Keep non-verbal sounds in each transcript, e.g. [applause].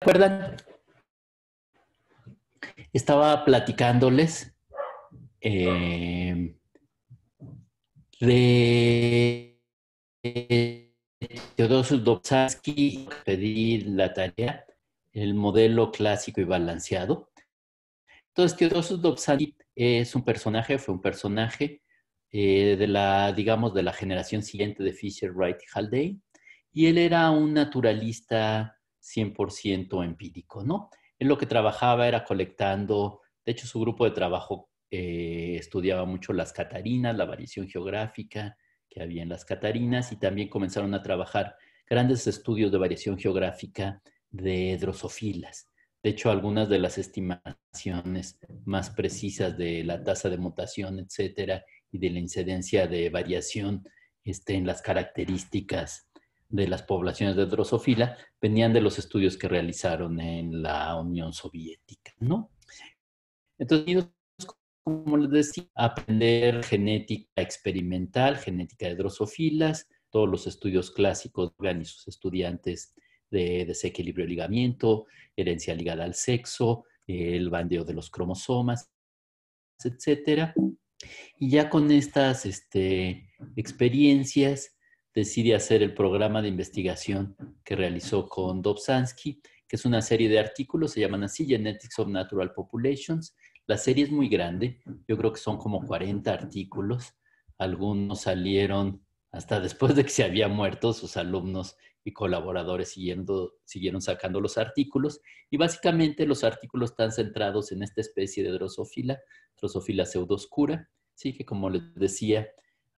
acuerdan? Estaba platicándoles eh, de Teodosius Dobzhansky, pedí la tarea, el modelo clásico y balanceado. Entonces, Teodosio Dobzhansky es un personaje, fue un personaje eh, de la, digamos, de la generación siguiente de Fisher, Wright y Haldane, y él era un naturalista 100% empírico, ¿no? En lo que trabajaba era colectando, de hecho su grupo de trabajo eh, estudiaba mucho las Catarinas, la variación geográfica que había en las Catarinas y también comenzaron a trabajar grandes estudios de variación geográfica de drosofilas. De hecho, algunas de las estimaciones más precisas de la tasa de mutación, etcétera, y de la incidencia de variación este, en las características de las poblaciones de drosofila venían de los estudios que realizaron en la Unión Soviética, ¿no? Entonces, como les decía, aprender genética experimental, genética de drosofilas, todos los estudios clásicos de sus estudiantes de desequilibrio de ligamiento, herencia ligada al sexo, el bandeo de los cromosomas, etcétera. Y ya con estas este, experiencias decide hacer el programa de investigación que realizó con Dobzhansky, que es una serie de artículos, se llaman así Genetics of Natural Populations. La serie es muy grande, yo creo que son como 40 artículos. Algunos salieron hasta después de que se había muerto, sus alumnos y colaboradores siguiendo, siguieron sacando los artículos. Y básicamente los artículos están centrados en esta especie de drosophila, drosophila pseudoscura, ¿sí? que como les decía,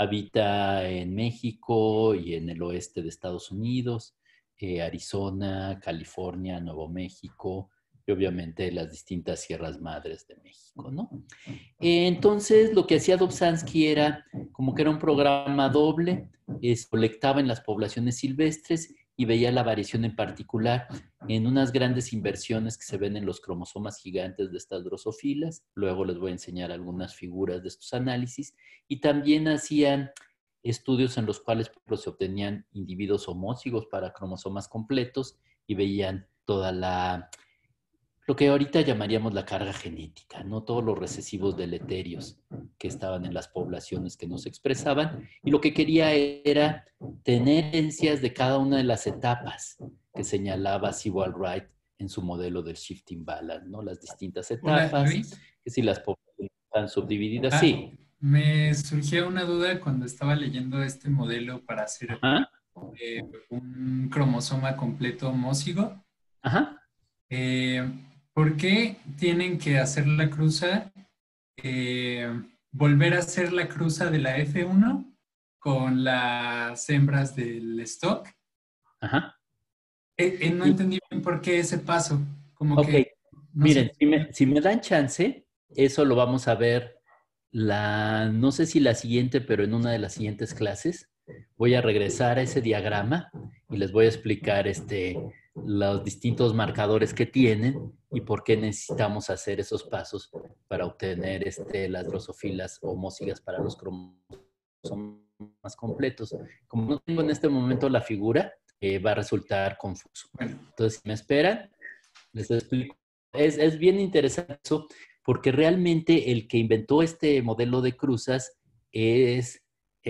Habita en México y en el oeste de Estados Unidos, eh, Arizona, California, Nuevo México y obviamente las distintas sierras madres de México, ¿no? Eh, entonces, lo que hacía Dobzhansky era como que era un programa doble, es colectaba en las poblaciones silvestres y veía la variación en particular en unas grandes inversiones que se ven en los cromosomas gigantes de estas drosofilas. Luego les voy a enseñar algunas figuras de estos análisis. Y también hacían estudios en los cuales pues, se obtenían individuos homócigos para cromosomas completos y veían toda la lo que ahorita llamaríamos la carga genética, no todos los recesivos deleterios que estaban en las poblaciones que nos expresaban, y lo que quería era tener de cada una de las etapas que señalaba Sewall Wright en su modelo del shifting balance, ¿no? Las distintas etapas, que si las poblaciones están subdivididas, ah, sí. Me surgió una duda cuando estaba leyendo este modelo para hacer eh, un cromosoma completo homóxido. Ajá. Eh, ¿Por qué tienen que hacer la cruza, eh, volver a hacer la cruza de la F1 con las hembras del stock? Ajá. Eh, eh, no entendí bien por qué ese paso. Como ok, miren, si me, si me, dan chance, eso lo vamos a ver la, no sé si la siguiente, pero en una de las siguientes clases voy a regresar a ese diagrama y les voy a explicar este, los distintos marcadores que tienen y por qué necesitamos hacer esos pasos para obtener este, las drosofilas homócigas para los cromosomas completos. Como no tengo en este momento la figura, eh, va a resultar confuso. Entonces, si me esperan, les explico. Es, es bien interesante porque realmente el que inventó este modelo de cruzas es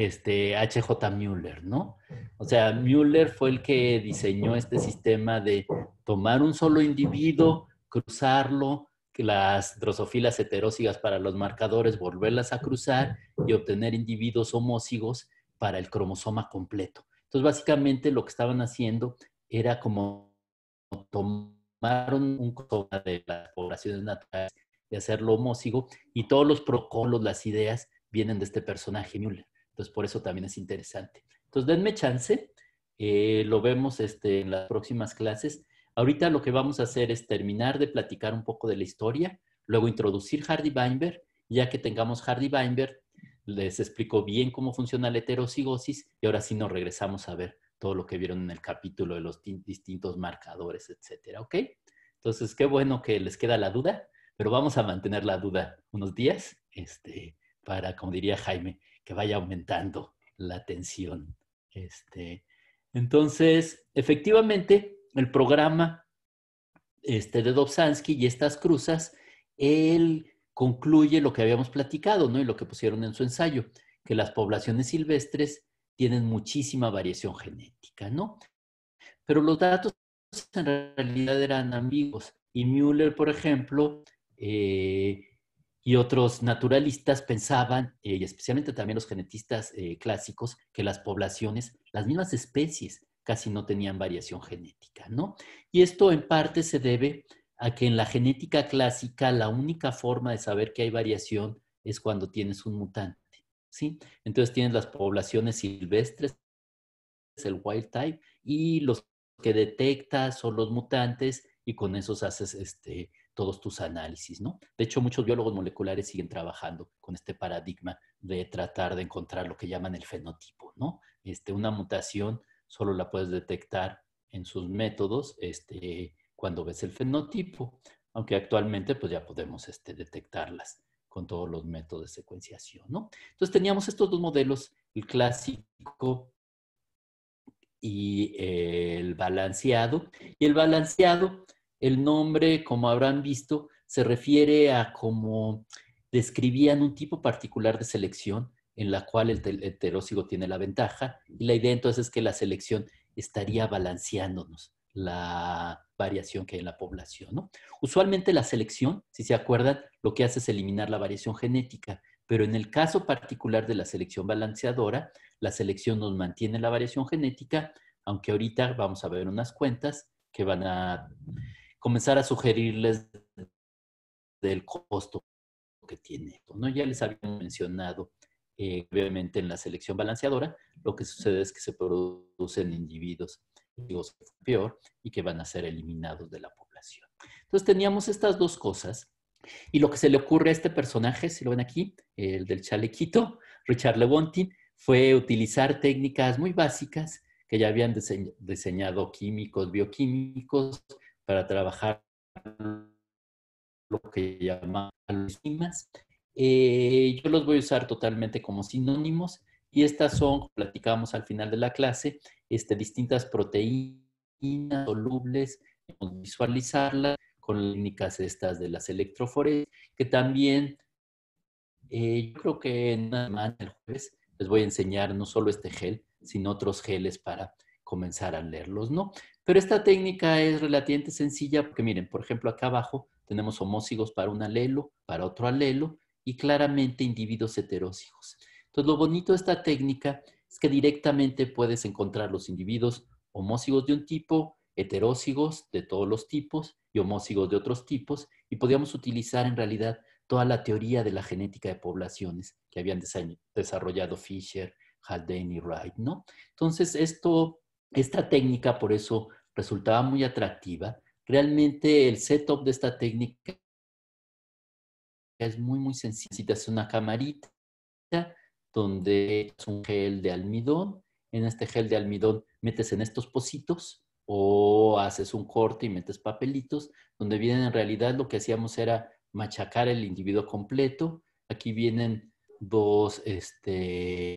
este, HJ Mueller, ¿no? O sea, Mueller fue el que diseñó este sistema de tomar un solo individuo, cruzarlo, las drosofilas heterósigas para los marcadores, volverlas a cruzar y obtener individuos homósigos para el cromosoma completo. Entonces, básicamente lo que estaban haciendo era como tomar un cromosoma de las poblaciones naturales y hacerlo homócigo y todos los protocolos, las ideas vienen de este personaje Müller. Entonces, por eso también es interesante. Entonces, denme chance. Eh, lo vemos este, en las próximas clases. Ahorita lo que vamos a hacer es terminar de platicar un poco de la historia, luego introducir Hardy Weinberg. Ya que tengamos Hardy Weinberg, les explico bien cómo funciona la heterocigosis y ahora sí nos regresamos a ver todo lo que vieron en el capítulo de los distintos marcadores, etcétera. ¿Ok? Entonces, qué bueno que les queda la duda, pero vamos a mantener la duda unos días este, para, como diría Jaime, que vaya aumentando la tensión. Este, entonces, efectivamente, el programa este, de Dobzhansky y estas cruzas, él concluye lo que habíamos platicado, ¿no? Y lo que pusieron en su ensayo, que las poblaciones silvestres tienen muchísima variación genética, ¿no? Pero los datos en realidad eran ambiguos. Y Müller, por ejemplo, eh, y otros naturalistas pensaban, eh, y especialmente también los genetistas eh, clásicos, que las poblaciones, las mismas especies, casi no tenían variación genética, ¿no? Y esto en parte se debe a que en la genética clásica la única forma de saber que hay variación es cuando tienes un mutante, ¿sí? Entonces tienes las poblaciones silvestres, el wild type, y los que detectas son los mutantes y con esos haces este, todos tus análisis, ¿no? De hecho, muchos biólogos moleculares siguen trabajando con este paradigma de tratar de encontrar lo que llaman el fenotipo, ¿no? Este, una mutación solo la puedes detectar en sus métodos este, cuando ves el fenotipo, aunque actualmente pues ya podemos este, detectarlas con todos los métodos de secuenciación, ¿no? Entonces teníamos estos dos modelos, el clásico y el balanceado, y el balanceado el nombre, como habrán visto, se refiere a cómo describían un tipo particular de selección en la cual el heterócigo tiene la ventaja y la idea entonces es que la selección estaría balanceándonos la variación que hay en la población. Usualmente la selección, si se acuerdan, lo que hace es eliminar la variación genética, pero en el caso particular de la selección balanceadora, la selección nos mantiene la variación genética, aunque ahorita vamos a ver unas cuentas que van a comenzar a sugerirles del costo que tiene ¿no? Ya les había mencionado, eh, obviamente, en la selección balanceadora, lo que sucede es que se producen individuos peor y que van a ser eliminados de la población. Entonces teníamos estas dos cosas y lo que se le ocurre a este personaje, si lo ven aquí, el del chalequito, Richard Lewontin, fue utilizar técnicas muy básicas que ya habían diseñado químicos, bioquímicos, para trabajar lo que llamamos Eh, yo los voy a usar totalmente como sinónimos y estas son, platicamos al final de la clase, este, distintas proteínas solubles, visualizarlas con las estas de las electroforesis, que también eh, yo creo que en una semana, el jueves, les voy a enseñar no solo este gel, sino otros geles para comenzar a leerlos, ¿no? Pero esta técnica es relativamente sencilla porque miren, por ejemplo, acá abajo tenemos homócigos para un alelo, para otro alelo y claramente individuos heterócigos. Entonces, lo bonito de esta técnica es que directamente puedes encontrar los individuos homócigos de un tipo, heterócigos de todos los tipos y homócigos de otros tipos, y podíamos utilizar en realidad toda la teoría de la genética de poblaciones que habían desarrollado Fisher, Haldane y Wright, ¿no? Entonces, esto esta técnica, por eso, resultaba muy atractiva. Realmente el setup de esta técnica es muy, muy sencillo. Necesitas una camarita donde es un gel de almidón. En este gel de almidón metes en estos pocitos o haces un corte y metes papelitos, donde vienen en realidad lo que hacíamos era machacar el individuo completo. Aquí vienen dos este,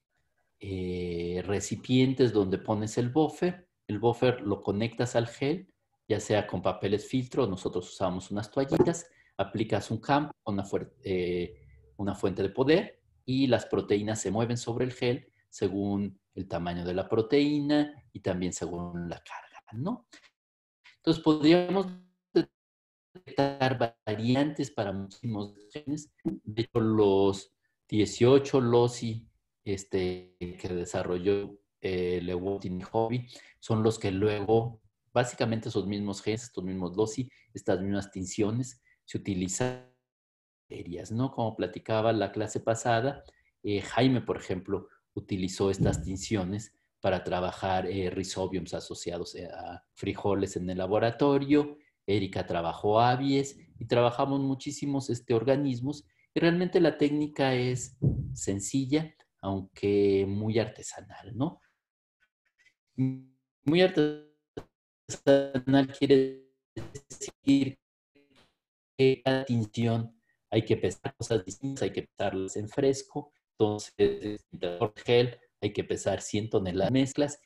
eh, recipientes donde pones el buffer. El buffer lo conectas al gel, ya sea con papeles filtro, nosotros usamos unas toallitas, aplicas un campo, una, eh, una fuente de poder y las proteínas se mueven sobre el gel según el tamaño de la proteína y también según la carga, ¿no? Entonces podríamos detectar variantes para muchísimos genes. De hecho, los 18 y este, que desarrolló eh, y Hobby son los que luego, básicamente esos mismos genes, estos mismos loci, estas mismas tinciones, se utilizan ¿no? Como platicaba la clase pasada, eh, Jaime, por ejemplo, utilizó estas tinciones para trabajar eh, asociados eh, a frijoles en el laboratorio, Erika trabajó avies y trabajamos muchísimos este, organismos y realmente la técnica es sencilla, aunque muy artesanal, ¿no? Muy artesanal quiere decir que cada tinción hay que pesar cosas distintas, hay que pesarlas en fresco, entonces este, por gel hay que pesar 100 toneladas de mezclas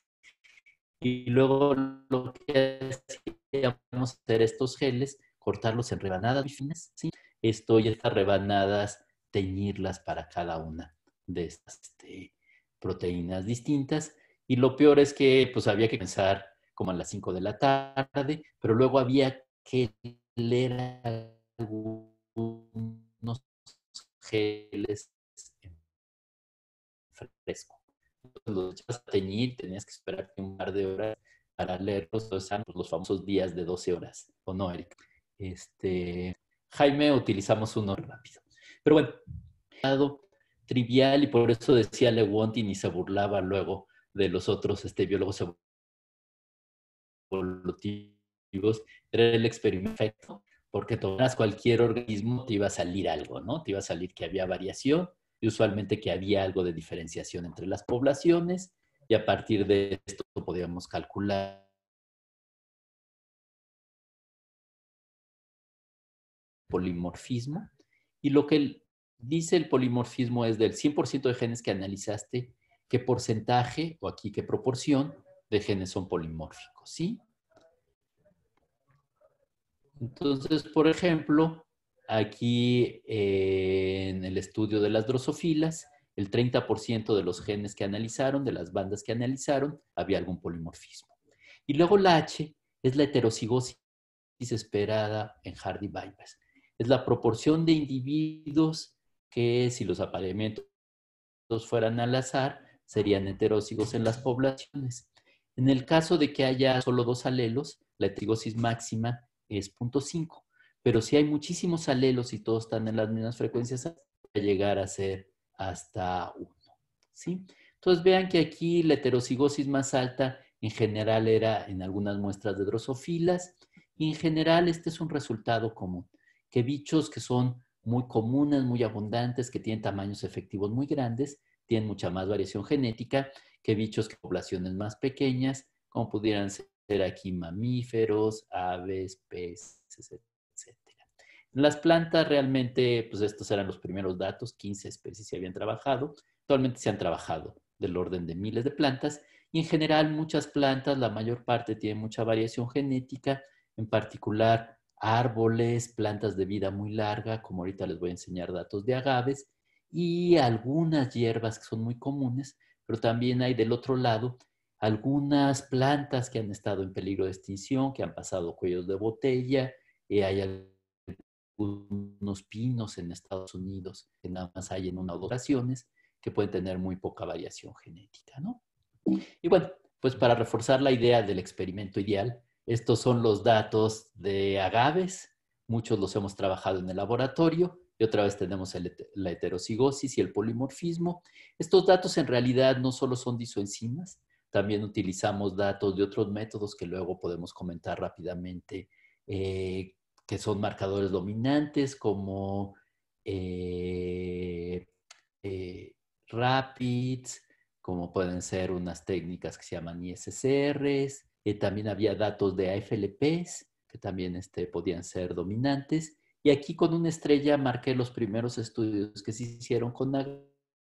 y luego lo que es hacer estos geles, cortarlos en rebanadas finas, ¿sí? Esto y estas rebanadas teñirlas para cada una de estas este, proteínas distintas. Y lo peor es que pues había que pensar como a las 5 de la tarde, pero luego había que leer algunos geles en fresco. Los echabas a teñir, tenías que esperarte un par de horas para leer los, pues, los famosos días de 12 horas, ¿o no, Eric? Este, Jaime, utilizamos uno rápido. Pero bueno, trivial y por eso decía Lewontin y se burlaba luego de los otros este, biólogos evolutivos, era el experimento, porque tomas cualquier organismo, te iba a salir algo, ¿no? Te iba a salir que había variación y usualmente que había algo de diferenciación entre las poblaciones y a partir de esto podíamos calcular polimorfismo y lo que dice el polimorfismo es del 100% de genes que analizaste, qué porcentaje o aquí qué proporción de genes son polimórficos, ¿sí? Entonces, por ejemplo, aquí eh, en el estudio de las drosofilas, el 30% de los genes que analizaron, de las bandas que analizaron, había algún polimorfismo. Y luego la H es la heterocigosis esperada en hardy weinberg Es la proporción de individuos que si los apareamientos fueran al azar, serían heterócigos en las poblaciones. En el caso de que haya solo dos alelos, la heterocigosis máxima es 0.5, pero si hay muchísimos alelos y todos están en las mismas frecuencias, puede llegar a ser hasta 1. Entonces vean que aquí la heterocigosis más alta en general era en algunas muestras de drosofilas y en general este es un resultado común, que bichos que son muy comunes, muy abundantes, que tienen tamaños efectivos muy grandes, tienen mucha más variación genética que bichos que poblaciones más pequeñas, como pudieran ser aquí mamíferos, aves, peces, etc. Las plantas realmente, pues estos eran los primeros datos, 15 especies se habían trabajado, actualmente se han trabajado del orden de miles de plantas y en general muchas plantas, la mayor parte tiene mucha variación genética, en particular árboles, plantas de vida muy larga, como ahorita les voy a enseñar datos de agaves, y algunas hierbas que son muy comunes, pero también hay del otro lado algunas plantas que han estado en peligro de extinción, que han pasado cuellos de botella, y eh, hay algunos pinos en Estados Unidos que nada más hay en una o ocasiones, que pueden tener muy poca variación genética, ¿no? Y bueno, pues para reforzar la idea del experimento ideal, estos son los datos de agaves, muchos los hemos trabajado en el laboratorio y otra vez tenemos la heterocigosis y el polimorfismo. Estos datos en realidad no solo son disoenzimas, también utilizamos datos de otros métodos que luego podemos comentar rápidamente, eh, que son marcadores dominantes como eh, eh, RAPIDS, como pueden ser unas técnicas que se llaman ISSRs. Eh, también había datos de AFLPs, que también este, podían ser dominantes. Y aquí con una estrella marqué los primeros estudios que se hicieron con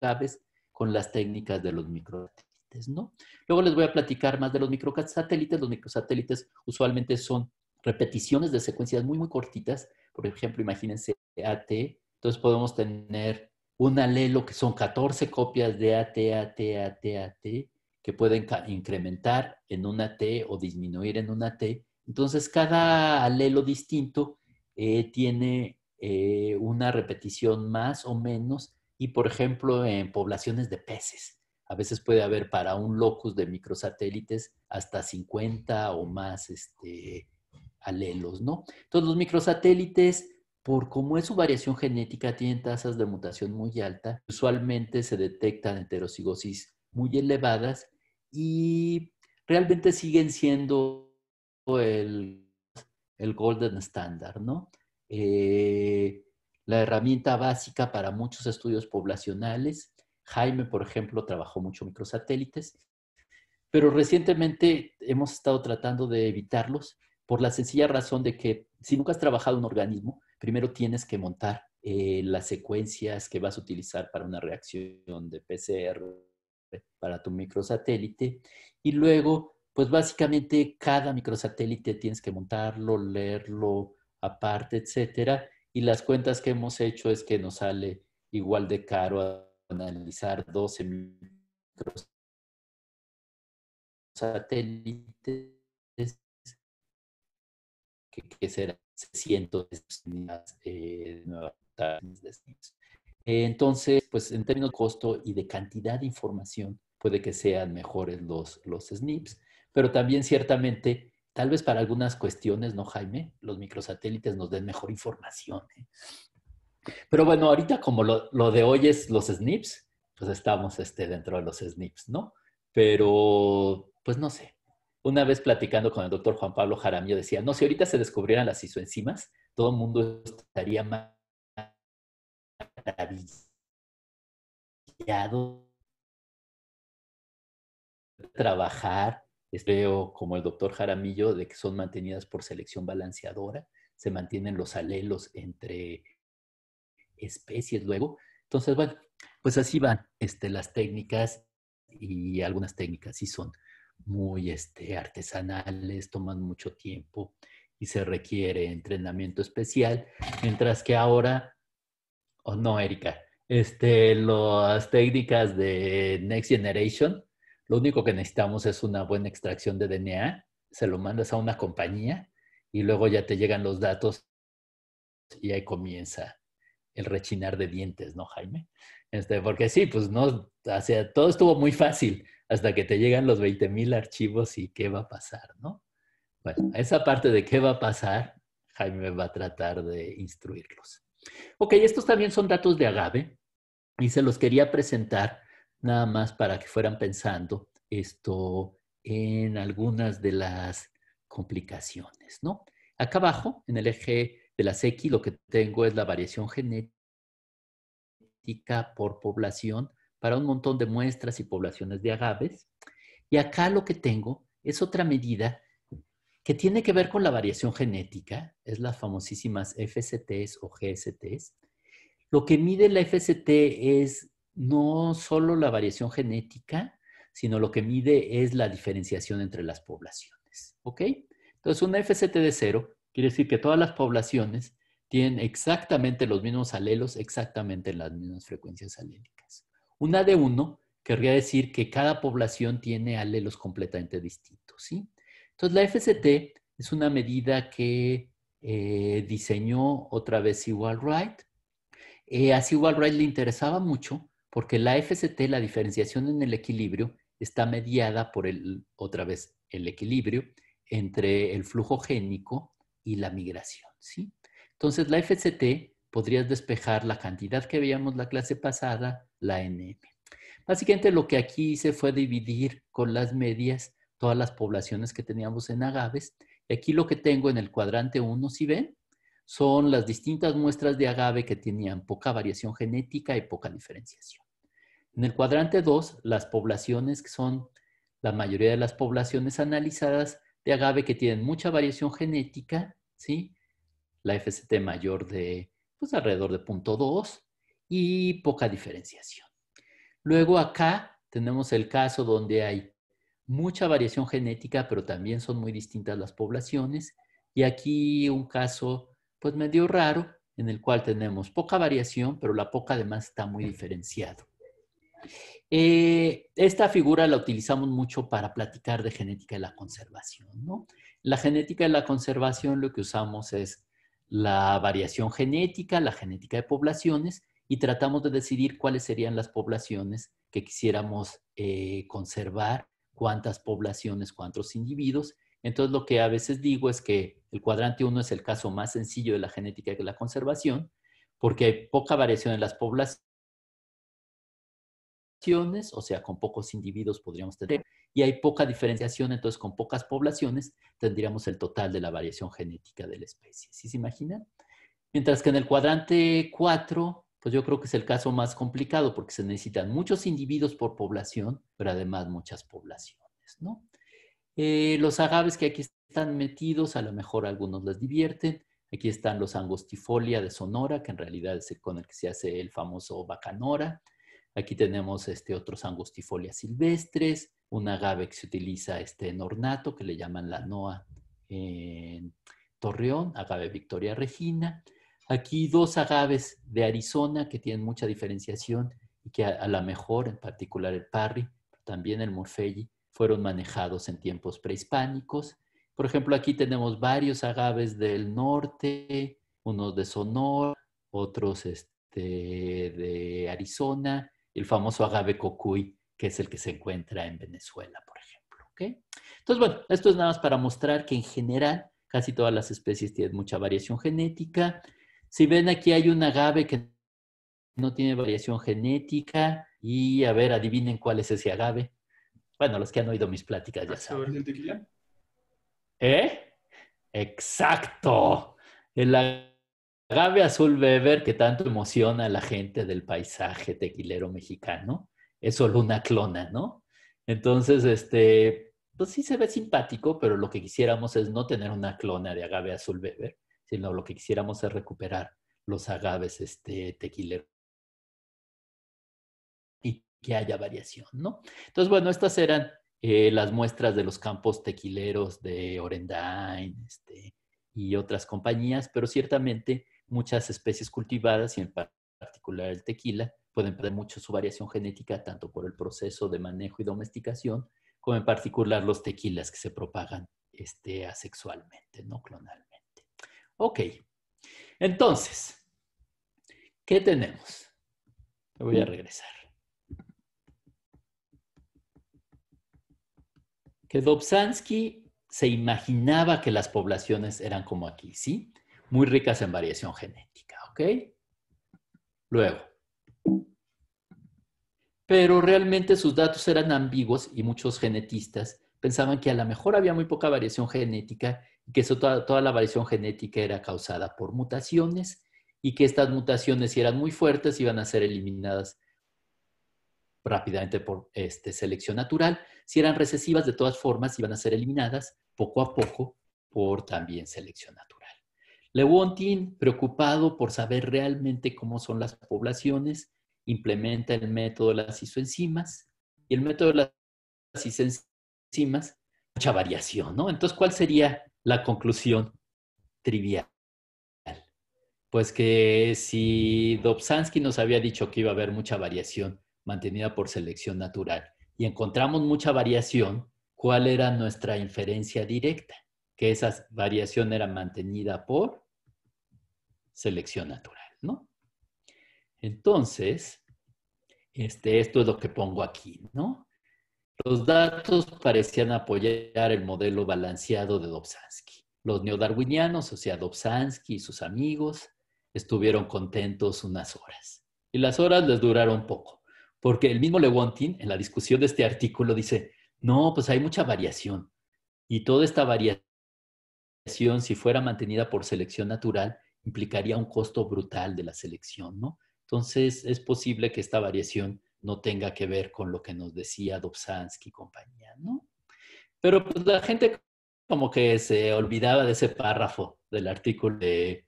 agaves con las técnicas de los microsatélites, ¿no? Luego les voy a platicar más de los microsatélites. Los microsatélites usualmente son repeticiones de secuencias muy, muy cortitas. Por ejemplo, imagínense AT. Entonces podemos tener un alelo que son 14 copias de AT, AT, AT, AT que pueden incrementar en una T o disminuir en una T. Entonces, cada alelo distinto eh, tiene eh, una repetición más o menos y, por ejemplo, en poblaciones de peces. A veces puede haber para un locus de microsatélites hasta 50 o más este, alelos, ¿no? Entonces, los microsatélites, por cómo es su variación genética, tienen tasas de mutación muy alta. Usualmente se detectan heterocigosis muy elevadas y realmente siguen siendo el, el golden standard, ¿no? Eh, la herramienta básica para muchos estudios poblacionales. Jaime, por ejemplo, trabajó mucho microsatélites, pero recientemente hemos estado tratando de evitarlos por la sencilla razón de que si nunca has trabajado un organismo, primero tienes que montar eh, las secuencias que vas a utilizar para una reacción de PCR para tu microsatélite. Y luego, pues básicamente cada microsatélite tienes que montarlo, leerlo aparte, etcétera. Y las cuentas que hemos hecho es que nos sale igual de caro analizar 12 microsatélites que, serán 600 eh, unidades de eh, entonces, pues en términos de costo y de cantidad de información, puede que sean mejores los, los SNPs, pero también ciertamente, tal vez para algunas cuestiones, ¿no, Jaime? Los microsatélites nos den mejor información. ¿eh? Pero bueno, ahorita como lo, de hoy es los SNPs, pues estamos este, dentro de los SNPs, ¿no? Pero, pues no sé. Una vez platicando con el doctor Juan Pablo Jaramillo decía, no, si ahorita se descubrieran las isoenzimas, todo el mundo estaría más maravillado trabajar. Veo como el doctor Jaramillo de que son mantenidas por selección balanceadora, se mantienen los alelos entre especies luego. Entonces, bueno, pues así van este, las técnicas y algunas técnicas sí son muy este, artesanales, toman mucho tiempo y se requiere entrenamiento especial, mientras que ahora o no, Erika, este, las técnicas de Next Generation, lo único que necesitamos es una buena extracción de DNA, se lo mandas a una compañía y luego ya te llegan los datos y ahí comienza el rechinar de dientes, ¿no, Jaime? Este, porque sí, pues no, todo estuvo muy fácil hasta que te llegan los 20.000 mil archivos y qué va a pasar, ¿no? Bueno, esa parte de qué va a pasar, Jaime va a tratar de instruirlos. Ok, estos también son datos de agave y se los quería presentar nada más para que fueran pensando esto en algunas de las complicaciones, ¿no? Acá abajo, en el eje de las X, lo que tengo es la variación genética por población para un montón de muestras y poblaciones de agaves. Y acá lo que tengo es otra medida que tiene que ver con la variación genética, es las famosísimas FSTs o GSTs. Lo que mide la FST es no solo la variación genética, sino lo que mide es la diferenciación entre las poblaciones. ¿Ok? Entonces, una FST de cero quiere decir que todas las poblaciones tienen exactamente los mismos alelos, exactamente las mismas frecuencias alélicas. Una de uno querría decir que cada población tiene alelos completamente distintos, ¿sí? Entonces, la FCT es una medida que eh, diseñó otra vez Igual Wright. a Sigual Wright eh, le interesaba mucho porque la FCT, la diferenciación en el equilibrio, está mediada por el, otra vez, el equilibrio entre el flujo génico y la migración, ¿sí? Entonces, la FCT podría despejar la cantidad que veíamos la clase pasada, la NM. Básicamente lo que aquí hice fue dividir con las medias todas las poblaciones que teníamos en agaves. Y aquí lo que tengo en el cuadrante 1, si ven, son las distintas muestras de agave que tenían poca variación genética y poca diferenciación. En el cuadrante 2, las poblaciones que son la mayoría de las poblaciones analizadas de agave que tienen mucha variación genética, ¿sí? La FCT mayor de, pues alrededor de 0.2 y poca diferenciación. Luego acá tenemos el caso donde hay mucha variación genética, pero también son muy distintas las poblaciones. Y aquí un caso, pues medio raro, en el cual tenemos poca variación, pero la poca además está muy diferenciado. Eh, esta figura la utilizamos mucho para platicar de genética de la conservación. La genética de la conservación lo que usamos es la variación genética, la genética de poblaciones, y tratamos de decidir cuáles serían las poblaciones que quisiéramos eh, conservar cuántas poblaciones, cuántos individuos. Entonces, lo que a veces digo es que el cuadrante 1 es el caso más sencillo de la genética que la conservación, porque hay poca variación en las poblaciones o sea, con pocos individuos podríamos tener, y hay poca diferenciación, entonces con pocas poblaciones tendríamos el total de la variación genética de la especie. ¿Sí se imaginan? Mientras que en el cuadrante 4 pues yo creo que es el caso más complicado porque se necesitan muchos individuos por población, pero además muchas poblaciones, eh, los agaves que aquí están metidos, a lo mejor algunos les divierten. Aquí están los angustifolia de Sonora, que en realidad es con el que se hace el famoso bacanora. Aquí tenemos este, otros angustifolia silvestres, un agave que se utiliza este, en ornato, que le llaman la noa en Torreón, agave Victoria Regina aquí dos agaves de Arizona que tienen mucha diferenciación y que a, la mejor, en particular el parry, también el morfelli, fueron manejados en tiempos prehispánicos. Por ejemplo, aquí tenemos varios agaves del norte, unos de Sonora, otros este, de Arizona, el famoso agave cocuy, que es el que se encuentra en Venezuela, por ejemplo. Entonces, bueno, esto es nada más para mostrar que en general casi todas las especies tienen mucha variación genética si ven aquí hay un agave que no tiene variación genética y a ver, adivinen cuál es ese agave. Bueno, los que han oído mis pláticas ya ah, saben. ¿El ¿Eh? Exacto. El agave azul beber que tanto emociona a la gente del paisaje tequilero mexicano es solo una clona, ¿no? Entonces, este, pues sí se ve simpático, pero lo que quisiéramos es no tener una clona de agave azul beber sino lo que quisiéramos es recuperar los agaves este, tequileros y que haya variación, ¿no? Entonces, bueno, estas eran eh, las muestras de los campos tequileros de Orendain este, y otras compañías, pero ciertamente muchas especies cultivadas y en particular el tequila pueden perder mucho su variación genética tanto por el proceso de manejo y domesticación como en particular los tequilas que se propagan este, asexualmente, no clonal. Ok. Entonces, ¿qué tenemos? Me voy a regresar. Que Dobzhansky se imaginaba que las poblaciones eran como aquí, ¿sí? Muy ricas en variación genética, ¿ok? Luego. Pero realmente sus datos eran ambiguos y muchos genetistas pensaban que a lo mejor había muy poca variación genética que toda, la variación genética era causada por mutaciones y que estas mutaciones, si eran muy fuertes, iban a ser eliminadas rápidamente por este, selección natural. Si eran recesivas, de todas formas, iban a ser eliminadas poco a poco por también selección natural. Lewontin, preocupado por saber realmente cómo son las poblaciones, implementa el método de las isoenzimas y el método de las isoenzimas, mucha variación, ¿no? Entonces, ¿cuál sería la conclusión trivial. Pues que si Dobzhansky nos había dicho que iba a haber mucha variación mantenida por selección natural y encontramos mucha variación, ¿cuál era nuestra inferencia directa? Que esa variación era mantenida por selección natural, ¿no? Entonces, este, esto es lo que pongo aquí, ¿no? Los datos parecían apoyar el modelo balanceado de Dobzhansky. Los neodarwinianos, o sea, Dobzhansky y sus amigos, estuvieron contentos unas horas. Y las horas les duraron poco, porque el mismo Lewontin, en la discusión de este artículo, dice, no, pues hay mucha variación. Y toda esta variación, si fuera mantenida por selección natural, implicaría un costo brutal de la selección, ¿no? Entonces, es posible que esta variación no tenga que ver con lo que nos decía Dobzhansky y compañía, ¿no? Pero pues, la gente como que se olvidaba de ese párrafo del artículo de,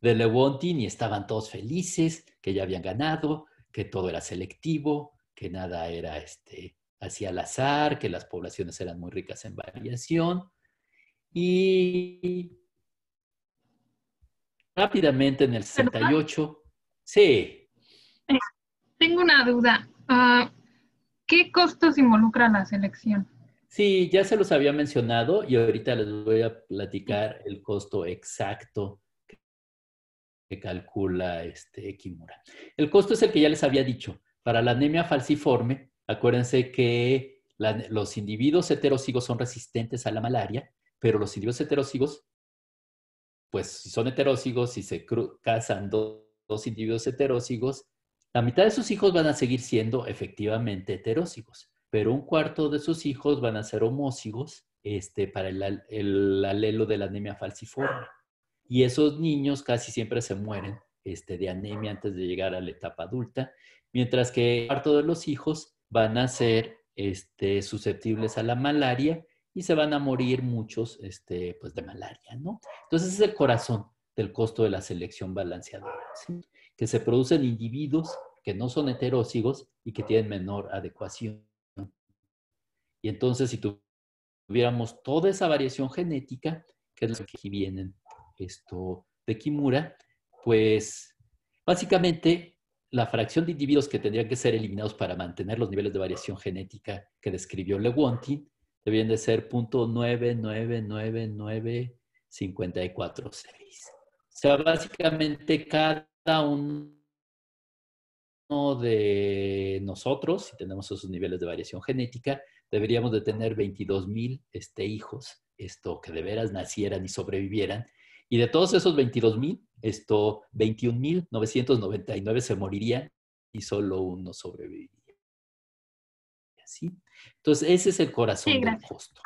Lewontin y estaban todos felices, que ya habían ganado, que todo era selectivo, que nada era este, hacia al azar, que las poblaciones eran muy ricas en variación. Y rápidamente en el 68, sí. Eh, tengo una duda. Ah, ¿Qué costos involucra la selección? Sí, ya se los había mencionado y ahorita les voy a platicar el costo exacto que calcula este Kimura. El costo es el que ya les había dicho. Para la anemia falciforme, acuérdense que los individuos heterocigos son resistentes a la malaria, pero los individuos heterocigos, pues si son heterocigos y si se casan dos, individuos heterocigos, la mitad de sus hijos van a seguir siendo efectivamente heterócigos, pero un cuarto de sus hijos van a ser homócigos este, para el, alelo de la anemia falciforme. Y esos niños casi siempre se mueren este, de anemia antes de llegar a la etapa adulta, mientras que un cuarto de los hijos van a ser este, susceptibles a la malaria y se van a morir muchos este, pues de malaria, ¿no? Entonces es el corazón del costo de la selección balanceadora que se producen individuos que no son heterócigos y que tienen menor adecuación. Y entonces, si tuviéramos toda esa variación genética, que es lo que vienen esto de Kimura, pues básicamente la fracción de individuos que tendrían que ser eliminados para mantener los niveles de variación genética que describió Lewontin deberían de ser 0.999954,6. O sea, básicamente cada uno de nosotros, si tenemos esos niveles de variación genética, deberíamos de tener 22 mil este, hijos, esto, que de veras nacieran y sobrevivieran. Y de todos esos 22 mil, esto, 21.999 se morirían y solo uno sobreviviría. Entonces, ese es el corazón del costo.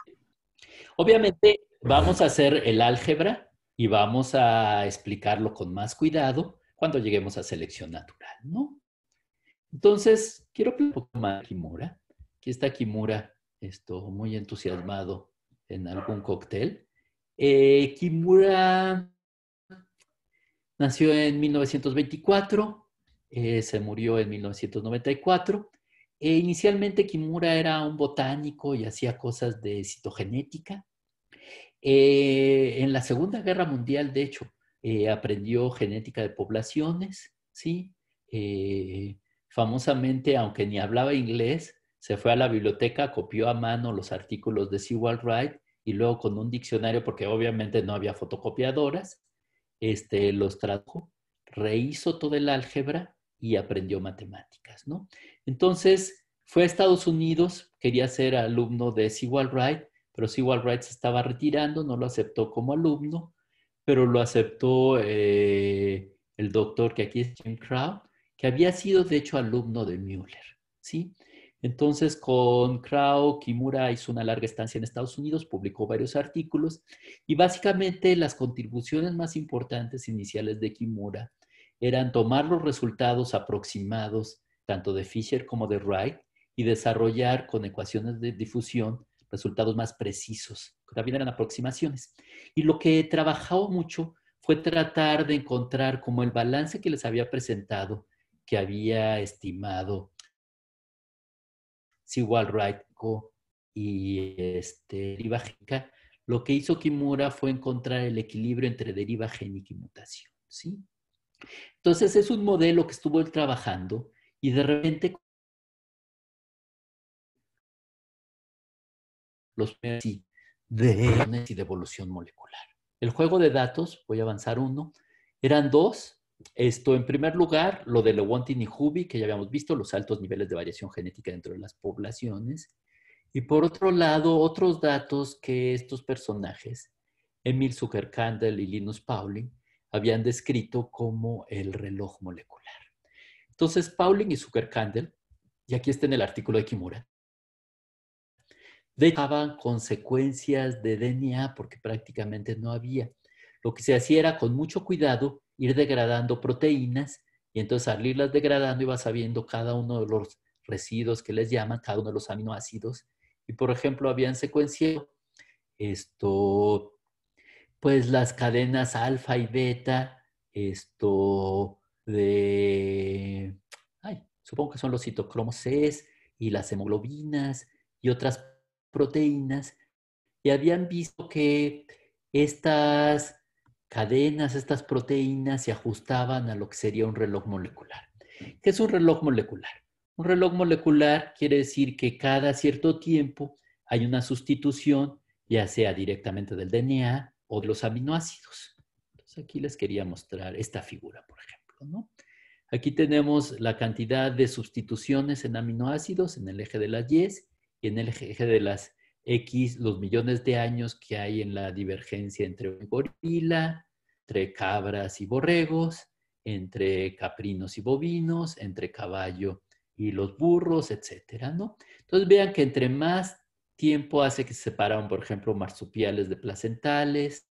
Obviamente, vamos a hacer el álgebra y vamos a explicarlo con más cuidado, cuando lleguemos a selección natural, ¿no? Entonces, quiero hablar un poco más de Kimura. Aquí está Kimura, esto, muy entusiasmado en algún cóctel. Eh, Kimura nació en 1924, eh, se murió en 1994. E inicialmente Kimura era un botánico y hacía cosas de citogenética. Eh, en la Segunda Guerra Mundial, de hecho, eh, aprendió genética de poblaciones, ¿sí? Eh, famosamente, aunque ni hablaba inglés, se fue a la biblioteca, copió a mano los artículos de Sewall Wright y luego con un diccionario, porque obviamente no había fotocopiadoras, este, los trajo, rehizo todo el álgebra y aprendió matemáticas, ¿no? Entonces, fue a Estados Unidos, quería ser alumno de Sewall Wright, pero Sewall Wright se estaba retirando, no lo aceptó como alumno, pero lo aceptó eh, el doctor, que aquí es Jim Crow, que había sido de hecho alumno de Müller. ¿sí? Entonces, con Crow, Kimura hizo una larga estancia en Estados Unidos, publicó varios artículos y básicamente las contribuciones más importantes iniciales de Kimura eran tomar los resultados aproximados tanto de Fisher como de Wright y desarrollar con ecuaciones de difusión resultados más precisos. También eran aproximaciones. Y lo que he trabajado mucho fue tratar de encontrar como el balance que les había presentado, que había estimado sigual y este, deriva lo que hizo Kimura fue encontrar el equilibrio entre deriva génica y mutación. ¿sí? Entonces es un modelo que estuvo él trabajando y de repente los y de y de evolución molecular. El juego de datos, voy a avanzar uno, eran dos. Esto, en primer lugar, lo de Lewontin y Hubi, que ya habíamos visto, los altos niveles de variación genética dentro de las poblaciones. Y por otro lado, otros datos que estos personajes, Emil zucker Candle y Linus Pauling, habían descrito como el reloj molecular. Entonces, Pauling y zucker Candle, y aquí está en el artículo de Kimura, Dejaban consecuencias de DNA porque prácticamente no había. Lo que se hacía era con mucho cuidado ir degradando proteínas y entonces al irlas degradando iba sabiendo cada uno de los residuos que les llaman, cada uno de los aminoácidos. Y por ejemplo, habían secuenciado esto, pues las cadenas alfa y beta, esto de, ay, supongo que son los citocromos C y las hemoglobinas y otras proteínas y habían visto que estas cadenas, estas proteínas se ajustaban a lo que sería un reloj molecular. ¿Qué es un reloj molecular? Un reloj molecular quiere decir que cada cierto tiempo hay una sustitución, ya sea directamente del DNA o de los aminoácidos. Entonces aquí les quería mostrar esta figura, por ejemplo. ¿no? Aquí tenemos la cantidad de sustituciones en aminoácidos en el eje de las Y en el eje de las X los millones de años que hay en la divergencia entre gorila, entre cabras y borregos, entre caprinos y bovinos, entre caballo y los burros, etcétera, ¿no? Entonces vean que entre más tiempo hace que se separan, por ejemplo, marsupiales de placentales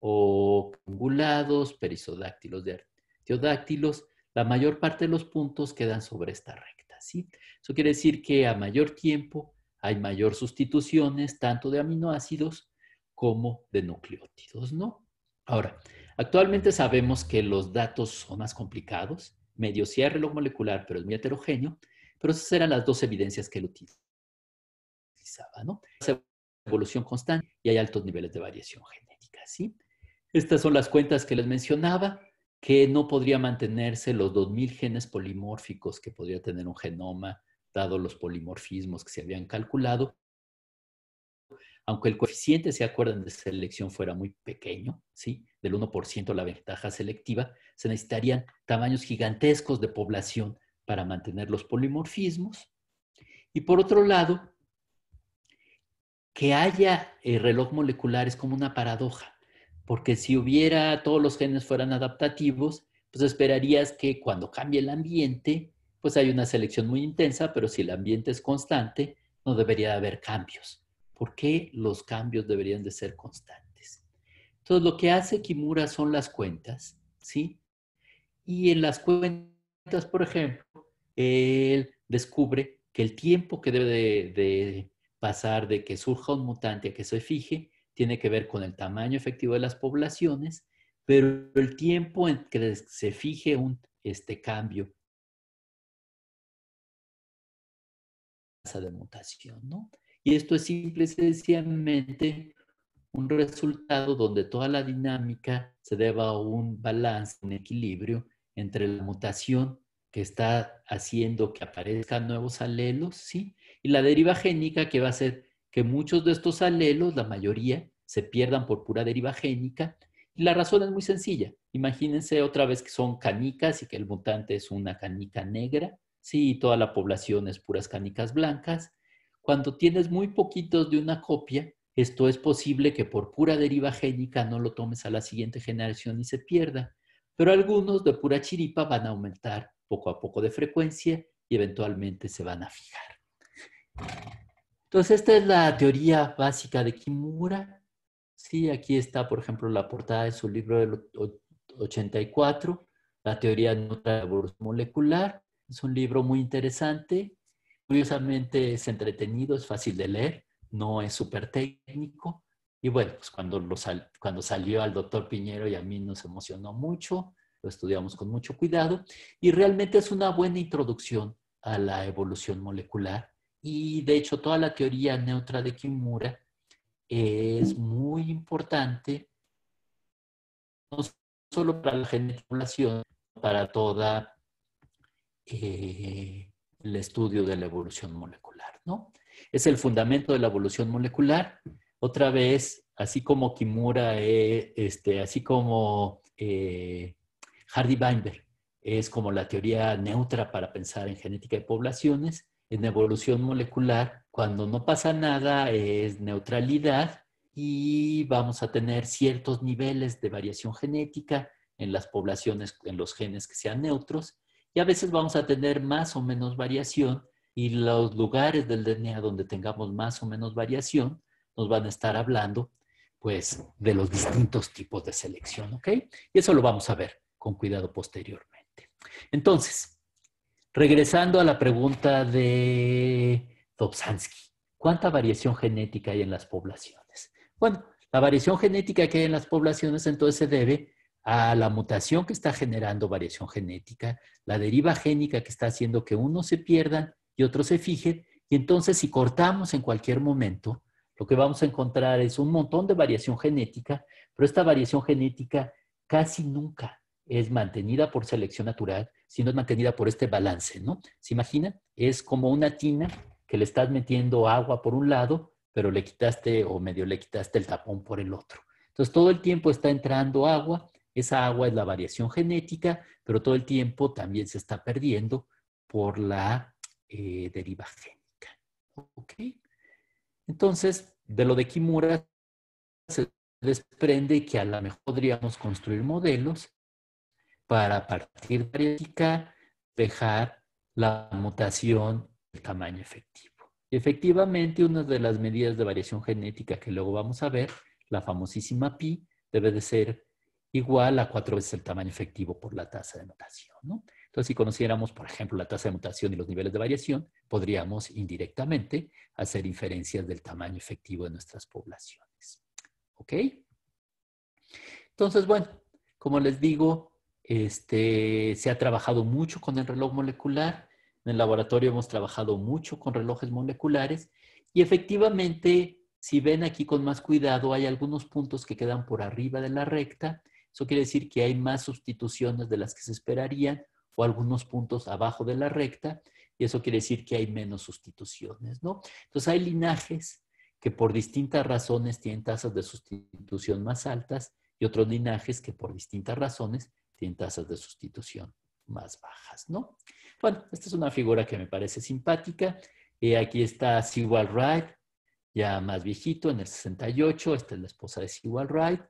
o ungulados, perisodáctilos de artiodáctilos, la mayor parte de los puntos quedan sobre esta regla. Eso quiere decir que a mayor tiempo hay mayor sustituciones tanto de aminoácidos como de nucleótidos, Ahora, actualmente sabemos que los datos son más complicados, medio cierre hay molecular, pero es muy heterogéneo, pero esas eran las dos evidencias que él utilizaba, ¿no? evolución constante y hay altos niveles de variación genética, Estas son las cuentas que les mencionaba que no podría mantenerse los 2.000 genes polimórficos que podría tener un genoma, dado los polimorfismos que se habían calculado, aunque el coeficiente, se acuerdan, de selección fuera muy pequeño, ¿sí? del 1% la ventaja selectiva, se necesitarían tamaños gigantescos de población para mantener los polimorfismos. Y por otro lado, que haya el eh, reloj molecular es como una paradoja porque si hubiera todos los genes fueran adaptativos, pues esperarías que cuando cambie el ambiente, pues hay una selección muy intensa, pero si el ambiente es constante, no debería haber cambios. ¿Por qué los cambios deberían de ser constantes? Entonces, lo que hace Kimura son las cuentas, ¿sí? Y en las cuentas, por ejemplo, él descubre que el tiempo que debe pasar de que surja un mutante a que se fije tiene que ver con el tamaño efectivo de las poblaciones, pero el tiempo en que se fije un este cambio de mutación, ¿no? Y esto es simple y sencillamente un resultado donde toda la dinámica se deba a un balance, un equilibrio entre la mutación que está haciendo que aparezcan nuevos alelos, ¿sí? Y la deriva génica que va a hacer que muchos de estos alelos, la mayoría, se pierdan por pura deriva génica. Y la razón es muy sencilla. Imagínense otra vez que son canicas y que el mutante es una canica negra, sí, toda la población es puras canicas blancas. Cuando tienes muy poquitos de una copia, esto es posible que por pura deriva génica no lo tomes a la siguiente generación y se pierda, pero algunos de pura chiripa van a aumentar poco a poco de frecuencia y eventualmente se van a fijar. Entonces, esta es la teoría básica de Kimura. Sí, aquí está, por ejemplo, la portada de su libro del 84, La teoría de la evolución molecular. Es un libro muy interesante. Curiosamente es entretenido, es fácil de leer, no es súper técnico. Y bueno, pues cuando, cuando salió al doctor Piñero y a mí nos emocionó mucho, lo estudiamos con mucho cuidado y realmente es una buena introducción a la evolución molecular. Y de hecho, toda la teoría neutra de Kimura es muy importante, no solo para la genética de población, para todo eh, el estudio de la evolución molecular, Es el fundamento de la evolución molecular. Otra vez, así como Kimura, eh, este, así como eh, Hardy Weinberg, es como la teoría neutra para pensar en genética de poblaciones, en evolución molecular, cuando no pasa nada es neutralidad y vamos a tener ciertos niveles de variación genética en las poblaciones, en los genes que sean neutros, y a veces vamos a tener más o menos variación y los lugares del DNA donde tengamos más o menos variación nos van a estar hablando pues de los distintos tipos de selección, ¿ok? Y eso lo vamos a ver con cuidado posteriormente. Entonces, Regresando a la pregunta de Dobzhansky, ¿cuánta variación genética hay en las poblaciones? Bueno, la variación genética que hay en las poblaciones entonces se debe a la mutación que está generando variación genética, la deriva génica que está haciendo que unos se pierdan y otros se fijen, y entonces si cortamos en cualquier momento, lo que vamos a encontrar es un montón de variación genética, pero esta variación genética casi nunca es mantenida por selección natural si es mantenida por este balance, ¿no? ¿Se imagina? Es como una tina que le estás metiendo agua por un lado, pero le quitaste o medio le quitaste el tapón por el otro. Entonces todo el tiempo está entrando agua, esa agua es la variación genética, pero todo el tiempo también se está perdiendo por la eh, deriva génica. ¿Ok? Entonces, de lo de Kimura se desprende que a lo mejor podríamos construir modelos para partir de dejar la mutación del tamaño efectivo. Efectivamente, una de las medidas de variación genética que luego vamos a ver, la famosísima pi, debe de ser igual a cuatro veces el tamaño efectivo por la tasa de mutación. Entonces, si conociéramos, por ejemplo, la tasa de mutación y los niveles de variación, podríamos indirectamente hacer inferencias del tamaño efectivo de nuestras poblaciones. ¿Ok? Entonces, bueno, como les digo, este, se ha trabajado mucho con el reloj molecular. En el laboratorio hemos trabajado mucho con relojes moleculares y efectivamente, si ven aquí con más cuidado, hay algunos puntos que quedan por arriba de la recta. Eso quiere decir que hay más sustituciones de las que se esperarían o algunos puntos abajo de la recta y eso quiere decir que hay menos sustituciones, ¿no? Entonces hay linajes que por distintas razones tienen tasas de sustitución más altas y otros linajes que por distintas razones tienen tasas de sustitución más bajas, ¿no? Bueno, esta es una figura que me parece simpática. Eh, aquí está Sigual Wright, ya más viejito, en el 68. Esta es la esposa de Sewell Wright.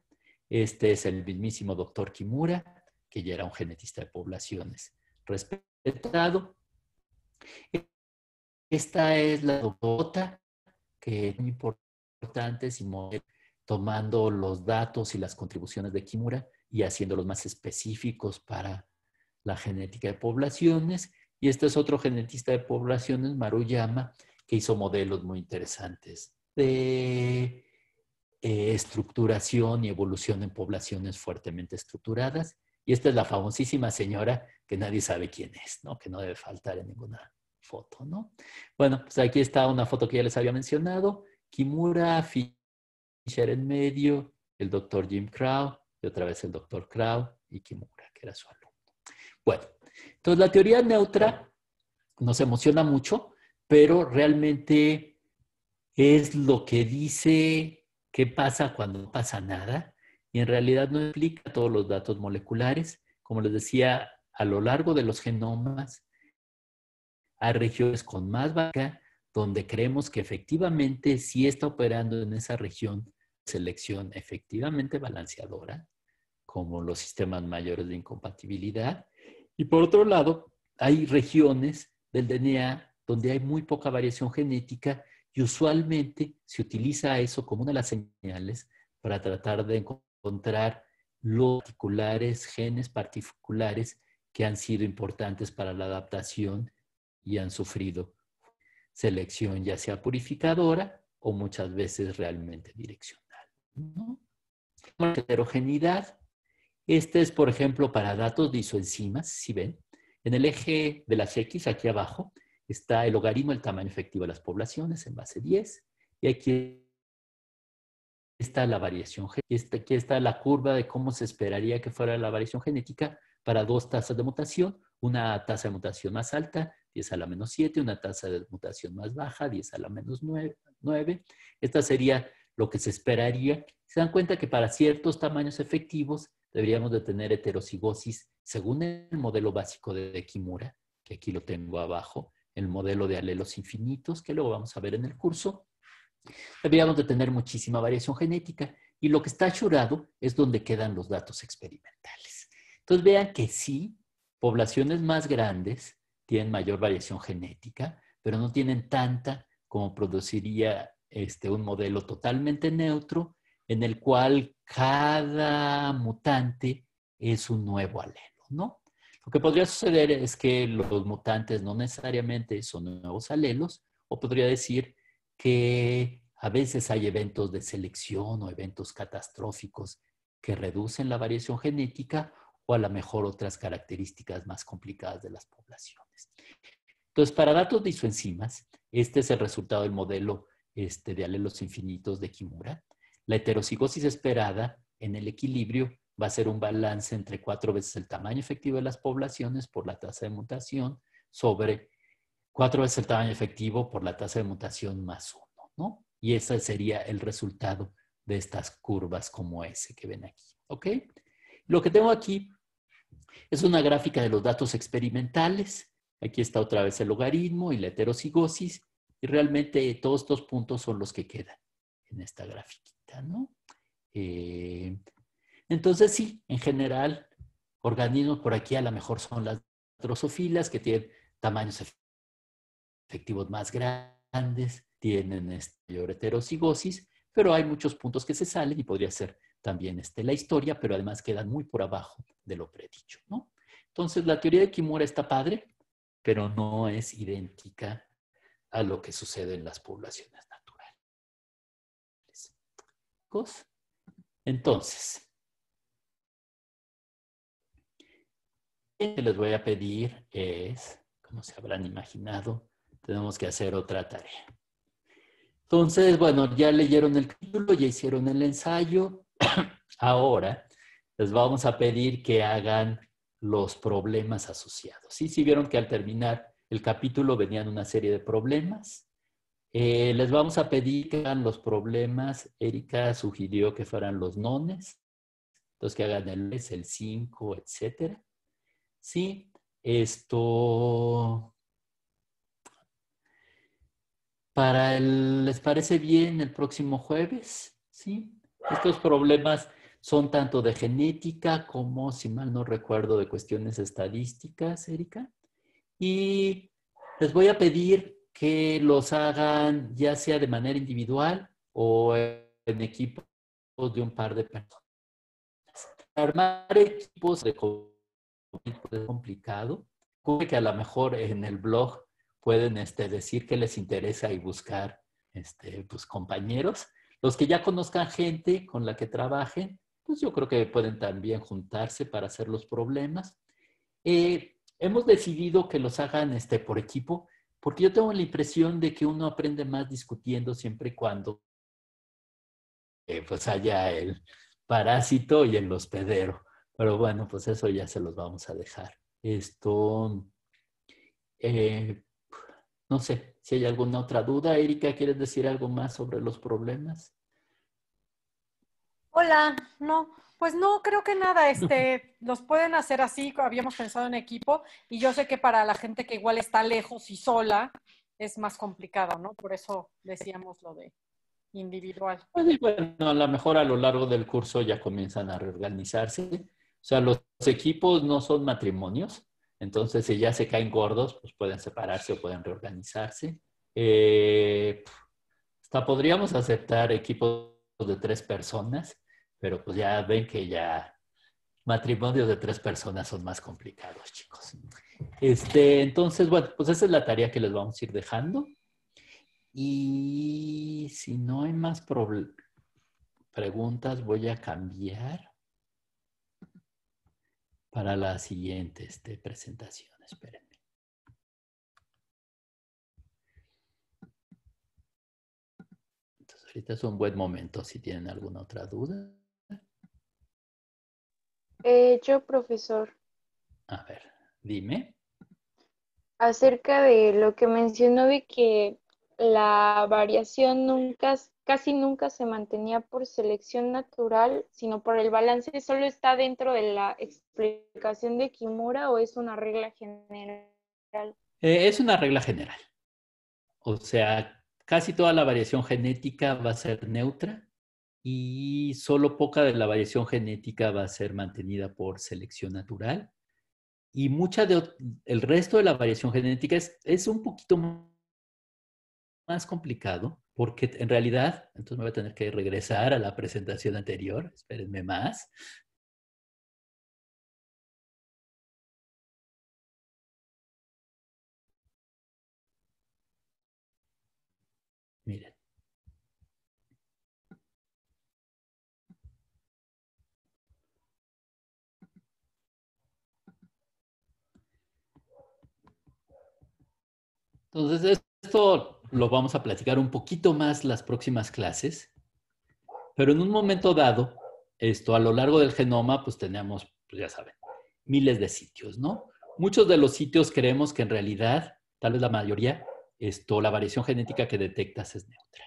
Este es el mismísimo doctor Kimura, que ya era un genetista de poblaciones respetado. Esta es la dota que es muy importante, si tomando los datos y las contribuciones de Kimura, y haciéndolos más específicos para la genética de poblaciones. Y este es otro genetista de poblaciones, Maruyama, que hizo modelos muy interesantes de eh, estructuración y evolución en poblaciones fuertemente estructuradas. Y esta es la famosísima señora que nadie sabe quién es, ¿no? que no debe faltar en ninguna foto. ¿no? Bueno, pues aquí está una foto que ya les había mencionado. Kimura, Fisher en medio, el doctor Jim Crow, y otra vez el doctor Krau y Kimura, que era su alumno. Bueno, entonces la teoría neutra nos emociona mucho, pero realmente es lo que dice qué pasa cuando no pasa nada y en realidad no explica todos los datos moleculares. Como les decía, a lo largo de los genomas hay regiones con más vaca donde creemos que efectivamente sí está operando en esa región selección efectivamente balanceadora como los sistemas mayores de incompatibilidad. Y por otro lado, hay regiones del DNA donde hay muy poca variación genética y usualmente se utiliza eso como una de las señales para tratar de encontrar los particulares, genes particulares que han sido importantes para la adaptación y han sufrido selección ya sea purificadora o muchas veces realmente direccional. La heterogeneidad este es, por ejemplo, para datos de isoenzimas, si ven. En el eje de las X, aquí abajo, está el logaritmo el tamaño efectivo de las poblaciones en base 10. Y aquí está la variación genética. Este, aquí está la curva de cómo se esperaría que fuera la variación genética para dos tasas de mutación. Una tasa de mutación más alta, 10 a la menos 7. Una tasa de mutación más baja, 10 a la menos 9. Esta sería lo que se esperaría. Se dan cuenta que para ciertos tamaños efectivos deberíamos de tener heterocigosis según el modelo básico de Kimura, que aquí lo tengo abajo, el modelo de alelos infinitos, que luego vamos a ver en el curso. Deberíamos de tener muchísima variación genética y lo que está achurado es donde quedan los datos experimentales. Entonces vean que sí, poblaciones más grandes tienen mayor variación genética, pero no tienen tanta como produciría este, un modelo totalmente neutro en el cual cada mutante es un nuevo alelo, ¿no? Lo que podría suceder es que los mutantes no necesariamente son nuevos alelos, o podría decir que a veces hay eventos de selección o eventos catastróficos que reducen la variación genética o a lo mejor otras características más complicadas de las poblaciones. Entonces, para datos de isoenzimas, este es el resultado del modelo este, de alelos infinitos de Kimura. La heterocigosis esperada en el equilibrio va a ser un balance entre cuatro veces el tamaño efectivo de las poblaciones por la tasa de mutación sobre cuatro veces el tamaño efectivo por la tasa de mutación más uno, ¿no? Y ese sería el resultado de estas curvas como ese que ven aquí, ¿ok? Lo que tengo aquí es una gráfica de los datos experimentales. Aquí está otra vez el logaritmo y la heterocigosis. Y realmente todos estos puntos son los que quedan en esta gráfica. Eh, entonces, sí, en general, organismos por aquí a lo mejor son las drosofilas que tienen tamaños efectivos más grandes, tienen este, mayor heterocigosis, pero hay muchos puntos que se salen y podría ser también este, la historia, pero además quedan muy por abajo de lo predicho, Entonces, la teoría de Kimura está padre, pero no es idéntica a lo que sucede en las poblaciones entonces, lo que les voy a pedir es, como se habrán imaginado, tenemos que hacer otra tarea. Entonces, bueno, ya leyeron el capítulo, ya hicieron el ensayo. [clears throat] Ahora les vamos a pedir que hagan los problemas asociados. ¿Sí? si vieron que al terminar el capítulo venían una serie de problemas? Eh, les vamos a pedir que hagan los problemas. Erika sugirió que fueran los nones. los que hagan el el 5, etcétera. Sí, esto. Para ¿les parece bien el próximo jueves? Sí. Estos problemas son tanto de genética como, si mal no recuerdo, de cuestiones estadísticas, Erika. Y les voy a pedir que los hagan ya sea de manera individual o en equipos de un par de personas. Armar equipos de es complicado. que a lo mejor en el blog pueden este, decir que les interesa y buscar este, pues, compañeros. Los que ya conozcan gente con la que trabajen, pues yo creo que pueden también juntarse para hacer los problemas. Eh, hemos decidido que los hagan este, por equipo porque yo tengo la impresión de que uno aprende más discutiendo siempre y cuando eh, pues haya el parásito y el hospedero. Pero bueno, pues eso ya se los vamos a dejar. Esto, eh, no sé, si hay alguna otra duda, Erika, ¿quieres decir algo más sobre los problemas? Hola, no, pues no, creo que nada, [laughs] este, los pueden hacer así, habíamos pensado en equipo, y yo sé que para la gente que igual está lejos y sola es más complicado, ¿no? Por eso decíamos lo de individual. Pues bueno, a lo mejor a lo largo del curso ya comienzan a reorganizarse. O sea, los equipos no son matrimonios, entonces si ya se caen gordos, pues pueden separarse o pueden reorganizarse. Eh, hasta podríamos aceptar equipos de tres personas pero pues ya ven que ya matrimonios de tres personas son más complicados, chicos. Este, entonces, bueno, pues esa es la tarea que les vamos a ir dejando. Y si no hay más preguntas, voy a cambiar para la siguiente este, presentación. Espérenme. Entonces, ahorita es un buen momento si tienen alguna otra duda. Eh, yo, profesor. A ver, dime. Acerca de lo que mencionó de que la variación nunca, casi nunca se mantenía por selección natural, sino por el balance, ¿solo está dentro de la explicación de Kimura o es una regla general? Eh, es una regla general. O sea, casi toda la variación genética va a ser neutra y solo poca de la variación genética va a ser mantenida por selección natural y mucha de el resto de la variación genética es, es un poquito más complicado porque en realidad, entonces me voy a tener que regresar a la presentación anterior, espérenme más, Entonces, esto lo vamos a platicar un poquito más las próximas clases, pero en un momento dado, esto a lo largo del genoma, pues tenemos, pues ya saben, miles de sitios, ¿no? Muchos de los sitios creemos que en realidad, tal vez la mayoría, esto, la variación genética que detectas es neutra.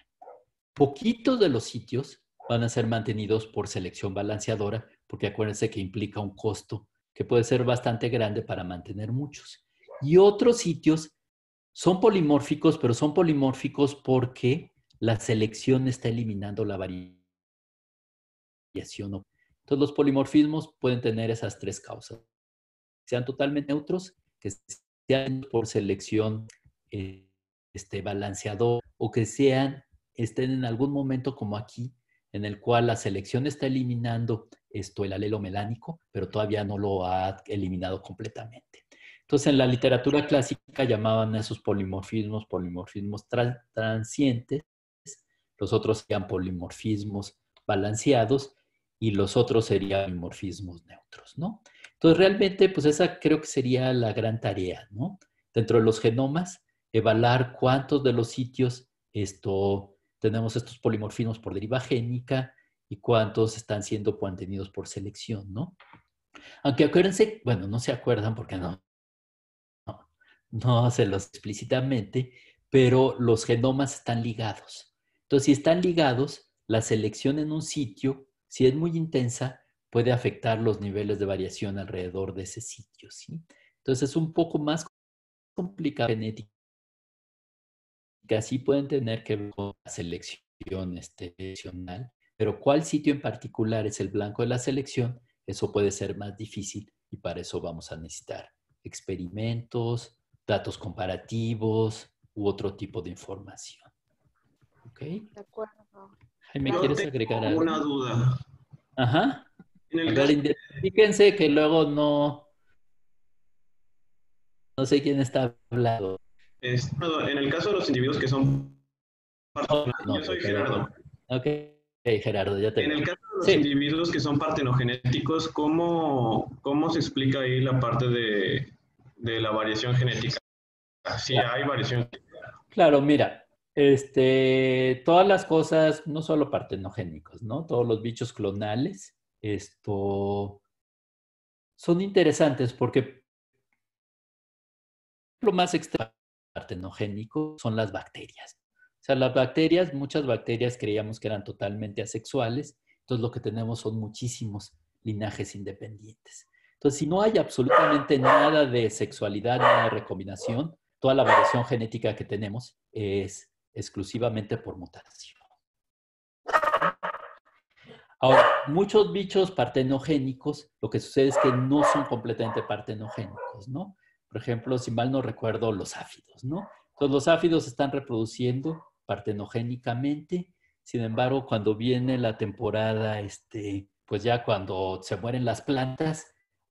Poquitos de los sitios van a ser mantenidos por selección balanceadora, porque acuérdense que implica un costo que puede ser bastante grande para mantener muchos. Y otros sitios son polimórficos, pero son polimórficos porque la selección está eliminando la variación. Entonces, los polimorfismos pueden tener esas tres causas. sean totalmente neutros, que sean por selección este, balanceador o que sean, estén en algún momento como aquí, en el cual la selección está eliminando esto, el alelo melánico, pero todavía no lo ha eliminado completamente. Entonces, en la literatura clásica llamaban a esos polimorfismos polimorfismos transientes, los otros serían polimorfismos balanceados y los otros serían polimorfismos neutros, ¿no? Entonces, realmente, pues esa creo que sería la gran tarea, ¿no? Dentro de los genomas, evaluar cuántos de los sitios esto, tenemos estos polimorfismos por deriva génica y cuántos están siendo mantenidos por selección, ¿no? Aunque acuérdense, bueno, no se acuerdan porque no no se los explícitamente, pero los genomas están ligados. Entonces, si están ligados, la selección en un sitio, si es muy intensa, puede afectar los niveles de variación alrededor de ese sitio, ¿sí? Entonces, es un poco más complicado genética. Así pueden tener que ver con la selección excepcional, este, pero cuál sitio en particular es el blanco de la selección, eso puede ser más difícil y para eso vamos a necesitar experimentos, datos comparativos u otro tipo de información. ¿Ok? De acuerdo. Jaime, ¿quieres agregar algo? Una duda. Ajá. Fíjense que luego no. No sé quién está hablando. en el caso de los individuos que son. Yo soy Gerardo. Ok, Gerardo, ya te. En el caso de los individuos que son partenogenéticos, ¿cómo, ¿cómo se explica ahí la parte de, de la variación genética. Sí, hay variación. Claro, mira, este, todas las cosas, no solo partenogénicos, ¿no? Todos los bichos clonales, esto, son interesantes porque lo más extra partenogénico son las bacterias. O sea, las bacterias, muchas bacterias creíamos que eran totalmente asexuales, entonces lo que tenemos son muchísimos linajes independientes. Entonces, si no hay absolutamente nada de sexualidad, nada de recombinación, toda la variación genética que tenemos es exclusivamente por mutación. Ahora, muchos bichos partenogénicos, lo que sucede es que no son completamente partenogénicos, ¿no? Por ejemplo, si mal no recuerdo, los áfidos, ¿no? Entonces, los áfidos están reproduciendo partenogénicamente, sin embargo, cuando viene la temporada, este, pues ya cuando se mueren las plantas,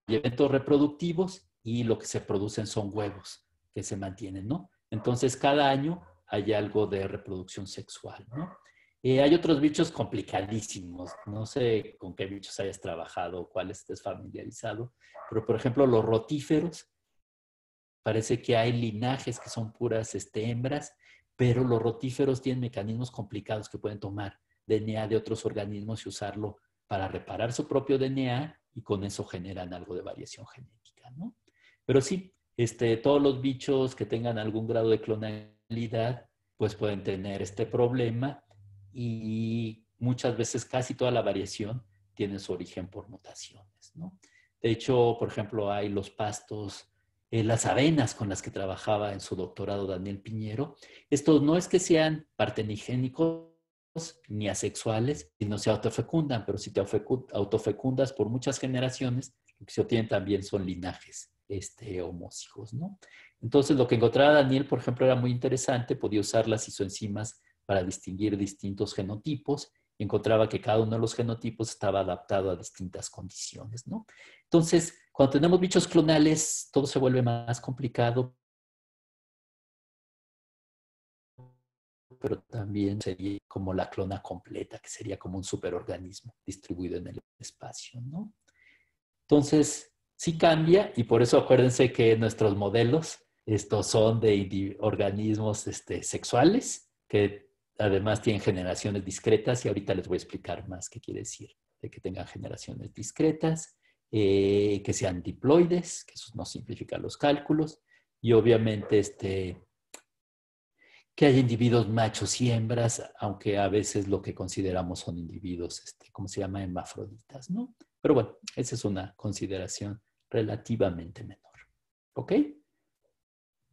y eventos reproductivos y lo que se producen son huevos que se mantienen, ¿no? Entonces, cada año hay algo de reproducción sexual, ¿no? Eh, hay otros bichos complicadísimos, no sé con qué bichos hayas trabajado o cuáles estés familiarizado, pero por ejemplo los rotíferos, parece que hay linajes que son puras este, hembras, pero los rotíferos tienen mecanismos complicados que pueden tomar DNA de otros organismos y usarlo para reparar su propio DNA y con eso generan algo de variación genética, ¿no? Pero sí, este, todos los bichos que tengan algún grado de clonalidad, pues pueden tener este problema y muchas veces casi toda la variación tiene su origen por mutaciones, ¿no? De hecho, por ejemplo, hay los pastos, eh, las avenas con las que trabajaba en su doctorado Daniel Piñero. Estos no es que sean partenigénicos, ni asexuales y no se autofecundan, pero si te autofecundas por muchas generaciones, lo que se obtiene también son linajes este, ¿no? Entonces, lo que encontraba Daniel, por ejemplo, era muy interesante, podía usar las isoenzimas para distinguir distintos genotipos y encontraba que cada uno de los genotipos estaba adaptado a distintas condiciones, ¿no? Entonces, cuando tenemos bichos clonales, todo se vuelve más complicado pero también sería como la clona completa, que sería como un superorganismo distribuido en el espacio, ¿no? Entonces, sí cambia y por eso acuérdense que nuestros modelos, estos son de organismos este, sexuales, que además tienen generaciones discretas y ahorita les voy a explicar más qué quiere decir, de que tengan generaciones discretas, eh, que sean diploides, que eso no simplifica los cálculos y obviamente este que hay individuos machos y hembras, aunque a veces lo que consideramos son individuos, este, ¿cómo se llama? hermafroditas, ¿no? Pero bueno, esa es una consideración relativamente menor. ¿Ok?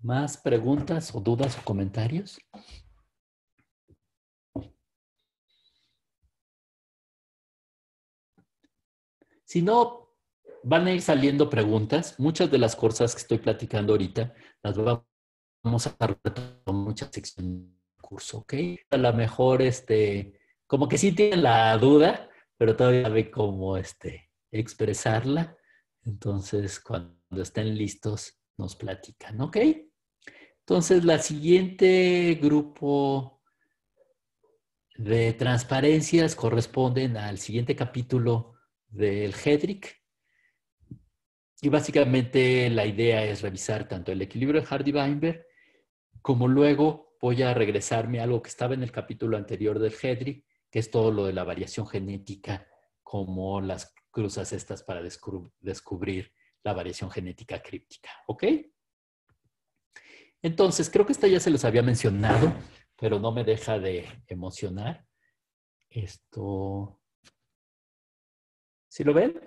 ¿Más preguntas o dudas o comentarios? Si no, van a ir saliendo preguntas. Muchas de las cosas que estoy platicando ahorita las a vamos a retomar muchas secciones del curso, ¿ok? A lo mejor, este, como que sí tienen la duda, pero todavía ve cómo, este, expresarla. Entonces, cuando estén listos, nos platican, ¿ok? Entonces, la siguiente grupo de transparencias corresponden al siguiente capítulo del Hedrick. Y básicamente la idea es revisar tanto el equilibrio de Hardy-Weinberg como luego voy a regresarme a algo que estaba en el capítulo anterior del Hedri, que es todo lo de la variación genética, como las cruzas estas para descubrir la variación genética críptica. ¿Ok? Entonces, creo que esta ya se los había mencionado, pero no me deja de emocionar. Esto. ¿Sí lo ven?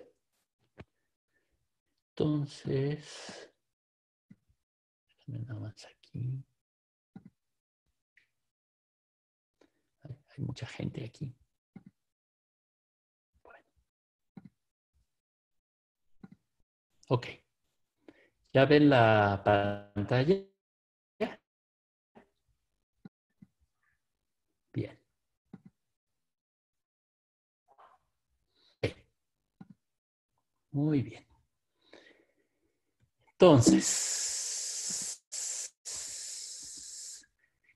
Entonces. más aquí. Hay mucha gente aquí. Okay, Ok. ¿Ya ven la pantalla? Bien. Muy bien. Entonces,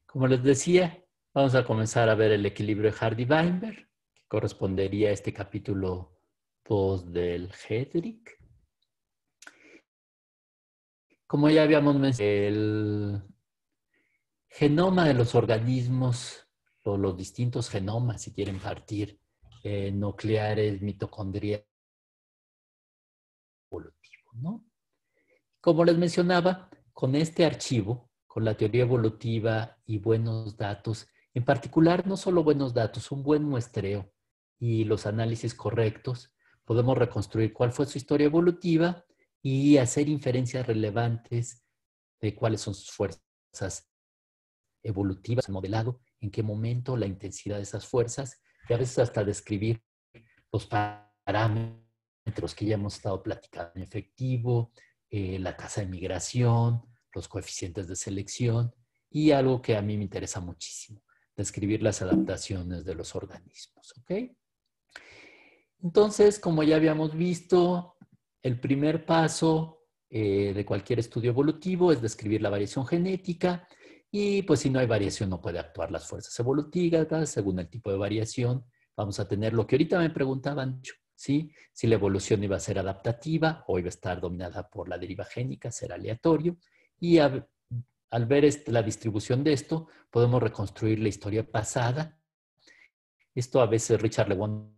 como les decía, Vamos a comenzar a ver el equilibrio de Hardy-Weinberg, que correspondería a este capítulo post del Hedrick. Como ya habíamos mencionado, el genoma de los organismos, o los distintos genomas, si quieren partir, eh, nucleares, mitocondrias, evolutivo, ¿no? Como les mencionaba, con este archivo, con la teoría evolutiva y buenos datos, en particular, no solo buenos datos, un buen muestreo y los análisis correctos, podemos reconstruir cuál fue su historia evolutiva y hacer inferencias relevantes de cuáles son sus fuerzas evolutivas, modelado, en qué momento, la intensidad de esas fuerzas y a veces hasta describir los parámetros que ya hemos estado platicando en efectivo, eh, la tasa de migración, los coeficientes de selección y algo que a mí me interesa muchísimo, describir las adaptaciones de los organismos. ¿ok? Entonces, como ya habíamos visto, el primer paso eh, de cualquier estudio evolutivo es describir la variación genética y pues si no hay variación no puede actuar las fuerzas evolutivas según el tipo de variación. Vamos a tener lo que ahorita me preguntaban, ¿sí? Si la evolución iba a ser adaptativa o iba a estar dominada por la deriva génica, ser aleatorio. Y al ver la distribución de esto, podemos reconstruir la historia pasada. Esto a veces Richard Lewontin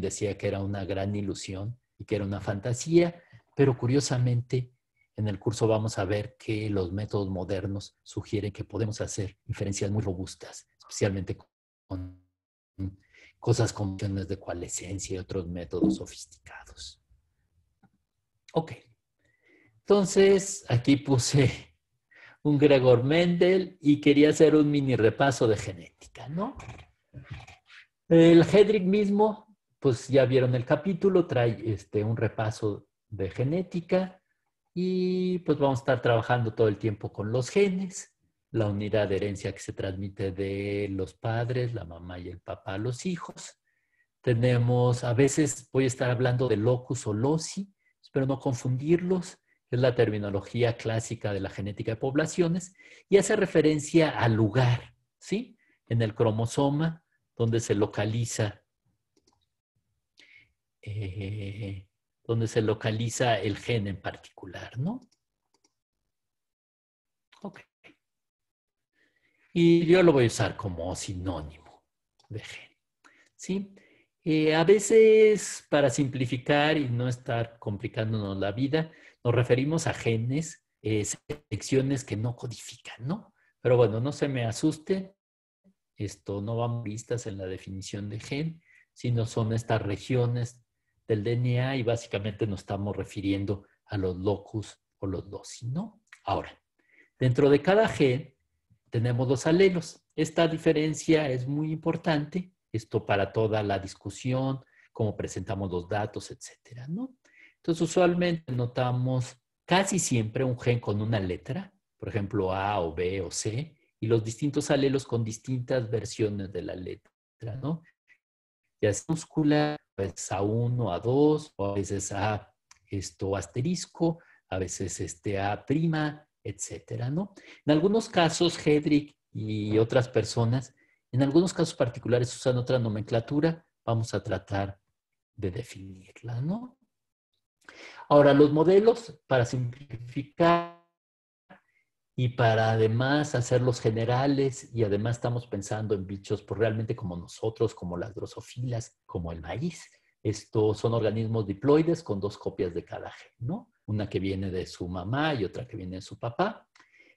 decía que era una gran ilusión y que era una fantasía, pero curiosamente en el curso vamos a ver que los métodos modernos sugieren que podemos hacer inferencias muy robustas, especialmente con cosas como opciones de coalescencia y otros métodos sofisticados. Ok. Entonces, aquí puse un Gregor Mendel y quería hacer un mini repaso de genética, ¿no? El Hedrick mismo, pues ya vieron el capítulo, trae este, un repaso de genética y pues vamos a estar trabajando todo el tiempo con los genes, la unidad de herencia que se transmite de los padres, la mamá y el papá a los hijos. Tenemos, a veces voy a estar hablando de locus o loci, espero no confundirlos es la terminología clásica de la genética de poblaciones y hace referencia al lugar, ¿sí? En el cromosoma donde se localiza, eh, donde se localiza el gen en particular, ¿no? Ok. Y yo lo voy a usar como sinónimo de gen, ¿sí? Eh, a veces, para simplificar y no estar complicándonos la vida, nos referimos a genes, eh, secciones que no codifican, ¿no? Pero bueno, no se me asuste, esto no van vistas en la definición de gen, sino son estas regiones del DNA y básicamente nos estamos refiriendo a los locus o los loci, ¿no? Ahora, dentro de cada gen tenemos los alelos. Esta diferencia es muy importante, esto para toda la discusión, cómo presentamos los datos, etcétera, ¿no? Entonces, usualmente notamos casi siempre un gen con una letra, por ejemplo, A o B o C, y los distintos alelos con distintas versiones de la letra, ¿no? Ya sea múscula, pues A1, A2, o a veces A esto asterisco, a veces este A prima, etcétera, ¿no? En algunos casos, Hedrick y otras personas, en algunos casos particulares usan otra nomenclatura, vamos a tratar de definirla, ¿no? Ahora, los modelos, para simplificar y para además hacerlos generales, y además estamos pensando en bichos pues, realmente como nosotros, como las drosofilas, como el maíz. Estos son organismos diploides con dos copias de cada gen, ¿no? Una que viene de su mamá y otra que viene de su papá.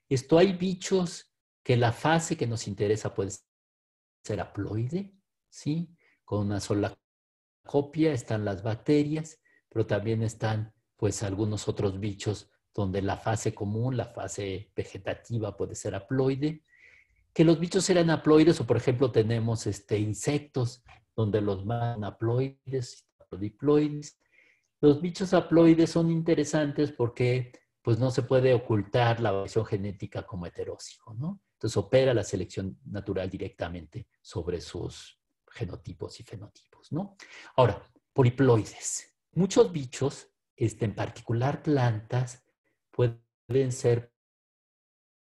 Esto hay bichos que la fase que nos interesa puede ser haploide, ¿sí? Con una sola copia están las bacterias pero también están pues algunos otros bichos donde la fase común, la fase vegetativa puede ser haploide, que los bichos eran haploides o por ejemplo tenemos este, insectos donde los man haploides, diploides. Los bichos haploides son interesantes porque pues no se puede ocultar la variación genética como heteróxico, ¿no? Entonces opera la selección natural directamente sobre sus genotipos y fenotipos, ¿no? Ahora, poliploides. Muchos bichos, este, en particular plantas, pueden ser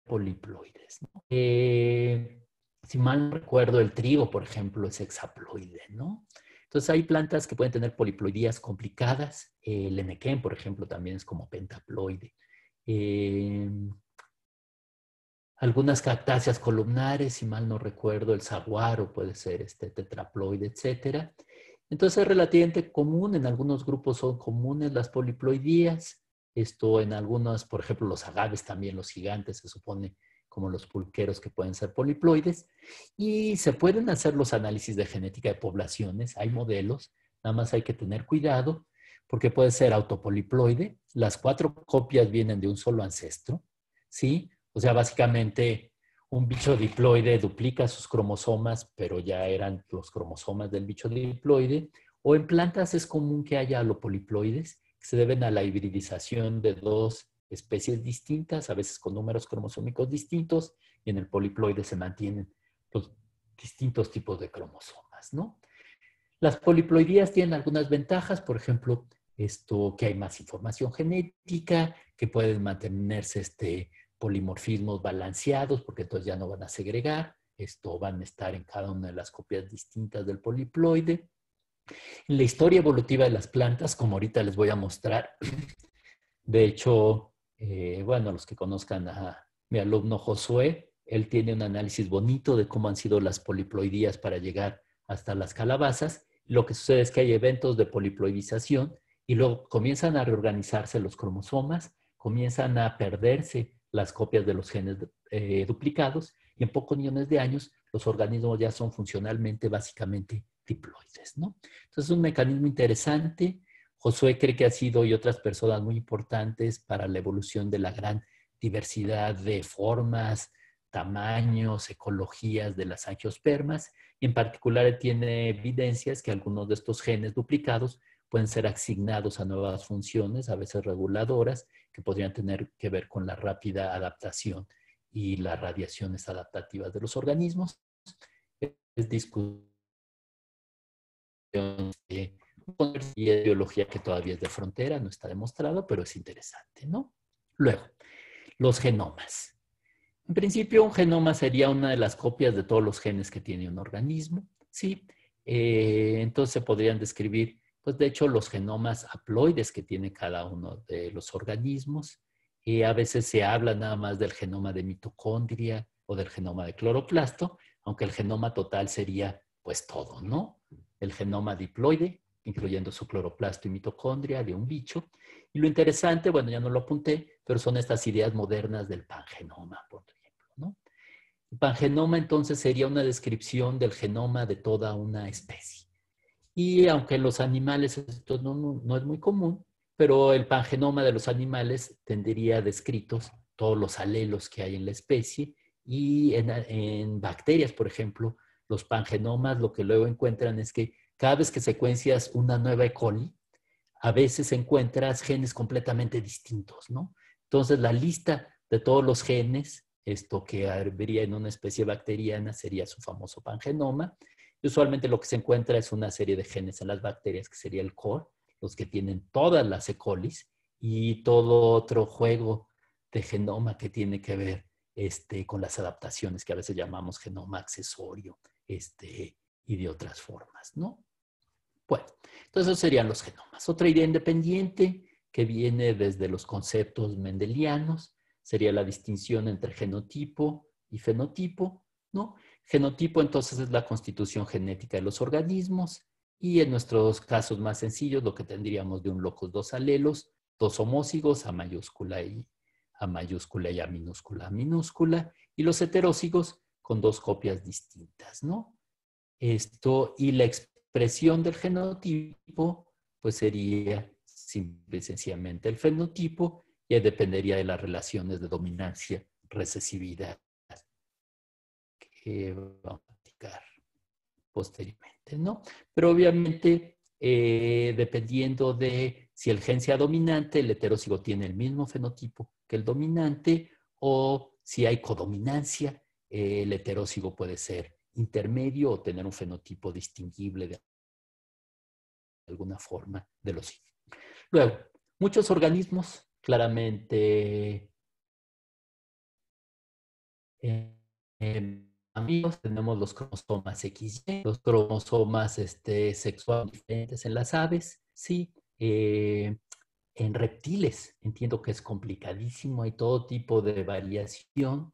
poliploides. Eh, si mal no recuerdo, el trigo, por ejemplo, es hexaploide, ¿no? Entonces hay plantas que pueden tener poliploidías complicadas. El enequén, por ejemplo, también es como pentaploide. Eh, algunas cactáceas columnares, si mal no recuerdo, el saguaro puede ser este tetraploide, etcétera. Entonces es relativamente común, en algunos grupos son comunes las poliploidías, esto en algunos, por ejemplo, los agaves también, los gigantes se supone como los pulqueros que pueden ser poliploides, y se pueden hacer los análisis de genética de poblaciones, hay modelos, nada más hay que tener cuidado, porque puede ser autopoliploide, las cuatro copias vienen de un solo ancestro, ¿sí? O sea, básicamente un bicho diploide duplica sus cromosomas, pero ya eran los cromosomas del bicho diploide, o en plantas es común que haya alopoliploides, que se deben a la hibridización de dos especies distintas, a veces con números cromosómicos distintos, y en el poliploide se mantienen los distintos tipos de cromosomas, ¿no? Las poliploidías tienen algunas ventajas, por ejemplo, esto que hay más información genética, que pueden mantenerse este, polimorfismos balanceados, porque entonces ya no van a segregar, esto van a estar en cada una de las copias distintas del poliploide. la historia evolutiva de las plantas, como ahorita les voy a mostrar, [clears throat] de hecho, eh, bueno, los que conozcan a mi alumno Josué, él tiene un análisis bonito de cómo han sido las poliploidías para llegar hasta las calabazas. Lo que sucede es que hay eventos de poliploidización y luego comienzan a reorganizarse los cromosomas, comienzan a perderse las copias de los genes eh, duplicados y en pocos millones de años los organismos ya son funcionalmente básicamente diploides, ¿no? Entonces es un mecanismo interesante. Josué cree que ha sido y otras personas muy importantes para la evolución de la gran diversidad de formas, tamaños, ecologías de las angiospermas. Y en particular tiene evidencias que algunos de estos genes duplicados pueden ser asignados a nuevas funciones, a veces reguladoras, que podrían tener que ver con la rápida adaptación y las radiaciones adaptativas de los organismos. Es discusión de biología que todavía es de frontera, no está demostrado, pero es interesante, ¿no? Luego, los genomas. En principio, un genoma sería una de las copias de todos los genes que tiene un organismo, ¿sí? Eh, entonces se podrían describir pues de hecho los genomas haploides que tiene cada uno de los organismos. Y a veces se habla nada más del genoma de mitocondria o del genoma de cloroplasto, aunque el genoma total sería pues todo, ¿no? El genoma diploide, incluyendo su cloroplasto y mitocondria de un bicho. Y lo interesante, bueno, ya no lo apunté, pero son estas ideas modernas del pangenoma, por ejemplo, ¿no? El pangenoma entonces sería una descripción del genoma de toda una especie. Y aunque en los animales esto no, es muy común, pero el pangenoma de los animales tendría descritos todos los alelos que hay en la especie y en, en, bacterias, por ejemplo, los pangenomas lo que luego encuentran es que cada vez que secuencias una nueva E. coli, a veces encuentras genes completamente distintos, ¿no? Entonces la lista de todos los genes, esto que habría en una especie bacteriana sería su famoso pangenoma, usualmente lo que se encuentra es una serie de genes en las bacterias, que sería el core, los que tienen todas las E. y todo otro juego de genoma que tiene que ver este, con las adaptaciones que a veces llamamos genoma accesorio este, y de otras formas, ¿no? Bueno, entonces esos serían los genomas. Otra idea independiente que viene desde los conceptos mendelianos sería la distinción entre genotipo y fenotipo, ¿no? Genotipo entonces es la constitución genética de los organismos y en nuestros casos más sencillos lo que tendríamos de un locus dos alelos, dos homócigos a mayúscula y a mayúscula y a minúscula minúscula y los heterócigos con dos copias distintas, ¿no? Esto y la expresión del genotipo pues sería simple y sencillamente el fenotipo y dependería de las relaciones de dominancia recesividad que vamos a platicar posteriormente, ¿no? Pero obviamente, eh, dependiendo de si el gen sea dominante, el heterocigoto tiene el mismo fenotipo que el dominante, o si hay codominancia, el heterócigo puede ser intermedio o tener un fenotipo distinguible de alguna forma de los hijos. Luego, muchos organismos claramente eh, em, amigos, tenemos los cromosomas XY, los cromosomas este, sexuales diferentes en las aves, sí, eh, en reptiles, entiendo que es complicadísimo, hay todo tipo de variación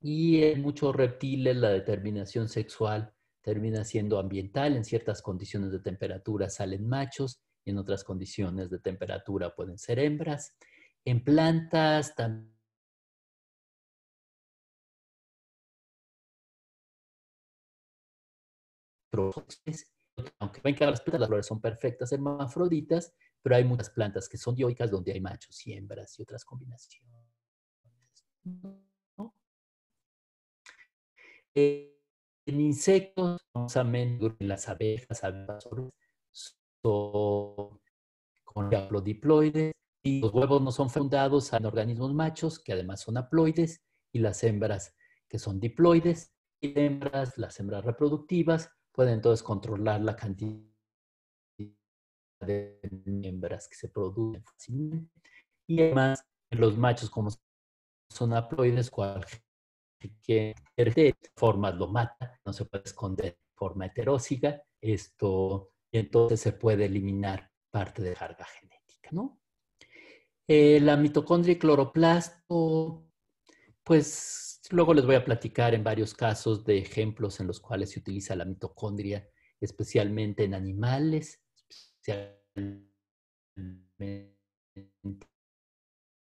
y en muchos reptiles la determinación sexual termina siendo ambiental, en ciertas condiciones de temperatura salen machos y en otras condiciones de temperatura pueden ser hembras. En plantas también aunque ven que las plantas, las flores son perfectas, hermafroditas, pero hay muchas plantas que son dioicas donde hay machos y hembras y otras combinaciones. Eh, en insectos, las abejas, son con y los huevos no son fundados en organismos machos que además son haploides y las hembras que son diploides y hembras, las hembras reproductivas Pueden entonces controlar la cantidad de hembras que se producen fácilmente. Y además, los machos, como son haploides, cualquier forma lo mata, no se puede esconder de forma heteróxica, esto, entonces se puede eliminar parte de carga genética, ¿no? Eh, la mitocondria y cloroplasto, pues Luego les voy a platicar en varios casos de ejemplos en los cuales se utiliza la mitocondria, especialmente en animales, especialmente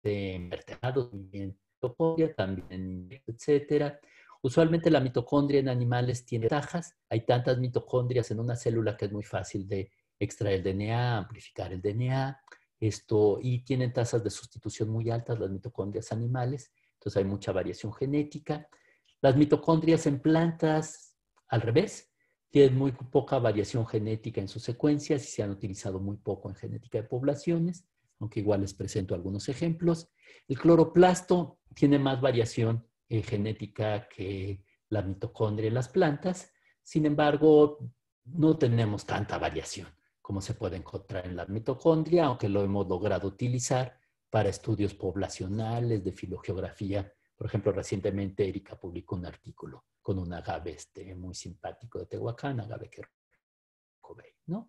en vertebrados, en mitocondria, también, etcétera. Usualmente la mitocondria en animales tiene tajas. Hay tantas mitocondrias en una célula que es muy fácil de extraer el DNA, amplificar el DNA, esto, y tienen tasas de sustitución muy altas las mitocondrias animales. Entonces hay mucha variación genética. Las mitocondrias en plantas, al revés, tienen muy poca variación genética en sus secuencias y se han utilizado muy poco en genética de poblaciones, aunque igual les presento algunos ejemplos. El cloroplasto tiene más variación genética que la mitocondria en las plantas, sin embargo, no tenemos tanta variación como se puede encontrar en la mitocondria, aunque lo hemos logrado utilizar para estudios poblacionales, de filogeografía. Por ejemplo, recientemente Erika publicó un artículo con un agave este, muy simpático de Tehuacán, agave que ¿no?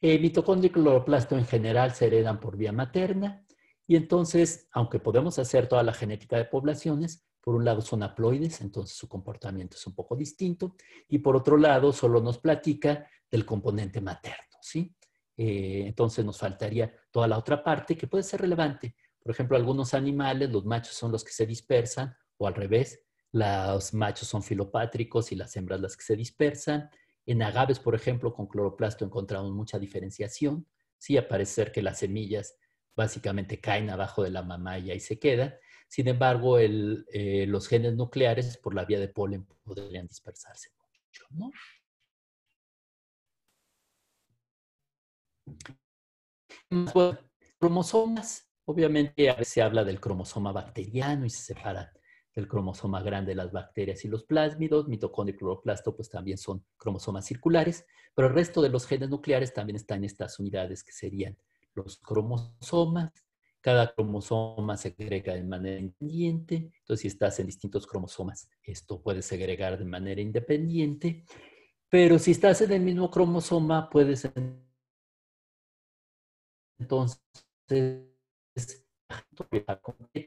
Eh, y cloroplasto en general se heredan por vía materna y entonces, aunque podemos hacer toda la genética de poblaciones, por un lado son haploides, entonces su comportamiento es un poco distinto, y por otro lado solo nos platica del componente materno, ¿sí? Eh, entonces nos faltaría toda la otra parte que puede ser relevante. Por ejemplo, algunos animales, los machos son los que se dispersan, o al revés, los machos son filopátricos y las hembras las que se dispersan. En agaves, por ejemplo, con cloroplasto encontramos mucha diferenciación. Sí, aparece que las semillas básicamente caen abajo de la mamá y ahí se quedan. Sin embargo, eh, los genes nucleares por la vía de polen podrían dispersarse mucho, ¿no? cromosomas, obviamente se habla del cromosoma bacteriano y se separa del cromosoma grande las bacterias y los plásmidos, mitocondria y cloroplasto, pues también son cromosomas circulares, pero el resto de los genes nucleares también están en estas unidades que serían los cromosomas. Cada cromosoma se segrega de manera independiente, entonces si estás en distintos cromosomas, esto puede segregar de manera independiente, pero si estás en el mismo cromosoma, puedes entonces,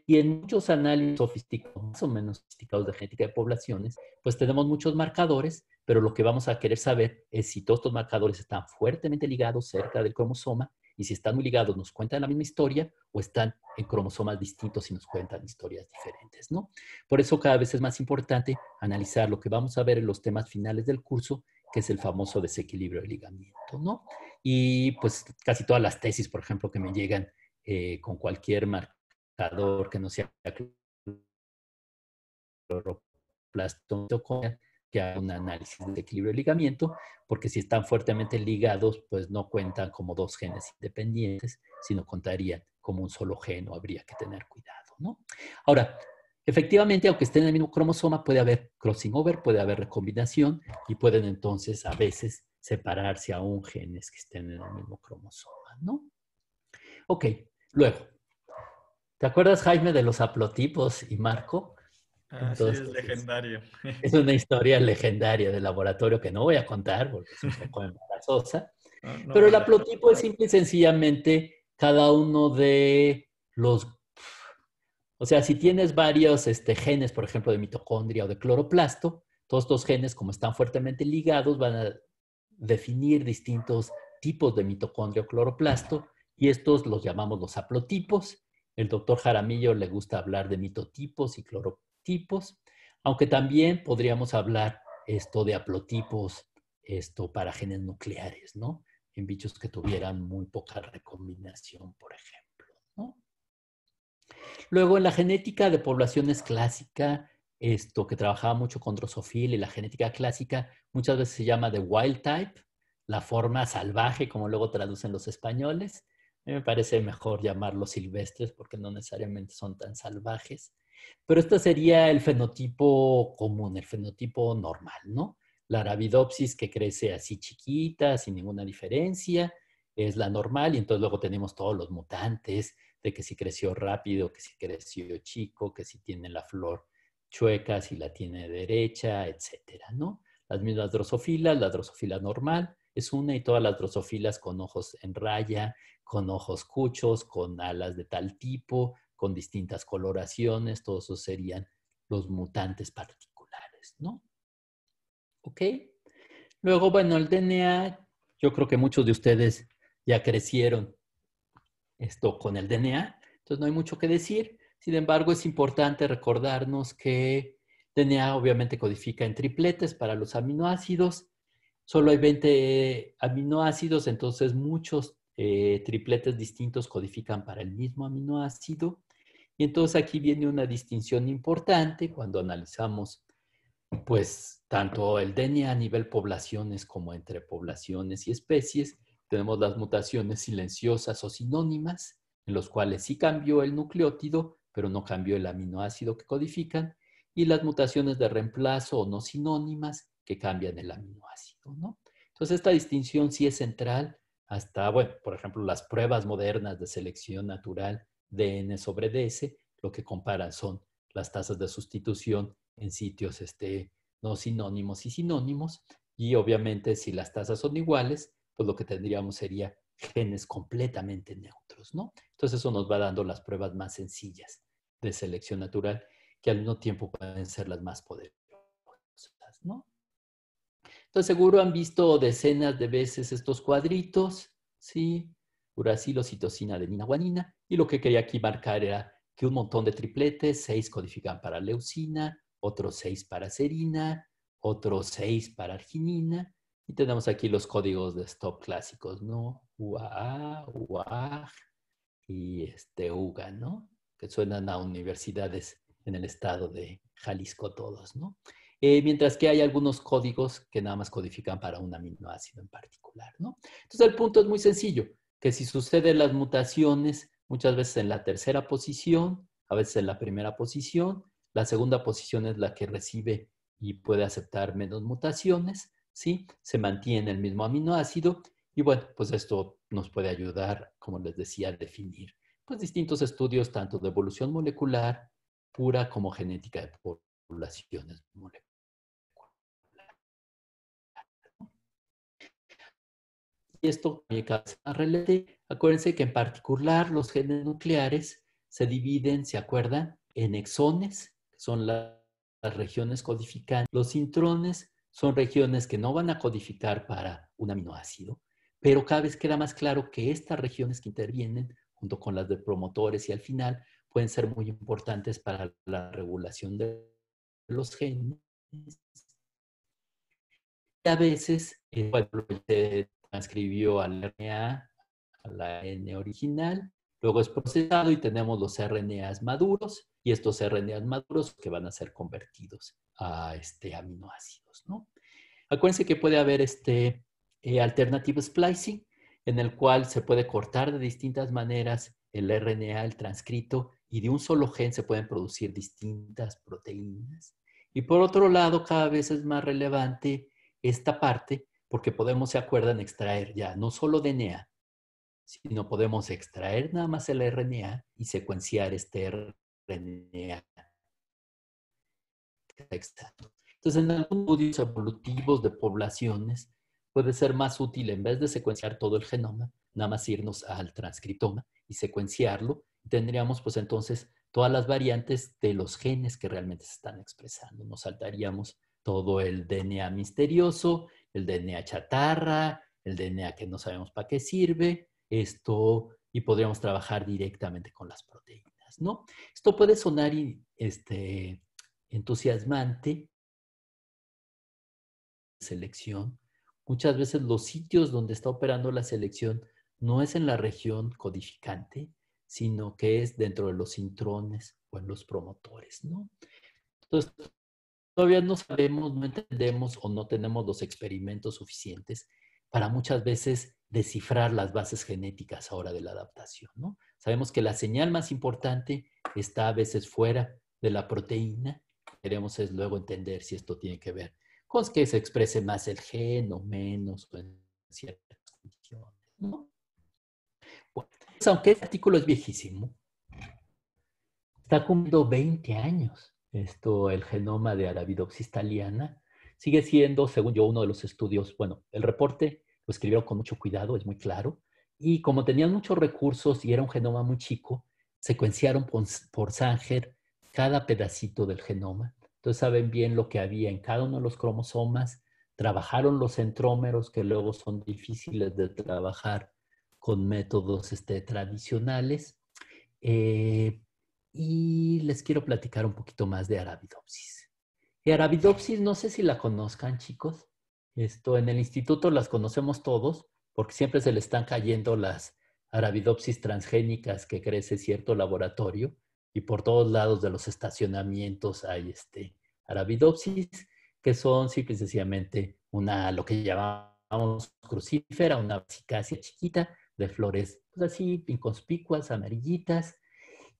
y en muchos análisis sofisticados, más o menos sofisticados de genética de poblaciones, pues tenemos muchos marcadores, pero lo que vamos a querer saber es si todos estos marcadores están fuertemente ligados cerca del cromosoma y si están muy ligados nos cuentan la misma historia o están en cromosomas distintos y nos cuentan historias diferentes, ¿no? Por eso cada vez es más importante analizar lo que vamos a ver en los temas finales del curso que es el famoso desequilibrio del ligamiento, ¿no? Y pues casi todas las tesis, por ejemplo, que me llegan eh, con cualquier marcador que no sea cloroplastoma, que haga un análisis de equilibrio del ligamiento, porque si están fuertemente ligados, pues no cuentan como dos genes independientes, sino contarían como un solo gen o habría que tener cuidado, ¿no? Ahora, Efectivamente, aunque estén en el mismo cromosoma, puede haber crossing over, puede haber recombinación y pueden entonces a veces separarse aún genes que estén en el mismo cromosoma, ¿no? Ok, luego. ¿Te acuerdas, Jaime, de los aplotipos y Marco? Ah, es legendario. Es una historia legendaria del laboratorio que no voy a contar porque es un poco embarazosa. Pero el aplotipo es simple y sencillamente cada uno de los o sea, si tienes varios este, genes, por ejemplo, de mitocondria o de cloroplasto, todos estos genes, como están fuertemente ligados, van a definir distintos tipos de mitocondria o cloroplasto, y estos los llamamos los aplotipos. El doctor Jaramillo le gusta hablar de mitotipos y clorotipos, aunque también podríamos hablar esto de aplotipos esto para genes nucleares, ¿no? En bichos que tuvieran muy poca recombinación, por ejemplo. Luego, en la genética de poblaciones clásica, esto que trabajaba mucho con Drosophila y la genética clásica, muchas veces se llama de wild type, la forma salvaje, como luego traducen los españoles. A mí me parece mejor llamarlos silvestres porque no necesariamente son tan salvajes. Pero este sería el fenotipo común, el fenotipo normal, ¿no? La Arabidopsis que crece así chiquita, sin ninguna diferencia, es la normal y entonces luego tenemos todos los mutantes de que si creció rápido, que si creció chico, que si tiene la flor chueca, si la tiene derecha, etcétera, ¿no? Las mismas drosofilas, la drosofila normal es una y todas las drosofilas con ojos en raya, con ojos cuchos, con alas de tal tipo, con distintas coloraciones, todos esos serían los mutantes particulares, ¿no? ¿Ok? Luego, bueno, el DNA, yo creo que muchos de ustedes ya crecieron esto con el DNA. Entonces no hay mucho que decir. Sin embargo, es importante recordarnos que DNA obviamente codifica en tripletes para los aminoácidos. Solo hay 20 aminoácidos, entonces muchos eh, tripletes distintos codifican para el mismo aminoácido. Y entonces aquí viene una distinción importante cuando analizamos pues tanto el DNA a nivel poblaciones como entre poblaciones y especies, tenemos las mutaciones silenciosas o sinónimas, en los cuales sí cambió el nucleótido, pero no cambió el aminoácido que codifican, y las mutaciones de reemplazo o no sinónimas que cambian el aminoácido, ¿no? Entonces, esta distinción sí es central hasta, bueno, por ejemplo, las pruebas modernas de selección natural DN N sobre DS, lo que comparan son las tasas de sustitución en sitios este, no sinónimos y sinónimos, y obviamente si las tasas son iguales, pues lo que tendríamos sería genes completamente neutros, ¿no? Entonces eso nos va dando las pruebas más sencillas de selección natural que al mismo tiempo pueden ser las más poderosas, ¿no? Entonces seguro han visto decenas de veces estos cuadritos, ¿sí? Uracilo, citocina, adenina, guanina. Y lo que quería aquí marcar era que un montón de tripletes, seis codifican para leucina, otros seis para serina, otros seis para arginina, y tenemos aquí los códigos de stop clásicos, ¿no? UAA, UAG y este UGA, ¿no? Que suenan a universidades en el estado de Jalisco todos, ¿no? Eh, mientras que hay algunos códigos que nada más codifican para un aminoácido en particular, ¿no? Entonces el punto es muy sencillo, que si suceden las mutaciones, muchas veces en la tercera posición, a veces en la primera posición, la segunda posición es la que recibe y puede aceptar menos mutaciones, ¿sí? Se mantiene el mismo aminoácido y bueno, pues esto nos puede ayudar, como les decía, a definir pues distintos estudios tanto de evolución molecular pura como genética de poblaciones moleculares. Y esto relevante. Acuérdense que en particular los genes nucleares se dividen, ¿se acuerdan? En exones, que son las regiones codificantes, los intrones, son regiones que no van a codificar para un aminoácido, pero cada vez queda más claro que estas regiones que intervienen, junto con las de promotores y al final, pueden ser muy importantes para la regulación de los genes. a veces, eh, se transcribió al RNA, a la N original, Luego es procesado y tenemos los RNAs maduros y estos RNAs maduros que van a ser convertidos a este, aminoácidos. ¿no? Acuérdense que puede haber este eh, alternative splicing en el cual se puede cortar de distintas maneras el RNA, el transcrito, y de un solo gen se pueden producir distintas proteínas. Y por otro lado, cada vez es más relevante esta parte porque podemos, se acuerdan, extraer ya no solo DNA, si no, podemos extraer nada más el RNA y secuenciar este RNA. Entonces, en algunos estudios evolutivos de poblaciones puede ser más útil, en vez de secuenciar todo el genoma, nada más irnos al transcriptoma y secuenciarlo. Tendríamos, pues entonces, todas las variantes de los genes que realmente se están expresando. Nos saltaríamos todo el DNA misterioso, el DNA chatarra, el DNA que no sabemos para qué sirve, esto y podríamos trabajar directamente con las proteínas, ¿no? Esto puede sonar este, entusiasmante, selección. Muchas veces los sitios donde está operando la selección no es en la región codificante, sino que es dentro de los intrones o en los promotores, ¿no? Entonces, todavía no sabemos, no entendemos o no tenemos los experimentos suficientes para muchas veces descifrar las bases genéticas ahora de la adaptación. Sabemos que la señal más importante está a veces fuera de la proteína. Queremos luego entender si esto tiene que ver con que se exprese más el gen o menos pues, aunque este artículo es viejísimo, está cumpliendo 20 años. Esto, el genoma de Arabidopsis thaliana, sigue siendo, según yo, uno de los estudios, bueno, el reporte lo escribieron con mucho cuidado, es muy claro. Y como tenían muchos recursos y era un genoma muy chico, secuenciaron por, por Sanger cada pedacito del genoma. Entonces saben bien lo que había en cada uno de los cromosomas, trabajaron los centrómeros que luego son difíciles de trabajar con métodos este, tradicionales. Eh, y les quiero platicar un poquito más de Arabidopsis. Y Arabidopsis, no sé si la conozcan, chicos. Esto, en el instituto las conocemos todos porque siempre se le están cayendo las arabidopsis transgénicas que crece cierto laboratorio y por todos lados de los estacionamientos hay este, arabidopsis que son simple sencillamente una, lo que llamamos crucífera, una cicacia chiquita de flores pues así inconspicuas, amarillitas.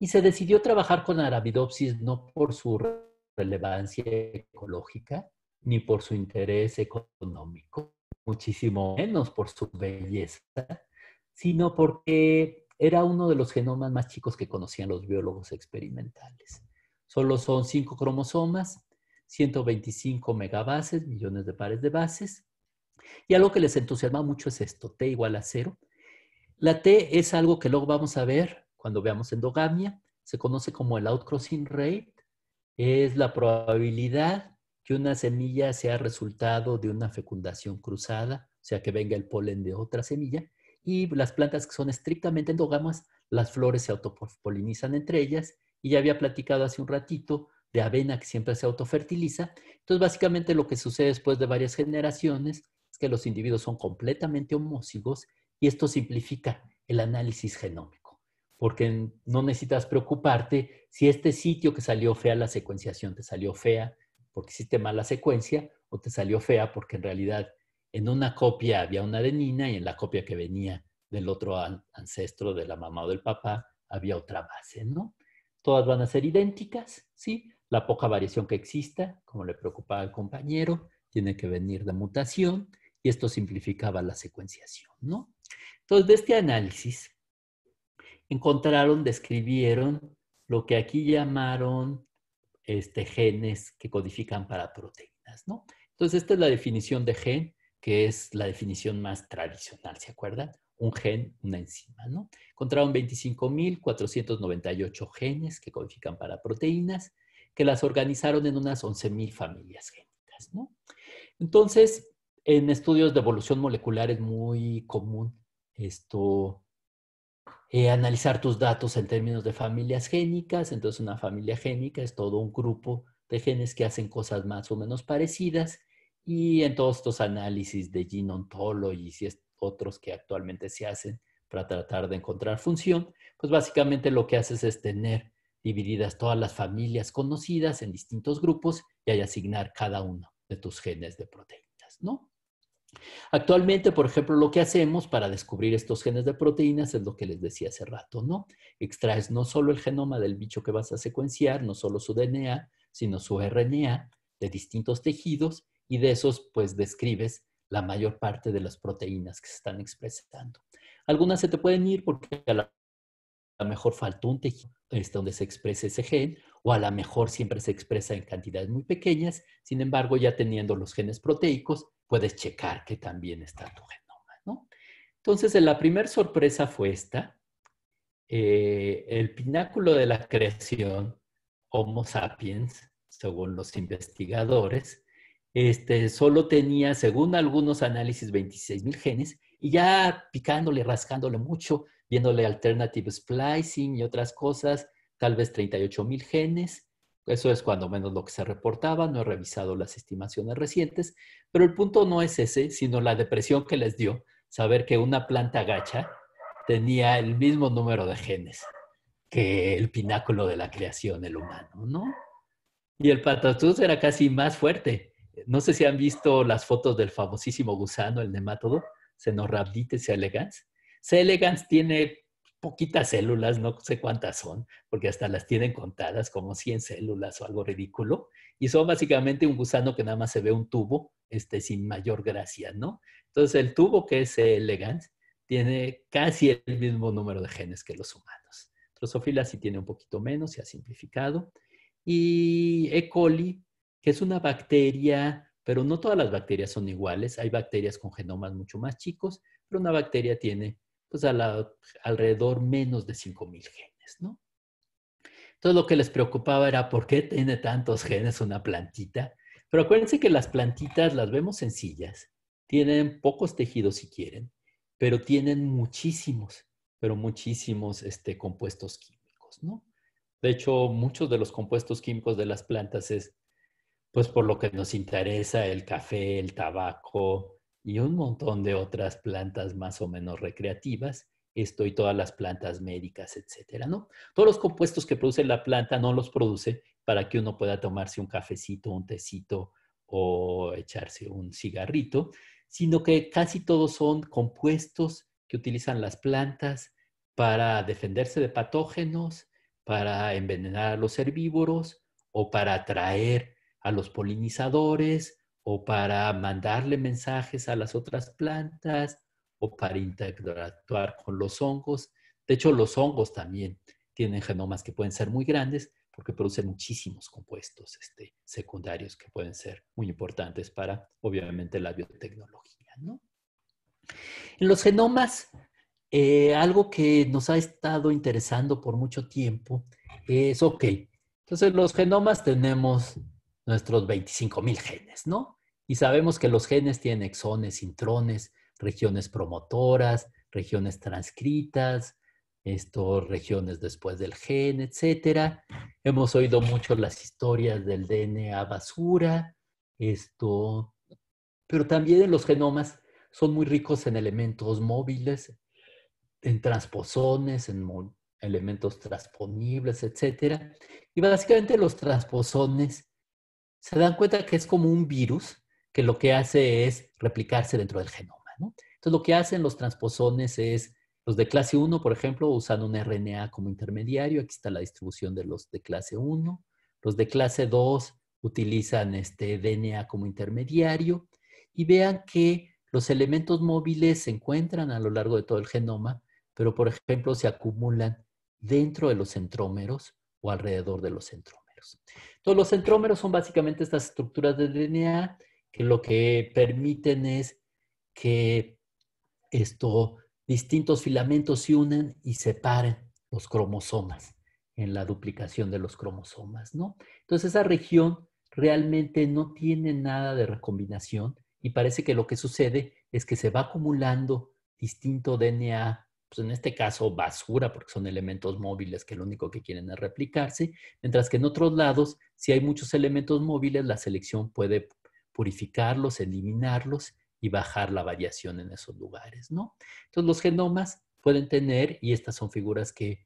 Y se decidió trabajar con Arabidopsis no por su relevancia ecológica, ni por su interés económico, muchísimo menos por su belleza, sino porque era uno de los genomas más chicos que conocían los biólogos experimentales. Solo son cinco cromosomas, 125 megabases, millones de pares de bases. Y algo que les entusiasma mucho es esto, T igual a cero. La T es algo que luego vamos a ver cuando veamos endogamia. Se conoce como el outcrossing rate. Es la probabilidad que una semilla sea resultado de una fecundación cruzada, o sea, que venga el polen de otra semilla, y las plantas que son estrictamente endógamas, las flores se autopolinizan entre ellas, y ya había platicado hace un ratito de avena que siempre se autofertiliza. Entonces, básicamente lo que sucede después de varias generaciones es que los individuos son completamente homócigos y esto simplifica el análisis genómico, porque no necesitas preocuparte si este sitio que salió fea, la secuenciación te salió fea, porque hiciste mala secuencia o te salió fea porque en realidad en una copia había una adenina y en la copia que venía del otro ancestro, de la mamá o del papá, había otra base, ¿no? Todas van a ser idénticas, ¿sí? La poca variación que exista, como le preocupaba al compañero, tiene que venir de mutación y esto simplificaba la secuenciación, ¿no? Entonces, de este análisis, encontraron, describieron lo que aquí llamaron este, genes que codifican para proteínas, ¿no? Entonces, esta es la definición de gen, que es la definición más tradicional, ¿se acuerdan? Un gen, una enzima, ¿no? Encontraron 25.498 genes que codifican para proteínas, que las organizaron en unas 11.000 familias génicas, ¿no? Entonces, en estudios de evolución molecular es muy común esto eh, analizar tus datos en términos de familias génicas. Entonces, una familia génica es todo un grupo de genes que hacen cosas más o menos parecidas. Y en todos estos análisis de gene y otros que actualmente se hacen para tratar de encontrar función, pues básicamente lo que haces es tener divididas todas las familias conocidas en distintos grupos y ahí asignar cada uno de tus genes de proteínas, ¿no? Actualmente, por ejemplo, lo que hacemos para descubrir estos genes de proteínas es lo que les decía hace rato, ¿no? Extraes no solo el genoma del bicho que vas a secuenciar, no solo su DNA, sino su RNA de distintos tejidos y de esos pues describes la mayor parte de las proteínas que se están expresando. Algunas se te pueden ir porque a la lo mejor faltó un tejido este, donde se expresa ese gen, o a lo mejor siempre se expresa en cantidades muy pequeñas, sin embargo, ya teniendo los genes proteicos, puedes checar que también está tu genoma, ¿no? Entonces, la primera sorpresa fue esta. Eh, el pináculo de la creación, Homo sapiens, según los investigadores, este, solo tenía, según algunos análisis, 26.000 genes, y ya picándole, rascándole mucho, viéndole alternative splicing y otras cosas, tal vez 38.000 mil genes, eso es cuando menos lo que se reportaba, no he revisado las estimaciones recientes, pero el punto no es ese, sino la depresión que les dio saber que una planta gacha tenía el mismo número de genes que el pináculo de la creación, el humano, ¿no? Y el patatús era casi más fuerte. No sé si han visto las fotos del famosísimo gusano, el nematodo, C. elegans. C. elegans tiene poquitas células, no sé cuántas son, porque hasta las tienen contadas como 100 células o algo ridículo, y son básicamente un gusano que nada más se ve un tubo, este, sin mayor gracia, ¿no? Entonces el tubo que es elegans tiene casi el mismo número de genes que los humanos. Drosophila sí tiene un poquito menos, se ha simplificado. Y E. coli, que es una bacteria, pero no todas las bacterias son iguales. Hay bacterias con genomas mucho más chicos, pero una bacteria tiene pues alrededor menos de 5.000 genes, ¿no? Entonces lo que les preocupaba era por qué tiene tantos genes una plantita. Pero acuérdense que las plantitas las vemos sencillas, tienen pocos tejidos si quieren, pero tienen muchísimos, pero muchísimos este, compuestos químicos, ¿no? De hecho, muchos de los compuestos químicos de las plantas es, pues por lo que nos interesa, el café, el tabaco, y un montón de otras plantas más o menos recreativas, esto y todas las plantas médicas, etcétera, ¿no? Todos los compuestos que produce la planta no los produce para que uno pueda tomarse un cafecito, un tecito o echarse un cigarrito, sino que casi todos son compuestos que utilizan las plantas para defenderse de patógenos, para envenenar a los herbívoros o para atraer a los polinizadores o para mandarle mensajes a las otras plantas o para interactuar con los hongos. De hecho, los hongos también tienen genomas que pueden ser muy grandes porque producen muchísimos compuestos este, secundarios que pueden ser muy importantes para, obviamente, la biotecnología. ¿no? En los genomas, eh, algo que nos ha estado interesando por mucho tiempo es, ok, entonces los genomas tenemos nuestros 25.000 genes, ¿no? Y sabemos que los genes tienen exones, intrones, regiones promotoras, regiones transcritas, estos regiones después del gen, etc. Hemos oído mucho las historias del DNA basura, esto, pero también los genomas son muy ricos en elementos móviles, en transposones, en elementos transponibles, etcétera. Y básicamente los transposones se dan cuenta que es como un virus que lo que hace es replicarse dentro del genoma. Entonces, lo que hacen los transposones es, los de clase 1, por ejemplo, usan un RNA como intermediario. Aquí está la distribución de los de clase 1. Los de clase 2 utilizan este DNA como intermediario. Y vean que los elementos móviles se encuentran a lo largo de todo el genoma, pero por ejemplo se acumulan dentro de los centrómeros o alrededor de los centrómeros. Entonces los centrómeros son básicamente estas estructuras de DNA que lo que permiten es que estos distintos filamentos se unen y separen los cromosomas en la duplicación de los cromosomas, ¿no? Entonces esa región realmente no tiene nada de recombinación y parece que lo que sucede es que se va acumulando distinto DNA, pues en este caso basura, porque son elementos móviles que lo único que quieren es replicarse, mientras que en otros lados, si hay muchos elementos móviles, la selección puede purificarlos, eliminarlos y bajar la variación en esos lugares, ¿no? Entonces los genomas pueden tener, y estas son figuras que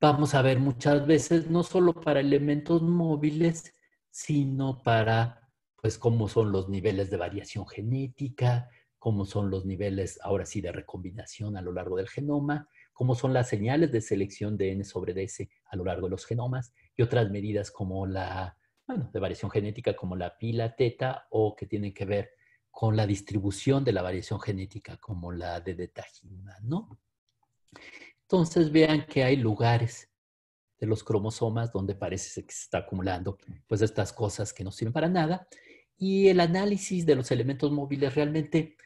vamos a ver muchas veces, no solo para elementos móviles, sino para, pues, cómo son los niveles de variación genética, cómo son los niveles, ahora sí, de recombinación a lo largo del genoma, cómo son las señales de selección de N sobre DS a lo largo de los genomas y otras medidas como la bueno, de variación genética como la pila, teta, o que tienen que ver con la distribución de la variación genética como la de detagina, ¿no? Entonces vean que hay lugares de los cromosomas donde parece que se está acumulando pues estas cosas que no sirven para nada y el análisis de los elementos móviles realmente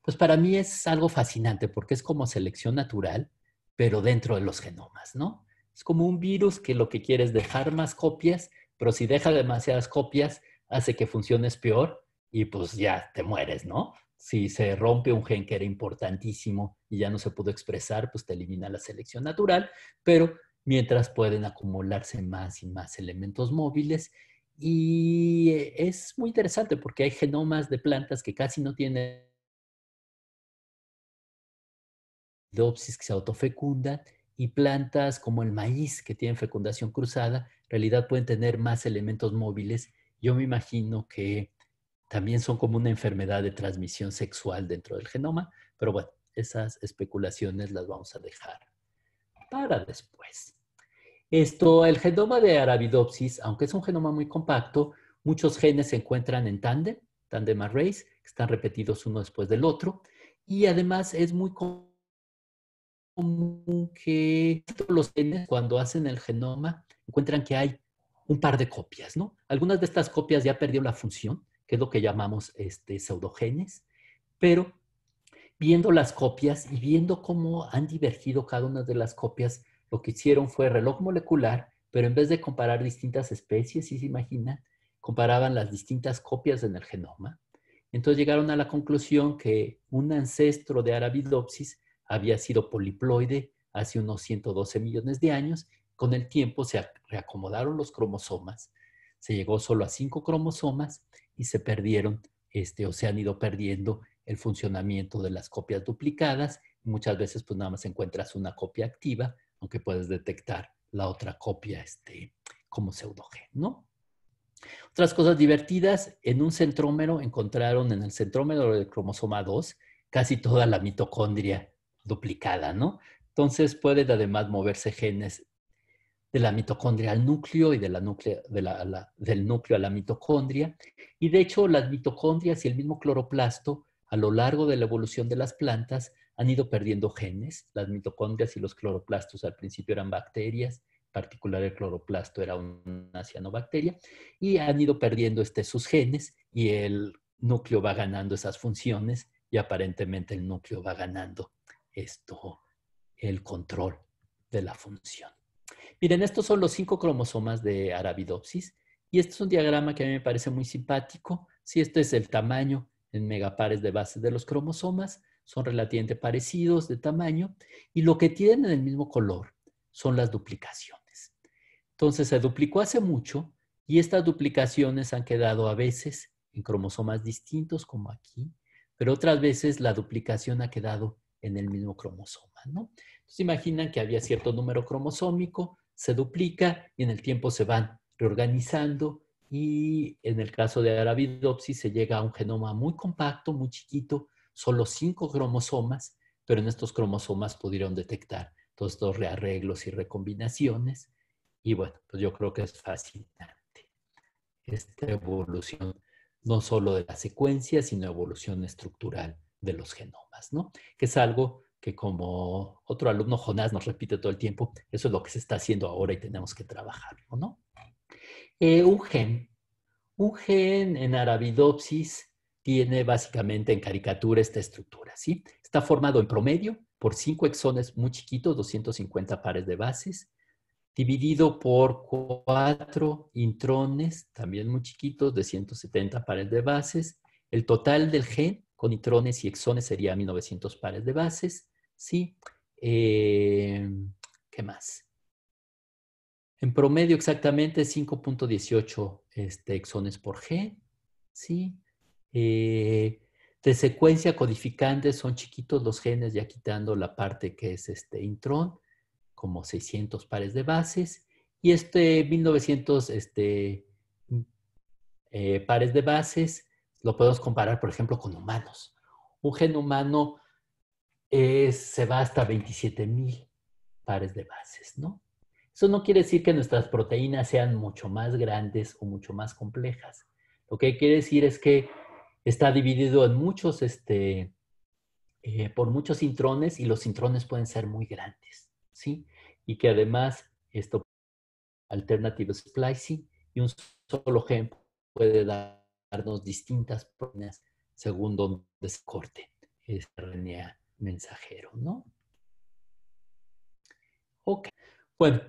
pues para mí es algo fascinante porque es como selección natural pero dentro de los genomas, ¿no? Es como un virus que lo que quiere es dejar más copias pero si deja demasiadas copias, hace que funciones peor y pues ya te mueres, ¿no? Si se rompe un gen que era importantísimo y ya no se pudo expresar, pues te elimina la selección natural, pero mientras pueden acumularse más y más elementos móviles. Y es muy interesante porque hay genomas de plantas que casi no tienen dopsis que se autofecundan y plantas como el maíz que tienen fecundación cruzada realidad pueden tener más elementos móviles. Yo me imagino que también son como una enfermedad de transmisión sexual dentro del genoma, pero bueno, esas especulaciones las vamos a dejar para después. Esto, el genoma de Arabidopsis, aunque es un genoma muy compacto, muchos genes se encuentran en tándem, tándem arrays, que están repetidos uno después del otro, y además es muy común que los genes cuando hacen el genoma encuentran que hay un par de copias, ¿no? Algunas de estas copias ya perdió la función, que es lo que llamamos este, pseudogenes, pero viendo las copias y viendo cómo han divergido cada una de las copias, lo que hicieron fue reloj molecular, pero en vez de comparar distintas especies, si se imagina, comparaban las distintas copias en el genoma. Entonces llegaron a la conclusión que un ancestro de Arabidopsis había sido poliploide hace unos 112 millones de años con el tiempo se reacomodaron los cromosomas, se llegó solo a cinco cromosomas y se perdieron, este, o se han ido perdiendo el funcionamiento de las copias duplicadas. Muchas veces pues nada más encuentras una copia activa, aunque puedes detectar la otra copia este, como pseudogen, ¿no? Otras cosas divertidas, en un centrómero encontraron en el centrómero del cromosoma 2 casi toda la mitocondria duplicada, ¿no? Entonces pueden además moverse genes de la mitocondria al núcleo y de la núcleo, del núcleo a la mitocondria. Y de hecho, las mitocondrias y el mismo cloroplasto, a lo largo de la evolución de las plantas, han ido perdiendo genes. Las mitocondrias y los cloroplastos al principio eran bacterias, en particular el cloroplasto era una cianobacteria, y han ido perdiendo este, sus genes y el núcleo va ganando esas funciones y aparentemente el núcleo va ganando esto, el control de la función. Miren, estos son los cinco cromosomas de Arabidopsis y este es un diagrama que a mí me parece muy simpático. Si este es el tamaño en megapares de bases de los cromosomas, son relativamente parecidos de tamaño y lo que tienen en el mismo color son las duplicaciones. Entonces se duplicó hace mucho y estas duplicaciones han quedado a veces en cromosomas distintos como aquí, pero otras veces la duplicación ha quedado en el mismo cromosoma, ¿no? Entonces imaginan que había cierto número cromosómico, se duplica y en el tiempo se van reorganizando y en el caso de Arabidopsis se llega a un genoma muy compacto, muy chiquito, solo cinco cromosomas, pero en estos cromosomas pudieron detectar todos estos rearreglos y recombinaciones. Y bueno, pues yo creo que es fascinante esta evolución, no solo de la secuencia, sino evolución estructural de los genomas, ¿no? Que es algo que como otro alumno Jonás nos repite todo el tiempo, eso es lo que se está haciendo ahora y tenemos que trabajarlo, ¿no? Eh, un gen. Un gen en Arabidopsis tiene básicamente en caricatura esta estructura, ¿sí? Está formado en promedio por cinco exones muy chiquitos, 250 pares de bases, dividido por cuatro intrones, también muy chiquitos, de 170 pares de bases. El total del gen con intrones y exones sería 1900 pares de bases. ¿sí? Eh, ¿Qué más? En promedio exactamente 5.18 este, exones por G, ¿sí? Eh, de secuencia codificante son chiquitos los genes, ya quitando la parte que es este intrón, como 600 pares de bases, y este 1900 este, eh, pares de bases lo podemos comparar, por ejemplo, con humanos. Un gen humano eh, se va hasta 27 mil pares de bases, ¿no? Eso no quiere decir que nuestras proteínas sean mucho más grandes o mucho más complejas. Lo que quiere decir es que está dividido en muchos, este, eh, por muchos intrones y los intrones pueden ser muy grandes, ¿sí? Y que además esto alternative splicing y un solo gen puede darnos distintas proteínas según donde se corte RNA mensajero, ¿no? Ok. Bueno,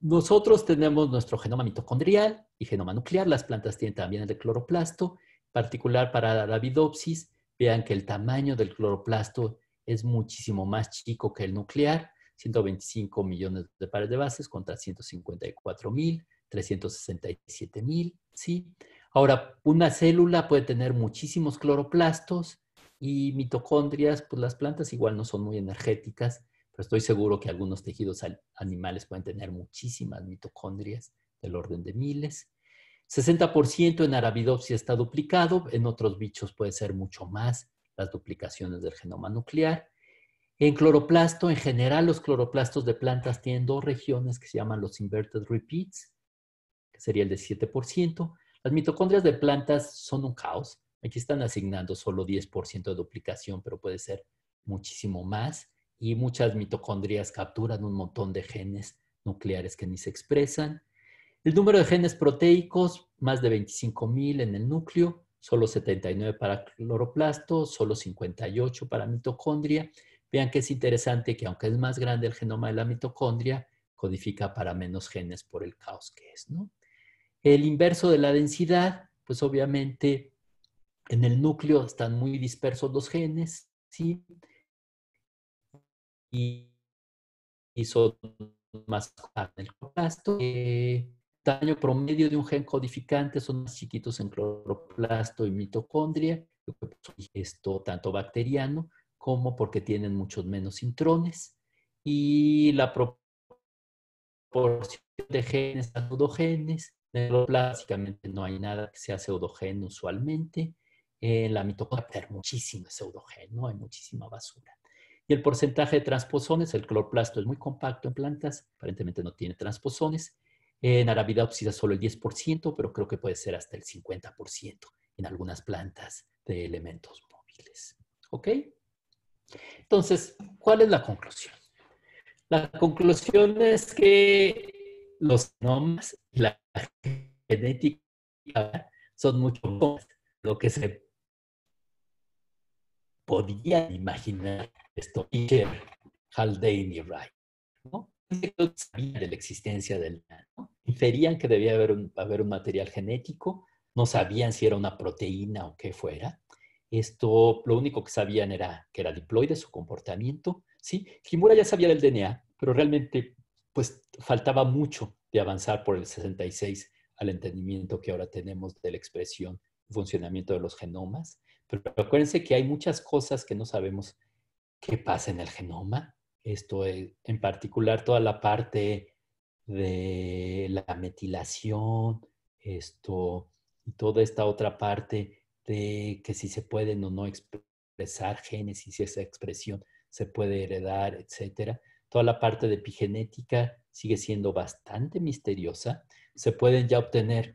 nosotros tenemos nuestro genoma mitocondrial y genoma nuclear. Las plantas tienen también el de cloroplasto, en particular para la vidopsis, Vean que el tamaño del cloroplasto es muchísimo más chico que el nuclear, 125 millones de pares de bases contra 154 mil, 367 mil, ¿sí? Ahora, una célula puede tener muchísimos cloroplastos, y mitocondrias, pues las plantas igual no son muy energéticas, pero estoy seguro que algunos tejidos animales pueden tener muchísimas mitocondrias del orden de miles. 60% en Arabidopsia está duplicado, en otros bichos puede ser mucho más las duplicaciones del genoma nuclear. En cloroplasto, en general, los cloroplastos de plantas tienen dos regiones que se llaman los inverted repeats, que sería el de 7%. Las mitocondrias de plantas son un caos. Aquí están asignando solo 10% de duplicación, pero puede ser muchísimo más. Y muchas mitocondrias capturan un montón de genes nucleares que ni se expresan. El número de genes proteicos, más de 25.000 en el núcleo, solo 79 para cloroplasto, solo 58 para mitocondria. Vean que es interesante que aunque es más grande el genoma de la mitocondria, codifica para menos genes por el caos que es. ¿no? El inverso de la densidad, pues obviamente en el núcleo están muy dispersos los genes, ¿sí? Y, y son más en el cloroplasto. Eh, tamaño promedio de un gen codificante son más chiquitos en cloroplasto y mitocondria, esto tanto bacteriano como porque tienen muchos menos intrones. Y la proporción de genes a pseudogenes, básicamente no hay nada que sea pseudogén usualmente en eh, la mitocondria pues, hay muchísimo pseudogeno, hay muchísima basura. Y el porcentaje de transposones, el cloroplasto es muy compacto en plantas, aparentemente no tiene transposones. En arabida oxida solo el 10%, pero creo que puede ser hasta el 50% en algunas plantas de elementos móviles. ¿Ok? Entonces, ¿cuál es la conclusión? La conclusión es que los genomas y la genética son mucho más lo que se podían imaginar esto, que Haldane y Wright, ¿no? sabían de la existencia del ¿no? Inferían que debía haber un, haber un material genético, no sabían si era una proteína o qué fuera. Esto, lo único que sabían era que era diploide, su comportamiento, ¿sí? Kimura ya sabía del DNA, pero realmente, pues, faltaba mucho de avanzar por el 66 al entendimiento que ahora tenemos de la expresión y funcionamiento de los genomas. Pero acuérdense que hay muchas cosas que no sabemos qué pasa en el genoma. Esto es, en particular toda la parte de la metilación, esto y toda esta otra parte de que si se pueden o no expresar genes y si esa expresión se puede heredar, etcétera. Toda la parte de epigenética sigue siendo bastante misteriosa. Se pueden ya obtener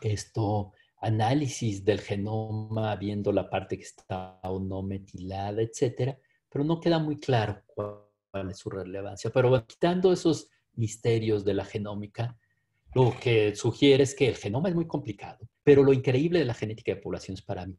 esto análisis del genoma, viendo la parte que está o no metilada, etcétera, pero no queda muy claro cuál es su relevancia. Pero quitando esos misterios de la genómica, lo que sugiere es que el genoma es muy complicado, pero lo increíble de la genética de poblaciones para mí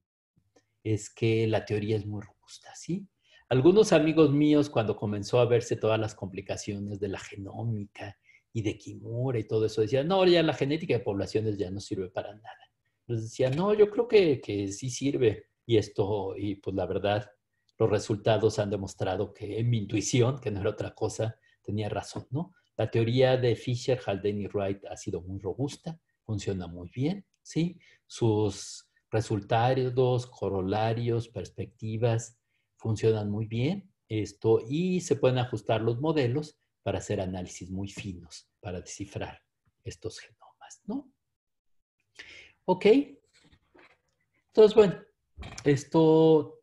es que la teoría es muy robusta, ¿sí? Algunos amigos míos, cuando comenzó a verse todas las complicaciones de la genómica y de Kimura y todo eso, decían, no, ya la genética de poblaciones ya no sirve para nada pues decía, no, yo creo que, que sí sirve. Y esto, y pues la verdad, los resultados han demostrado que en mi intuición, que no era otra cosa, tenía razón, ¿no? La teoría de Fisher, Haldane y Wright ha sido muy robusta, funciona muy bien, ¿sí? Sus resultados, corolarios, perspectivas funcionan muy bien, esto, y se pueden ajustar los modelos para hacer análisis muy finos, para descifrar estos genomas, ¿no? ¿Ok? Entonces, bueno, esto,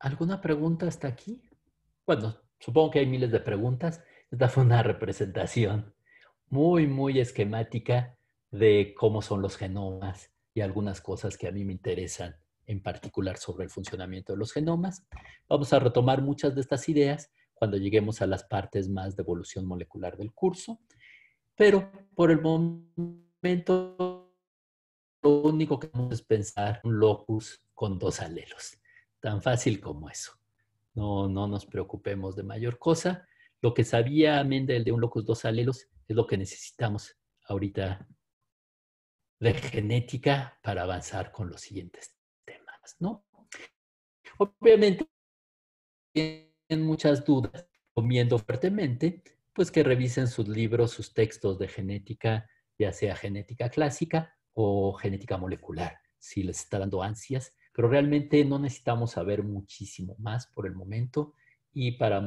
¿alguna pregunta hasta aquí? Bueno, supongo que hay miles de preguntas. Esta fue una representación muy, muy esquemática de cómo son los genomas y algunas cosas que a mí me interesan en particular sobre el funcionamiento de los genomas. Vamos a retomar muchas de estas ideas cuando lleguemos a las partes más de evolución molecular del curso, pero por el momento lo único que vamos es pensar un locus con dos alelos. Tan fácil como eso. No, no nos preocupemos de mayor cosa. Lo que sabía Mendel de un locus dos alelos es lo que necesitamos ahorita de genética para avanzar con los siguientes temas, ¿no? Obviamente, tienen muchas dudas, comiendo fuertemente, pues que revisen sus libros, sus textos de genética, ya sea genética clásica o genética molecular, si les está dando ansias, pero realmente no necesitamos saber muchísimo más por el momento y para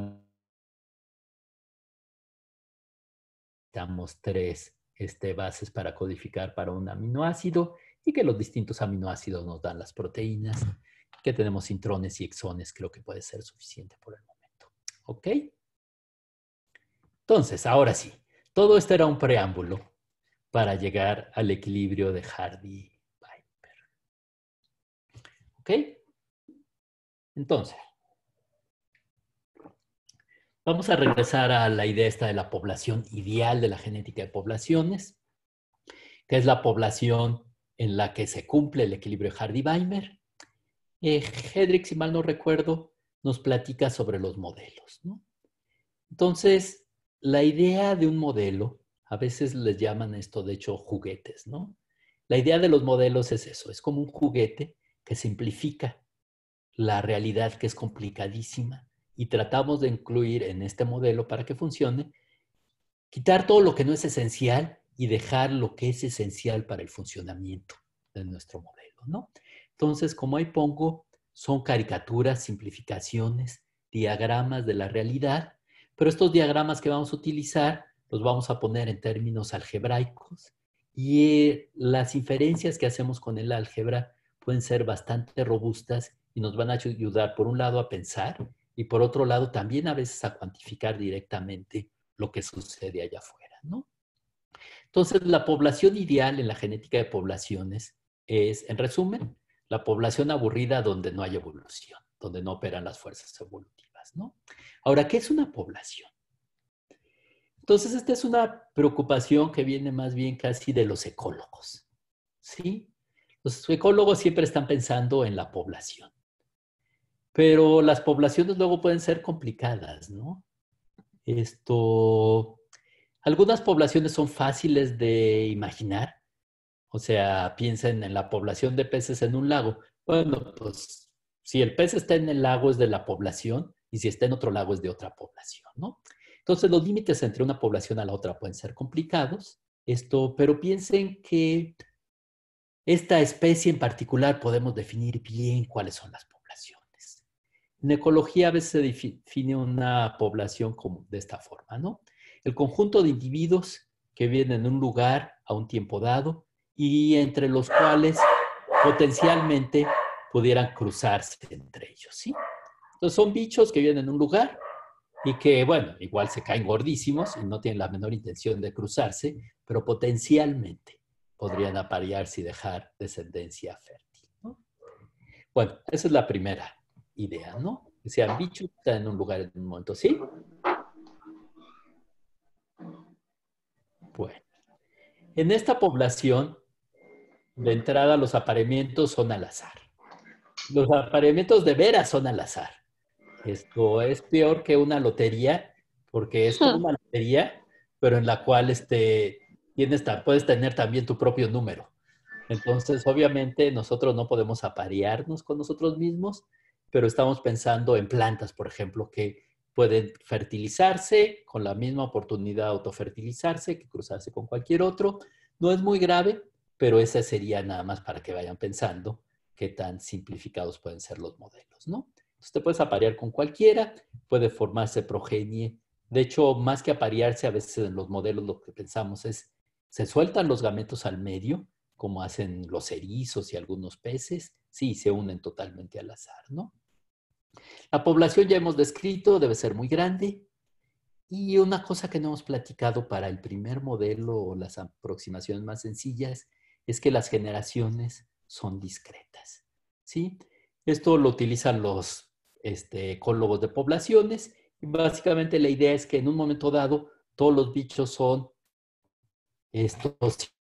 necesitamos tres este, bases para codificar para un aminoácido y que los distintos aminoácidos nos dan las proteínas, que tenemos intrones y exones, creo que puede ser suficiente por el momento. ¿Ok? Entonces, ahora sí, todo esto era un preámbulo para llegar al equilibrio de hardy weimer ¿Ok? Entonces, vamos a regresar a la idea esta de la población ideal de la genética de poblaciones, que es la población en la que se cumple el equilibrio de Hardy-Weimer. Eh, Hedrick, si mal no recuerdo, nos platica sobre los modelos. Entonces, la idea de un modelo a veces les llaman esto, de hecho, juguetes, ¿no? La idea de los modelos es eso, es como un juguete que simplifica la realidad que es complicadísima y tratamos de incluir en este modelo para que funcione, quitar todo lo que no es esencial y dejar lo que es esencial para el funcionamiento de nuestro modelo, ¿no? Entonces, como ahí pongo, son caricaturas, simplificaciones, diagramas de la realidad, pero estos diagramas que vamos a utilizar los vamos a poner en términos algebraicos y las inferencias que hacemos con el álgebra pueden ser bastante robustas y nos van a ayudar, por un lado, a pensar y por otro lado, también a veces a cuantificar directamente lo que sucede allá afuera, ¿no? Entonces, la población ideal en la genética de poblaciones es, en resumen, la población aburrida donde no hay evolución, donde no operan las fuerzas evolutivas, ¿no? Ahora, ¿qué es una población? Entonces, esta es una preocupación que viene más bien casi de los ecólogos, ¿sí? Los ecólogos siempre están pensando en la población, pero las poblaciones luego pueden ser complicadas, ¿no? Esto, algunas poblaciones son fáciles de imaginar, o sea, piensen en la población de peces en un lago. Bueno, pues si el pez está en el lago es de la población y si está en otro lago es de otra población, ¿no? Entonces, los límites entre una población a la otra pueden ser complicados, esto, pero piensen que esta especie en particular podemos definir bien cuáles son las poblaciones. En ecología a veces se define una población como de esta forma, ¿no? El conjunto de individuos que vienen en un lugar a un tiempo dado y entre los cuales potencialmente pudieran cruzarse entre ellos, ¿sí? Entonces son bichos que vienen en un lugar y que, bueno, igual se caen gordísimos y no tienen la menor intención de cruzarse, pero potencialmente podrían aparearse y dejar descendencia fértil. Bueno, esa es la primera idea, ¿no? Que sean bichos, están en un lugar en un momento, ¿sí? Bueno, en esta población, de entrada los apareamientos son al azar. Los apareamientos de veras son al azar. Esto es peor que una lotería, porque es una lotería, pero en la cual este, tienes, puedes tener también tu propio número. Entonces, obviamente, nosotros no podemos aparearnos con nosotros mismos, pero estamos pensando en plantas, por ejemplo, que pueden fertilizarse con la misma oportunidad de autofertilizarse que cruzarse con cualquier otro. No es muy grave, pero esa sería nada más para que vayan pensando qué tan simplificados pueden ser los modelos, ¿no? te puedes aparear con cualquiera, puede formarse progenie. De hecho, más que aparearse, a veces en los modelos lo que pensamos es, se sueltan los gametos al medio, como hacen los erizos y algunos peces, sí, se unen totalmente al azar, ¿no? La población ya hemos descrito, debe ser muy grande. Y una cosa que no hemos platicado para el primer modelo o las aproximaciones más sencillas es que las generaciones son discretas, ¿sí? Esto lo utilizan los este, ecólogos de poblaciones. Y básicamente la idea es que en un momento dado todos los bichos son estos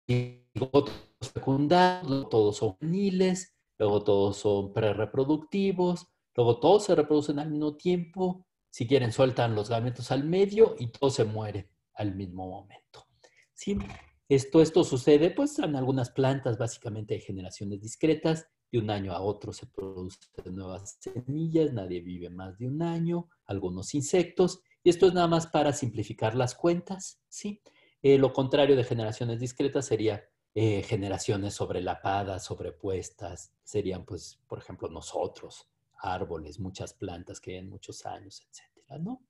fecundados, todos son niles, luego todos son prereproductivos, luego todos se reproducen al mismo tiempo, si quieren sueltan los gametos al medio y todos se mueren al mismo momento. Esto, esto sucede pues en algunas plantas básicamente de generaciones discretas de un año a otro se producen nuevas semillas, nadie vive más de un año, algunos insectos, y esto es nada más para simplificar las cuentas, ¿sí? Eh, lo contrario de generaciones discretas sería eh, generaciones sobrelapadas, sobrepuestas, serían pues, por ejemplo, nosotros, árboles, muchas plantas que hay en muchos años, etcétera, ¿no?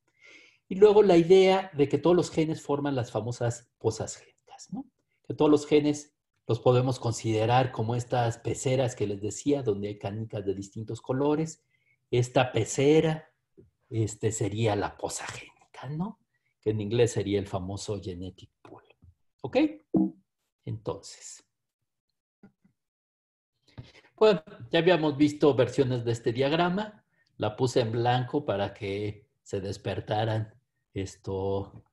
Y luego la idea de que todos los genes forman las famosas posas genéticas. ¿no? Que todos los genes los podemos considerar como estas peceras que les decía, donde hay canicas de distintos colores. Esta pecera este, sería la génica ¿no? Que en inglés sería el famoso genetic pool. ¿Ok? Entonces. Bueno, ya habíamos visto versiones de este diagrama. La puse en blanco para que se despertaran esto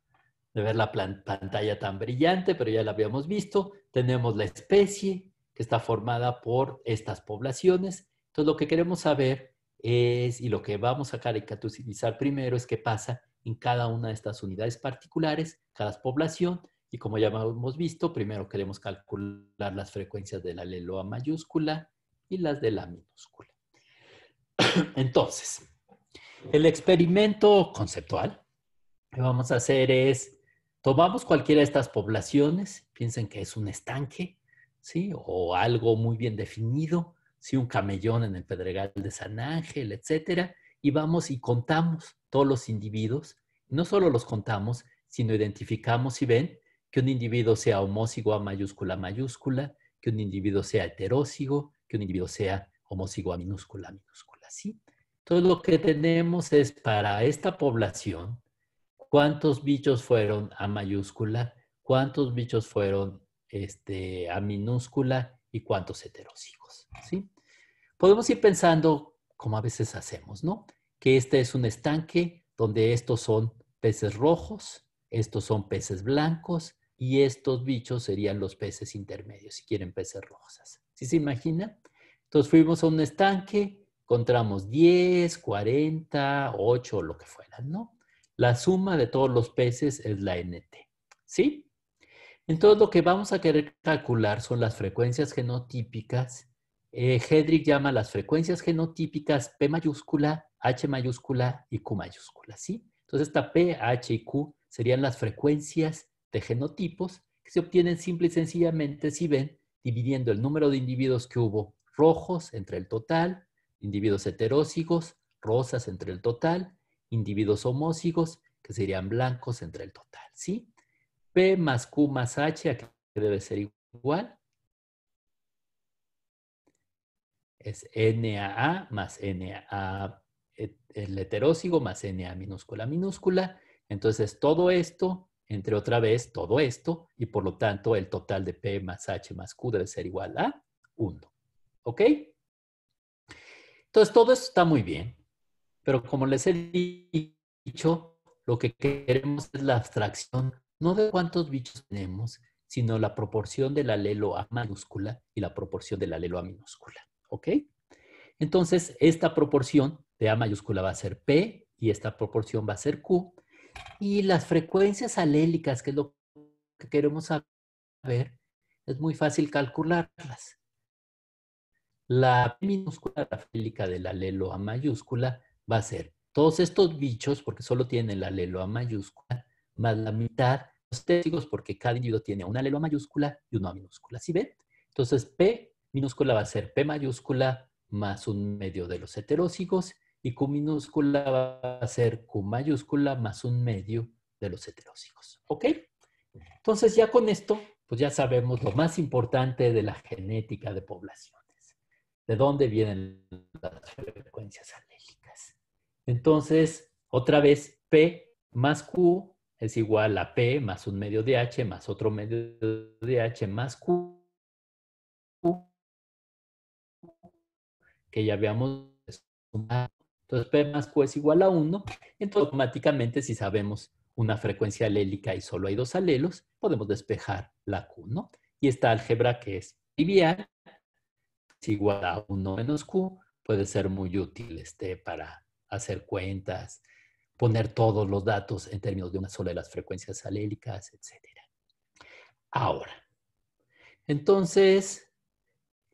de ver la pantalla tan brillante, pero ya la habíamos visto tenemos la especie que está formada por estas poblaciones. Entonces, lo que queremos saber es, y lo que vamos a caracterizar primero, es qué pasa en cada una de estas unidades particulares, cada población, y como ya hemos visto, primero queremos calcular las frecuencias de la leloa mayúscula y las de la minúscula. [coughs] Entonces, el experimento conceptual que vamos a hacer es, tomamos cualquiera de estas poblaciones piensen que es un estanque, ¿sí? O algo muy bien definido, ¿sí? Un camellón en el Pedregal de San Ángel, etcétera. Y vamos y contamos todos los individuos. No solo los contamos, sino identificamos y ven que un individuo sea homócigo a mayúscula mayúscula, que un individuo sea heterócigo, que un individuo sea homócigo a minúscula minúscula, ¿sí? Todo lo que tenemos es para esta población cuántos bichos fueron a mayúscula, cuántos bichos fueron este, a minúscula y cuántos heterocigos. ¿sí? Podemos ir pensando, como a veces hacemos, ¿no? Que este es un estanque donde estos son peces rojos, estos son peces blancos y estos bichos serían los peces intermedios, si quieren peces rosas. ¿Sí se imagina? Entonces fuimos a un estanque, encontramos 10, 40, 8, lo que fueran, ¿no? La suma de todos los peces es la NT, ¿sí? Entonces lo que vamos a querer calcular son las frecuencias genotípicas. Eh, Hedrick llama las frecuencias genotípicas P mayúscula, H mayúscula y Q mayúscula, ¿sí? Entonces esta P, H y Q serían las frecuencias de genotipos que se obtienen simple y sencillamente si ven dividiendo el número de individuos que hubo rojos entre el total, individuos heterócigos, rosas entre el total, individuos homócigos, que serían blancos entre el total, ¿sí? P más Q más H, que debe ser igual. Es NAA más NA, eh, el heterósigo más NA minúscula minúscula. Entonces, todo esto, entre otra vez, todo esto, y por lo tanto, el total de P más H más Q debe ser igual a 1. ¿Ok? Entonces, todo esto está muy bien, pero como les he dicho, lo que queremos es la abstracción no de cuántos bichos tenemos, sino la proporción del alelo A mayúscula y la proporción del alelo A minúscula. ¿Ok? Entonces, esta proporción de A mayúscula va a ser P y esta proporción va a ser Q. Y las frecuencias alélicas, que es lo que queremos saber, es muy fácil calcularlas. La P minúscula, la alélica del alelo A mayúscula, va a ser todos estos bichos, porque solo tienen el alelo A mayúscula, más la mitad los testigos porque cada individuo tiene un alelo mayúscula y uno minúscula. ¿Sí ven? Entonces P minúscula va a ser P mayúscula más un medio de los heterócigos y Q minúscula va a ser Q mayúscula más un medio de los heterócigos. ¿Ok? Entonces ya con esto, pues ya sabemos lo más importante de la genética de poblaciones. ¿De dónde vienen las frecuencias alérgicas? Entonces, otra vez, P más Q es igual a P más un medio de H más otro medio de H más Q, que ya habíamos entonces P más Q es igual a 1. Entonces automáticamente si sabemos una frecuencia alélica y solo hay dos alelos, podemos despejar la Q, ¿no? Y esta álgebra que es trivial, es igual a 1 menos Q, puede ser muy útil este, para hacer cuentas, poner todos los datos en términos de una sola de las frecuencias alélicas, etc. Ahora, entonces,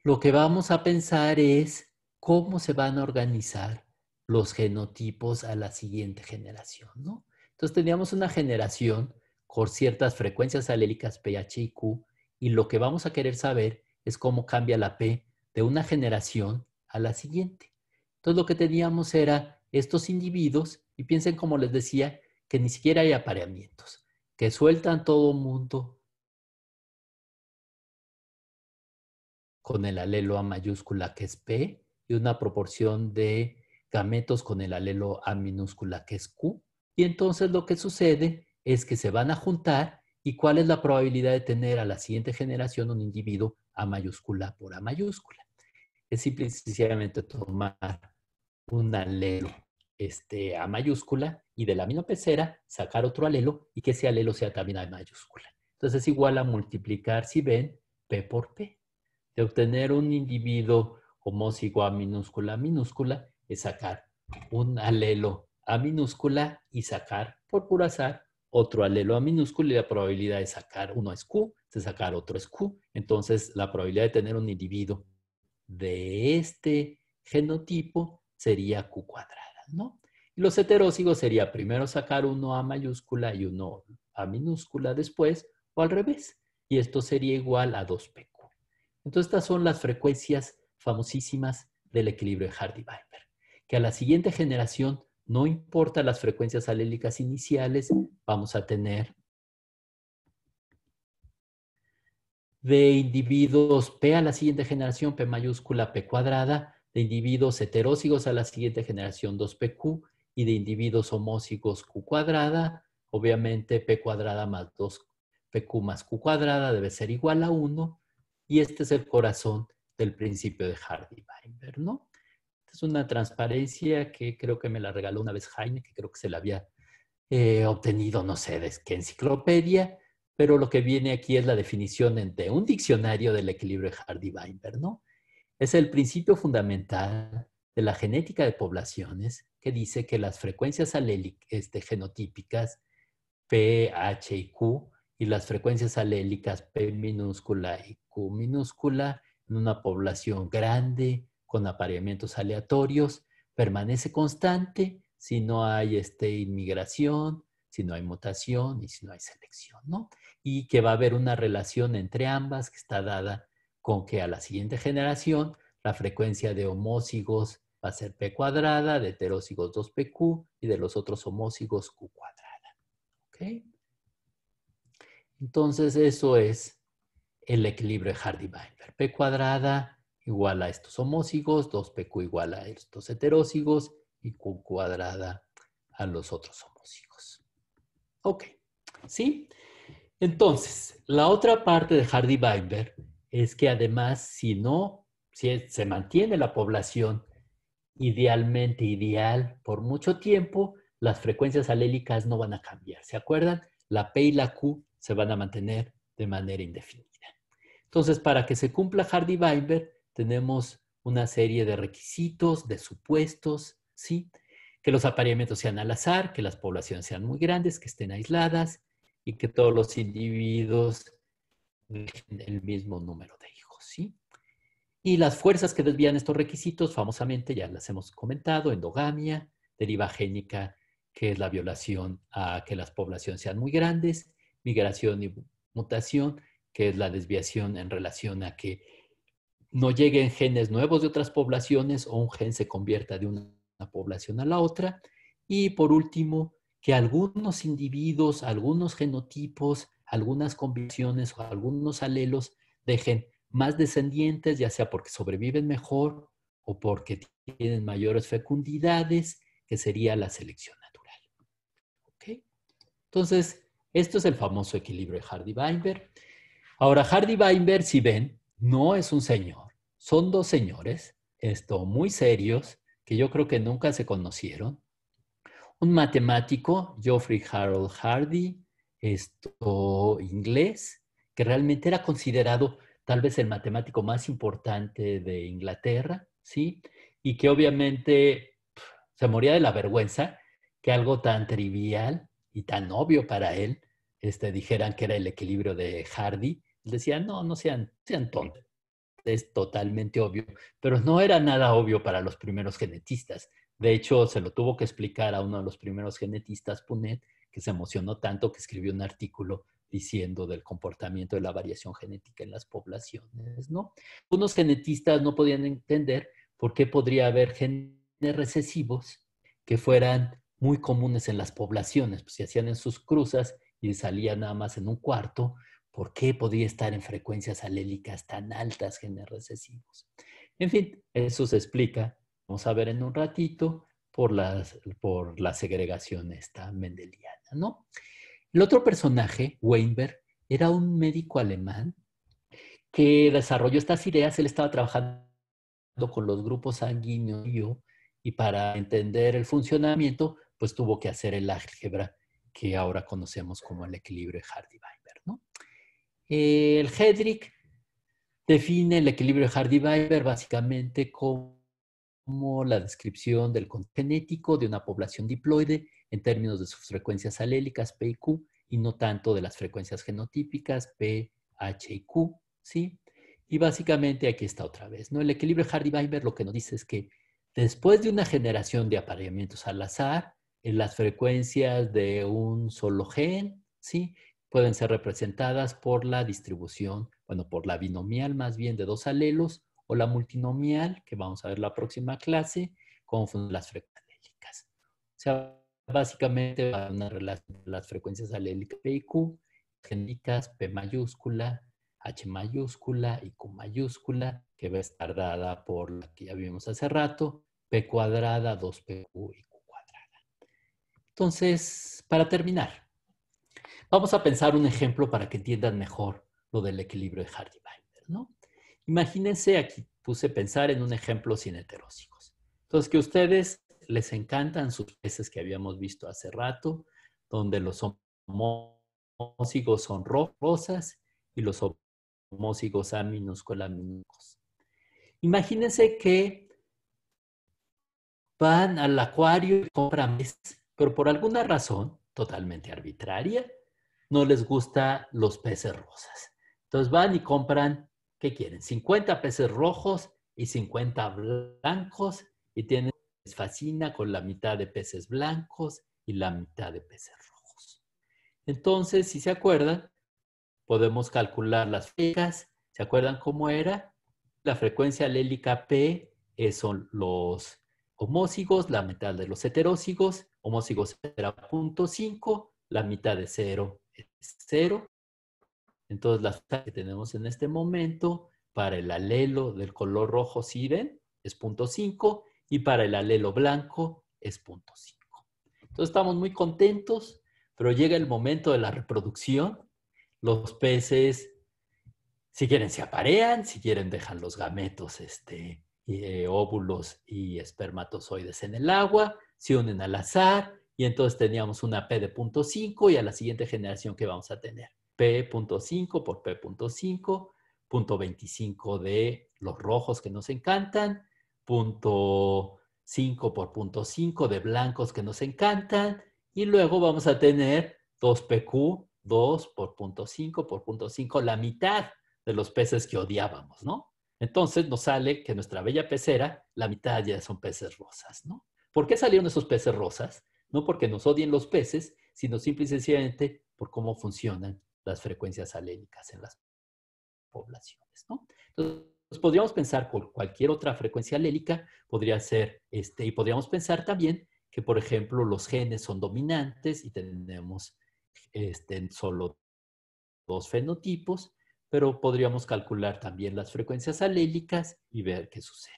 lo que vamos a pensar es cómo se van a organizar los genotipos a la siguiente generación, ¿no? Entonces teníamos una generación con ciertas frecuencias alélicas P, y Q, y lo que vamos a querer saber es cómo cambia la P de una generación a la siguiente. Entonces lo que teníamos era estos individuos y piensen, como les decía, que ni siquiera hay apareamientos, que sueltan todo mundo con el alelo A mayúscula que es P y una proporción de gametos con el alelo A minúscula que es Q. Y entonces lo que sucede es que se van a juntar y cuál es la probabilidad de tener a la siguiente generación un individuo A mayúscula por A mayúscula. Es simple y sencillamente tomar un alelo este, A mayúscula y de la misma pecera sacar otro alelo y que ese alelo sea también A mayúscula. Entonces es igual a multiplicar, si ven, P por P. De obtener un individuo homócigo A minúscula a minúscula es sacar un alelo A minúscula y sacar, por puro azar, otro alelo A minúscula y la probabilidad de sacar uno es Q, de sacar otro es Q. Entonces la probabilidad de tener un individuo de este genotipo sería Q cuadrado. Y los heterócigos sería primero sacar uno A mayúscula y uno A minúscula después o al revés. Y esto sería igual a 2PQ. Entonces estas son las frecuencias famosísimas del equilibrio de Hardy-Weinberg, que a la siguiente generación no importa las frecuencias alélicas iniciales, vamos a tener de individuos P a la siguiente generación, P mayúscula, P cuadrada, de individuos heterócigos a la siguiente generación 2PQ y de individuos homócigos Q cuadrada. Obviamente P cuadrada más 2, PQ más Q cuadrada debe ser igual a 1 y este es el corazón del principio de Hardy-Weinberg, ¿no? Esta es una transparencia que creo que me la regaló una vez Jaime, que creo que se la había eh, obtenido, no sé, de qué enciclopedia, pero lo que viene aquí es la definición de un diccionario del equilibrio de Hardy-Weinberg, ¿no? es el principio fundamental de la genética de poblaciones que dice que las frecuencias alélicas este, genotípicas P, H y Q y las frecuencias alélicas P minúscula y Q minúscula en una población grande con apareamientos aleatorios permanece constante si no hay este, inmigración, si no hay mutación y si no hay selección, ¿no? Y que va a haber una relación entre ambas que está dada con que a la siguiente generación la frecuencia de homócigos va a ser P cuadrada, de heterócigos 2PQ y de los otros homócigos Q cuadrada. ¿ok? Entonces eso es el equilibrio de Hardy-Weinberg. P cuadrada igual a estos homócigos, 2PQ igual a estos heterócigos y Q cuadrada a los otros homócigos. Ok, ¿sí? Entonces, la otra parte de Hardy-Weinberg es que además, si no, si se mantiene la población idealmente ideal por mucho tiempo, las frecuencias alélicas no van a cambiar. ¿Se acuerdan? La P y la Q se van a mantener de manera indefinida. Entonces, para que se cumpla Hardy-Weinberg, tenemos una serie de requisitos, de supuestos, ¿sí? Que los apareamientos sean al azar, que las poblaciones sean muy grandes, que estén aisladas y que todos los individuos Mm. el mismo número de hijos, ¿sí? Y las fuerzas que desvían estos requisitos, famosamente ya las hemos comentado, endogamia, deriva génica, que es la violación a que las poblaciones sean muy grandes, migración y mutación, que es la desviación en relación a que no lleguen genes nuevos de otras poblaciones o un gen se convierta de una población a la otra. Y por último, que algunos individuos, algunos genotipos algunas convicciones o algunos alelos dejen más descendientes, ya sea porque sobreviven mejor o porque tienen mayores fecundidades, que sería la selección natural. Entonces, esto es el famoso equilibrio de Hardy-Weinberg. Ahora, Hardy-Weinberg, si ven, no es un señor, son dos señores, esto, muy serios, que yo creo que nunca se conocieron. Un matemático, Geoffrey Harold Hardy, esto, inglés, que realmente era considerado tal vez el matemático más importante de Inglaterra, ¿sí? Y que obviamente se moría de la vergüenza que algo tan trivial y tan obvio para él, este, dijeran que era el equilibrio de Hardy. Él decía, no, no sean, sean tontos, es totalmente obvio, pero no era nada obvio para los primeros genetistas. De hecho, se lo tuvo que explicar a uno de los primeros genetistas, Punet, que se emocionó tanto que escribió un artículo diciendo del comportamiento de la variación genética en las poblaciones, ¿no? Unos genetistas no podían entender por qué podría haber genes recesivos que fueran muy comunes en las poblaciones, pues si hacían en sus cruzas y salían nada más en un cuarto, ¿por qué podía estar en frecuencias alélicas tan altas genes recesivos? En fin, eso se explica, vamos a ver en un ratito, por, por la segregación esta mendeliana, ¿no? El otro personaje, Weinberg, era un médico alemán que desarrolló estas ideas. Él estaba trabajando con los grupos sanguíneos y para entender el funcionamiento, pues tuvo que hacer el álgebra que ahora conocemos como el equilibrio de Hardy-Weinberg. El Hedrick define el equilibrio de Hardy-Weinberg básicamente como como la descripción del genético de una población diploide en términos de sus frecuencias alélicas P y Q y no tanto de las frecuencias genotípicas P, H y Q, ¿sí? Y básicamente aquí está otra vez, ¿no? El equilibrio Hardy-Weinberg lo que nos dice es que después de una generación de apareamientos al azar, las frecuencias de un solo gen, ¿sí? Pueden ser representadas por la distribución, bueno, por la binomial más bien de dos alelos o la multinomial, que vamos a ver la próxima clase, con las frecuencias alélicas. O sea, básicamente van a las frecuencias alélicas P y Q, genéticas P mayúscula, H mayúscula y Q mayúscula, que va a estar dada por la que ya vimos hace rato, P cuadrada, 2PQ y Q cuadrada. Entonces, para terminar, vamos a pensar un ejemplo para que entiendan mejor lo del equilibrio de Hardy-Weinberg, ¿no? Imagínense aquí, puse pensar en un ejemplo sin heterósicos. Entonces, que a ustedes les encantan sus peces que habíamos visto hace rato, donde los homócigos son rosas y los homócigos A minúsculos. Imagínense que van al acuario y compran peces, pero por alguna razón totalmente arbitraria, no les gustan los peces rosas. Entonces van y compran ¿qué quieren? 50 peces rojos y 50 blancos y tienen, les fascina con la mitad de peces blancos y la mitad de peces rojos. Entonces, si se acuerdan, podemos calcular las fijas. ¿Se acuerdan cómo era? La frecuencia alélica P eh, son los homócigos, la mitad de los heterócigos. Homócigos era 0.5, la mitad de 0 es 0. Entonces, las que tenemos en este momento para el alelo del color rojo, si ven, es 0.5 y para el alelo blanco es 0.5. Entonces, estamos muy contentos, pero llega el momento de la reproducción. Los peces, si quieren, se aparean, si quieren, dejan los gametos, este, eh, óvulos y espermatozoides en el agua, se unen al azar y entonces teníamos una P de 0.5 y a la siguiente generación que vamos a tener. P.5 por P.5, 25 de los rojos que nos encantan, punto 5 por punto 5 de blancos que nos encantan, y luego vamos a tener 2PQ, 2 por punto 5 por punto 5, la mitad de los peces que odiábamos, ¿no? Entonces nos sale que nuestra bella pecera, la mitad ya son peces rosas, ¿no? ¿Por qué salieron esos peces rosas? No porque nos odien los peces, sino simple y sencillamente por cómo funcionan las frecuencias alélicas en las poblaciones. Entonces, podríamos pensar por cualquier otra frecuencia alélica, podría ser, este, y podríamos pensar también que, por ejemplo, los genes son dominantes y tenemos este, solo dos fenotipos, pero podríamos calcular también las frecuencias alélicas y ver qué sucede.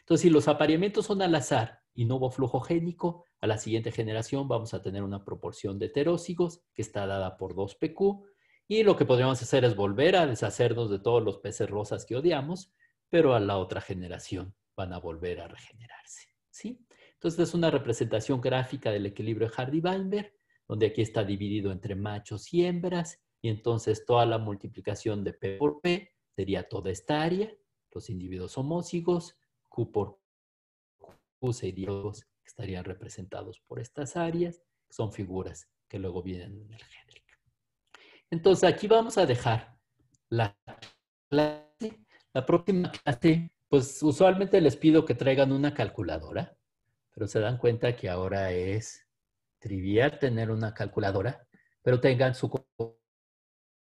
Entonces, si los apareamientos son al azar y no hubo flujo génico, a la siguiente generación vamos a tener una proporción de heterócigos que está dada por 2PQ y lo que podríamos hacer es volver a deshacernos de todos los peces rosas que odiamos, pero a la otra generación van a volver a regenerarse. ¿sí? Entonces es una representación gráfica del equilibrio de Hardy-Weinberg, donde aquí está dividido entre machos y hembras, y entonces toda la multiplicación de P por P sería toda esta área, los individuos homócigos, Q por Q sería estarían representados por estas áreas, son figuras que luego vienen en el genérico. Entonces, aquí vamos a dejar la clase. La próxima clase, pues usualmente les pido que traigan una calculadora, pero se dan cuenta que ahora es trivial tener una calculadora, pero tengan su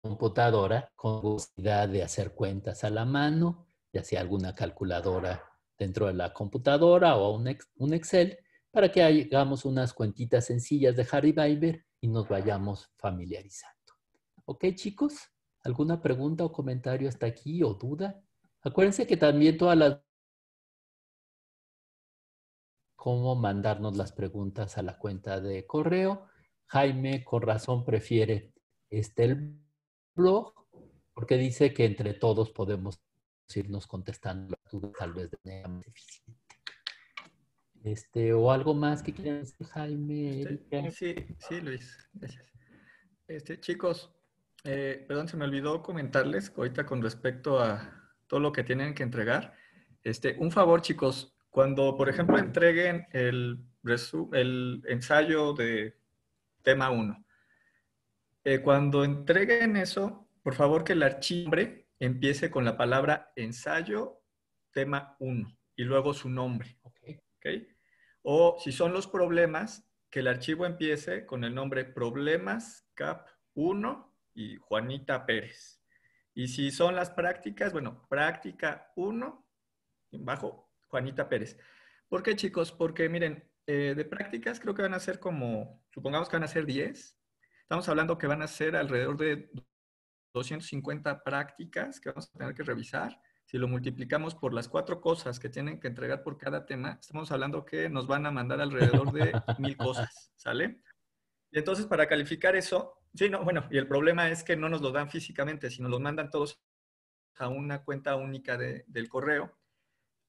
computadora con posibilidad de hacer cuentas a la mano, ya sea alguna calculadora dentro de la computadora o un Excel, para que hagamos unas cuentitas sencillas de Harry Biber y nos vayamos familiarizando. ¿Ok, chicos? ¿Alguna pregunta o comentario hasta aquí o duda? Acuérdense que también todas las... cómo mandarnos las preguntas a la cuenta de correo. Jaime con razón prefiere este el blog porque dice que entre todos podemos irnos contestando las dudas tal vez de manera más eficiente. Este, o algo más que quieran decir, Jaime. Este, sí, sí, Luis, gracias. Este, chicos, eh, perdón, se me olvidó comentarles ahorita con respecto a todo lo que tienen que entregar. Este, un favor, chicos, cuando, por ejemplo, entreguen el, ensayo de tema 1, eh, cuando entreguen eso, por favor que el archivo empiece con la palabra ensayo tema 1 y luego su nombre. ¿Okay? O si son los problemas, que el archivo empiece con el nombre Problemas CAP 1 y Juanita Pérez. Y si son las prácticas, bueno, práctica 1, bajo Juanita Pérez. ¿Por qué, chicos? Porque miren, eh, de prácticas creo que van a ser como, supongamos que van a ser 10. Estamos hablando que van a ser alrededor de 250 prácticas que vamos a tener que revisar si lo multiplicamos por las cuatro cosas que tienen que entregar por cada tema, estamos hablando que nos van a mandar alrededor de [laughs] mil cosas, ¿sale? Y entonces para calificar eso, sí, no, bueno, y el problema es que no nos lo dan físicamente, sino los mandan todos a una cuenta única del correo,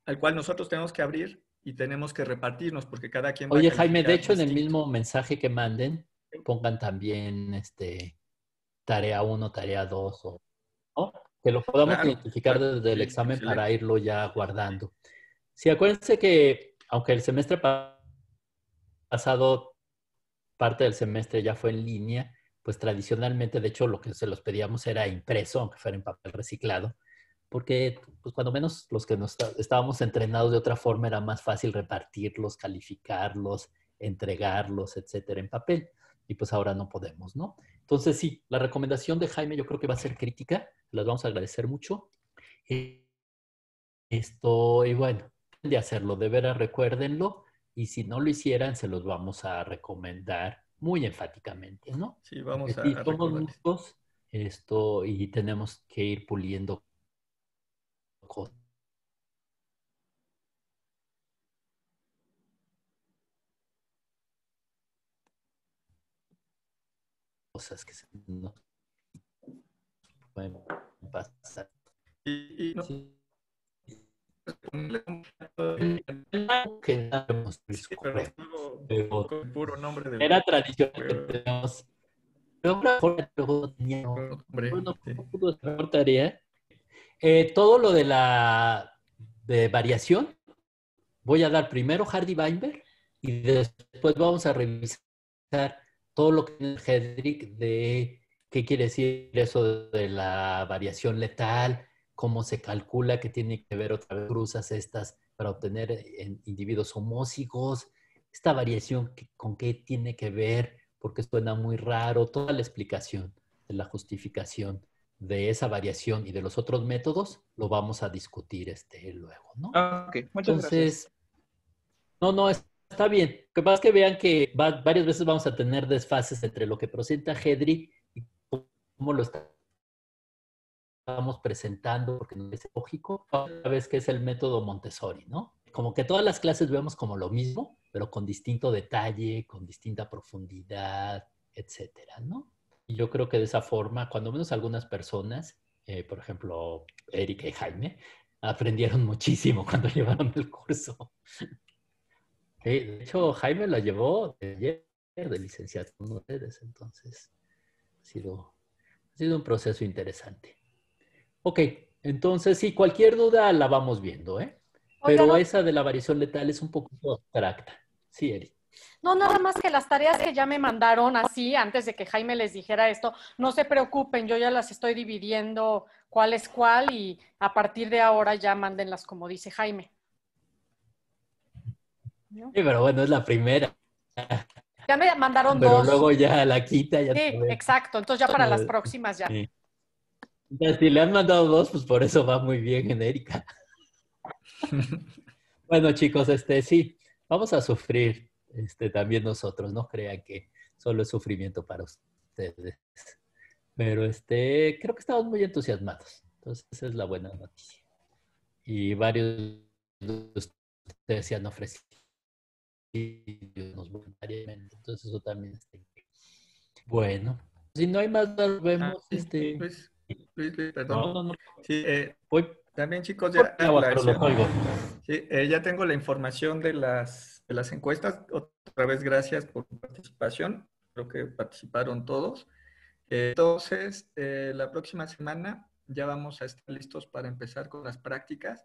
al cual nosotros tenemos que abrir y tenemos que repartirnos, porque cada quien... Oye, va a Jaime, de hecho, en el mismo mensaje que manden, pongan también este, tarea 1, tarea 2 o que lo podamos identificar desde el examen para irlo ya guardando. Sí, acuérdense que aunque el semestre pasado, parte del semestre ya fue en línea, pues tradicionalmente, de hecho, lo que se los pedíamos era impreso, aunque fuera en papel reciclado, porque pues cuando menos los que nos estábamos entrenados de otra forma era más fácil repartirlos, calificarlos, entregarlos, etcétera, en papel. Y pues ahora no podemos, ¿no? Entonces, sí, la recomendación de Jaime yo creo que va a ser crítica, las vamos a agradecer mucho. Eh, esto, y bueno, de hacerlo, de veras recuérdenlo, y si no lo hicieran, se los vamos a recomendar muy enfáticamente, ¿no? Sí, vamos a, a somos esto, y tenemos que ir puliendo cosas cosas que se nos pueden pasar. Y, y no. sí. Que sí, pero con puro nombre de... Era tradicional pero... que teníamos. Pero una forma que teníamos. Eh, todo lo de la de variación voy a dar primero Hardy Weinberg y después vamos a revisar todo lo que el Hedrick de qué quiere decir eso de la variación letal, cómo se calcula que tiene que ver otra vez cruzas estas para obtener individuos homócigos, esta variación con qué tiene que ver, porque suena muy raro, toda la explicación de la justificación de esa variación y de los otros métodos, lo vamos a discutir este luego, ¿no? Ah, Entonces, no, no, es está bien. que pasa que vean que varias veces vamos a tener desfases entre lo que presenta Hedri y cómo lo estamos presentando, porque no es lógico, cada vez que es el método Montessori, ¿no? Como que todas las clases vemos como lo mismo, pero con distinto detalle, con distinta profundidad, etcétera, ¿no? Y yo creo que de esa forma, cuando menos algunas personas, eh, por ejemplo, Erika y Jaime, aprendieron muchísimo cuando [laughs] llevaron el curso. De hecho, Jaime la llevó de ayer de licenciado con ustedes, entonces ha sido, ha sido un proceso interesante. Ok, entonces sí, cualquier duda la vamos viendo, ¿eh? Pero esa de la variación letal es un poco abstracta. Sí, Eri. No, nada más que las tareas que ya me mandaron así, antes de que Jaime les dijera esto, no se preocupen, yo ya las estoy dividiendo cuál es cuál y a partir de ahora ya mándenlas como dice Jaime. Sí, pero bueno, es la primera. Ya me mandaron dos. Pero luego ya la quita. Ya sí, exacto. Entonces ya para las próximas ya. si le han mandado dos, pues por eso va muy bien genérica. [laughs] bueno, chicos, este sí, vamos a sufrir este, también nosotros. No crean que solo es sufrimiento para ustedes. Pero este, creo que estamos muy entusiasmados. Entonces, esa es la buena noticia. Y varios de ustedes se han ofrecido voluntariamente. eso también Bueno, si no hay más, nos vemos. este... perdón. También chicos, ya, eh, ya tengo la información de las, de las encuestas. Otra vez gracias por participación. Creo que participaron todos. entonces, eh, la próxima semana ya vamos a estar listos para empezar con las prácticas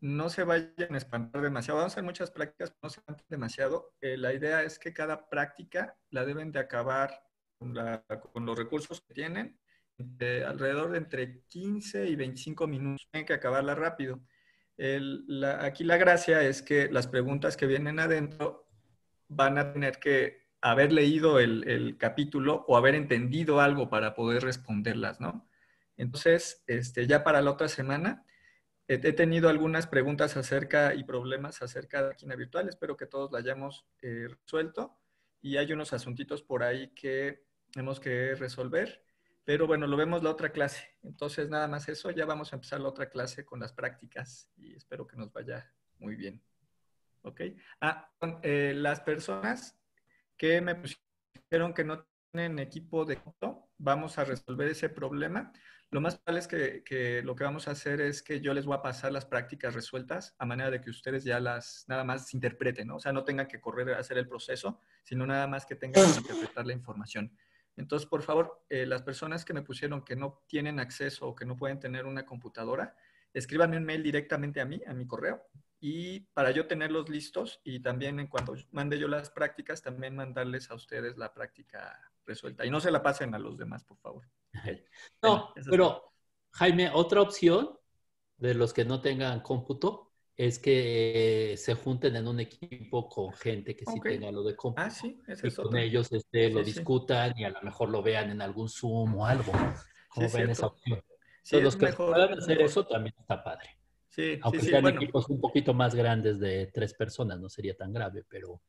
no se vayan a espantar demasiado. Vamos a hacer muchas prácticas, no se espanten demasiado. Eh, la idea es que cada práctica la deben de acabar con, los recursos que tienen, alrededor de entre 15 y 25 minutos. Tienen que acabarla rápido. aquí la gracia es que las preguntas que vienen adentro van a tener que haber leído el, capítulo o haber entendido algo para poder responderlas, ¿no? Entonces, este, ya para la otra semana he tenido algunas preguntas acerca y problemas acerca de la máquina virtual. Espero que todos la hayamos eh, resuelto. Y hay unos asuntitos por ahí que tenemos que resolver. Pero bueno, lo vemos la otra clase. Entonces, nada más eso. Ya vamos a empezar la otra clase con las prácticas y espero que nos vaya muy bien. ¿Ok? Ah, eh, las personas que me pusieron que no tienen equipo de... Vamos a resolver ese problema. Lo más probable es que, lo que vamos a hacer es que yo les voy a pasar las prácticas resueltas a manera de que ustedes ya las nada más interpreten, ¿no? O sea, no tengan que correr a hacer el proceso, sino nada más que tengan que interpretar la información. Entonces, por favor, eh, las personas que me pusieron que no tienen acceso o que no pueden tener una computadora, escríbanme un mail directamente a mí, a mi correo, y para yo tenerlos listos y también en cuanto mande yo las prácticas, también mandarles a ustedes la práctica resuelta. Y no se la pasen a los demás, por favor. [laughs] No, pero Jaime, otra opción de los que no tengan cómputo es que se junten en un equipo con gente que sí tenga lo de cómputo. Ah, sí, y con ellos este, lo discutan y a lo mejor lo vean en algún Zoom o algo. Como ven esa opción. Entonces, los que puedan hacer eso también está padre. Sí, Aunque sean equipos un poquito más grandes de tres personas, no sería tan grave, pero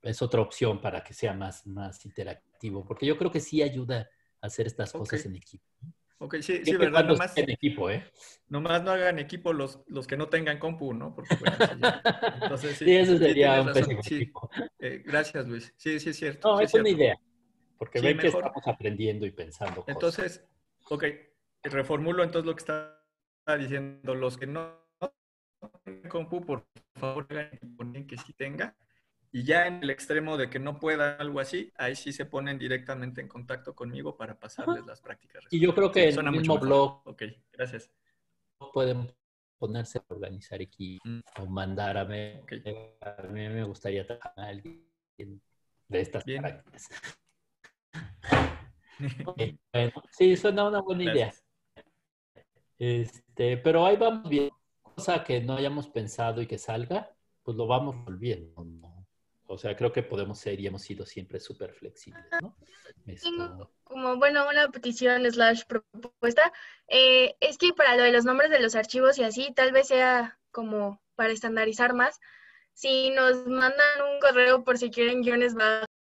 es otra opción para que sea más, más interactivo. Porque yo creo que sí ayuda hacer estas cosas en equipo. Ok, sí, sí, verdad. Nomás, en equipo, ¿eh? nomás no hagan equipo los, los que no tengan compu, ¿no? [laughs] sí, eso sería un pésimo equipo. Eh, gracias, Luis. Sí, sí, es cierto. No, es, una idea. Porque ven que estamos aprendiendo y pensando. cosas. Entonces, ok, reformulo entonces lo que está diciendo. Los que no, tengan compu, por favor, hagan que sí tenga. Y ya en el extremo de que no pueda algo así, ahí sí se ponen directamente en contacto conmigo para pasarles las prácticas. Y yo creo que en el mismo blog. Ok, gracias. Pueden ponerse a organizar aquí mm. o mandar a mí. me gustaría trabajar a alguien de estas prácticas. [laughs] sí, suena una buena idea. Este, pero ahí vamos viendo Cosa que no hayamos pensado y que salga, pues lo vamos volviendo. ¿no? o sea, creo que podemos ser y hemos sido siempre súper flexibles, ¿no? Tengo como, bueno, una petición slash propuesta. Eh, es que para lo de los nombres de los archivos y así, tal vez sea como para estandarizar más. Si nos mandan un correo por si quieren guiones va.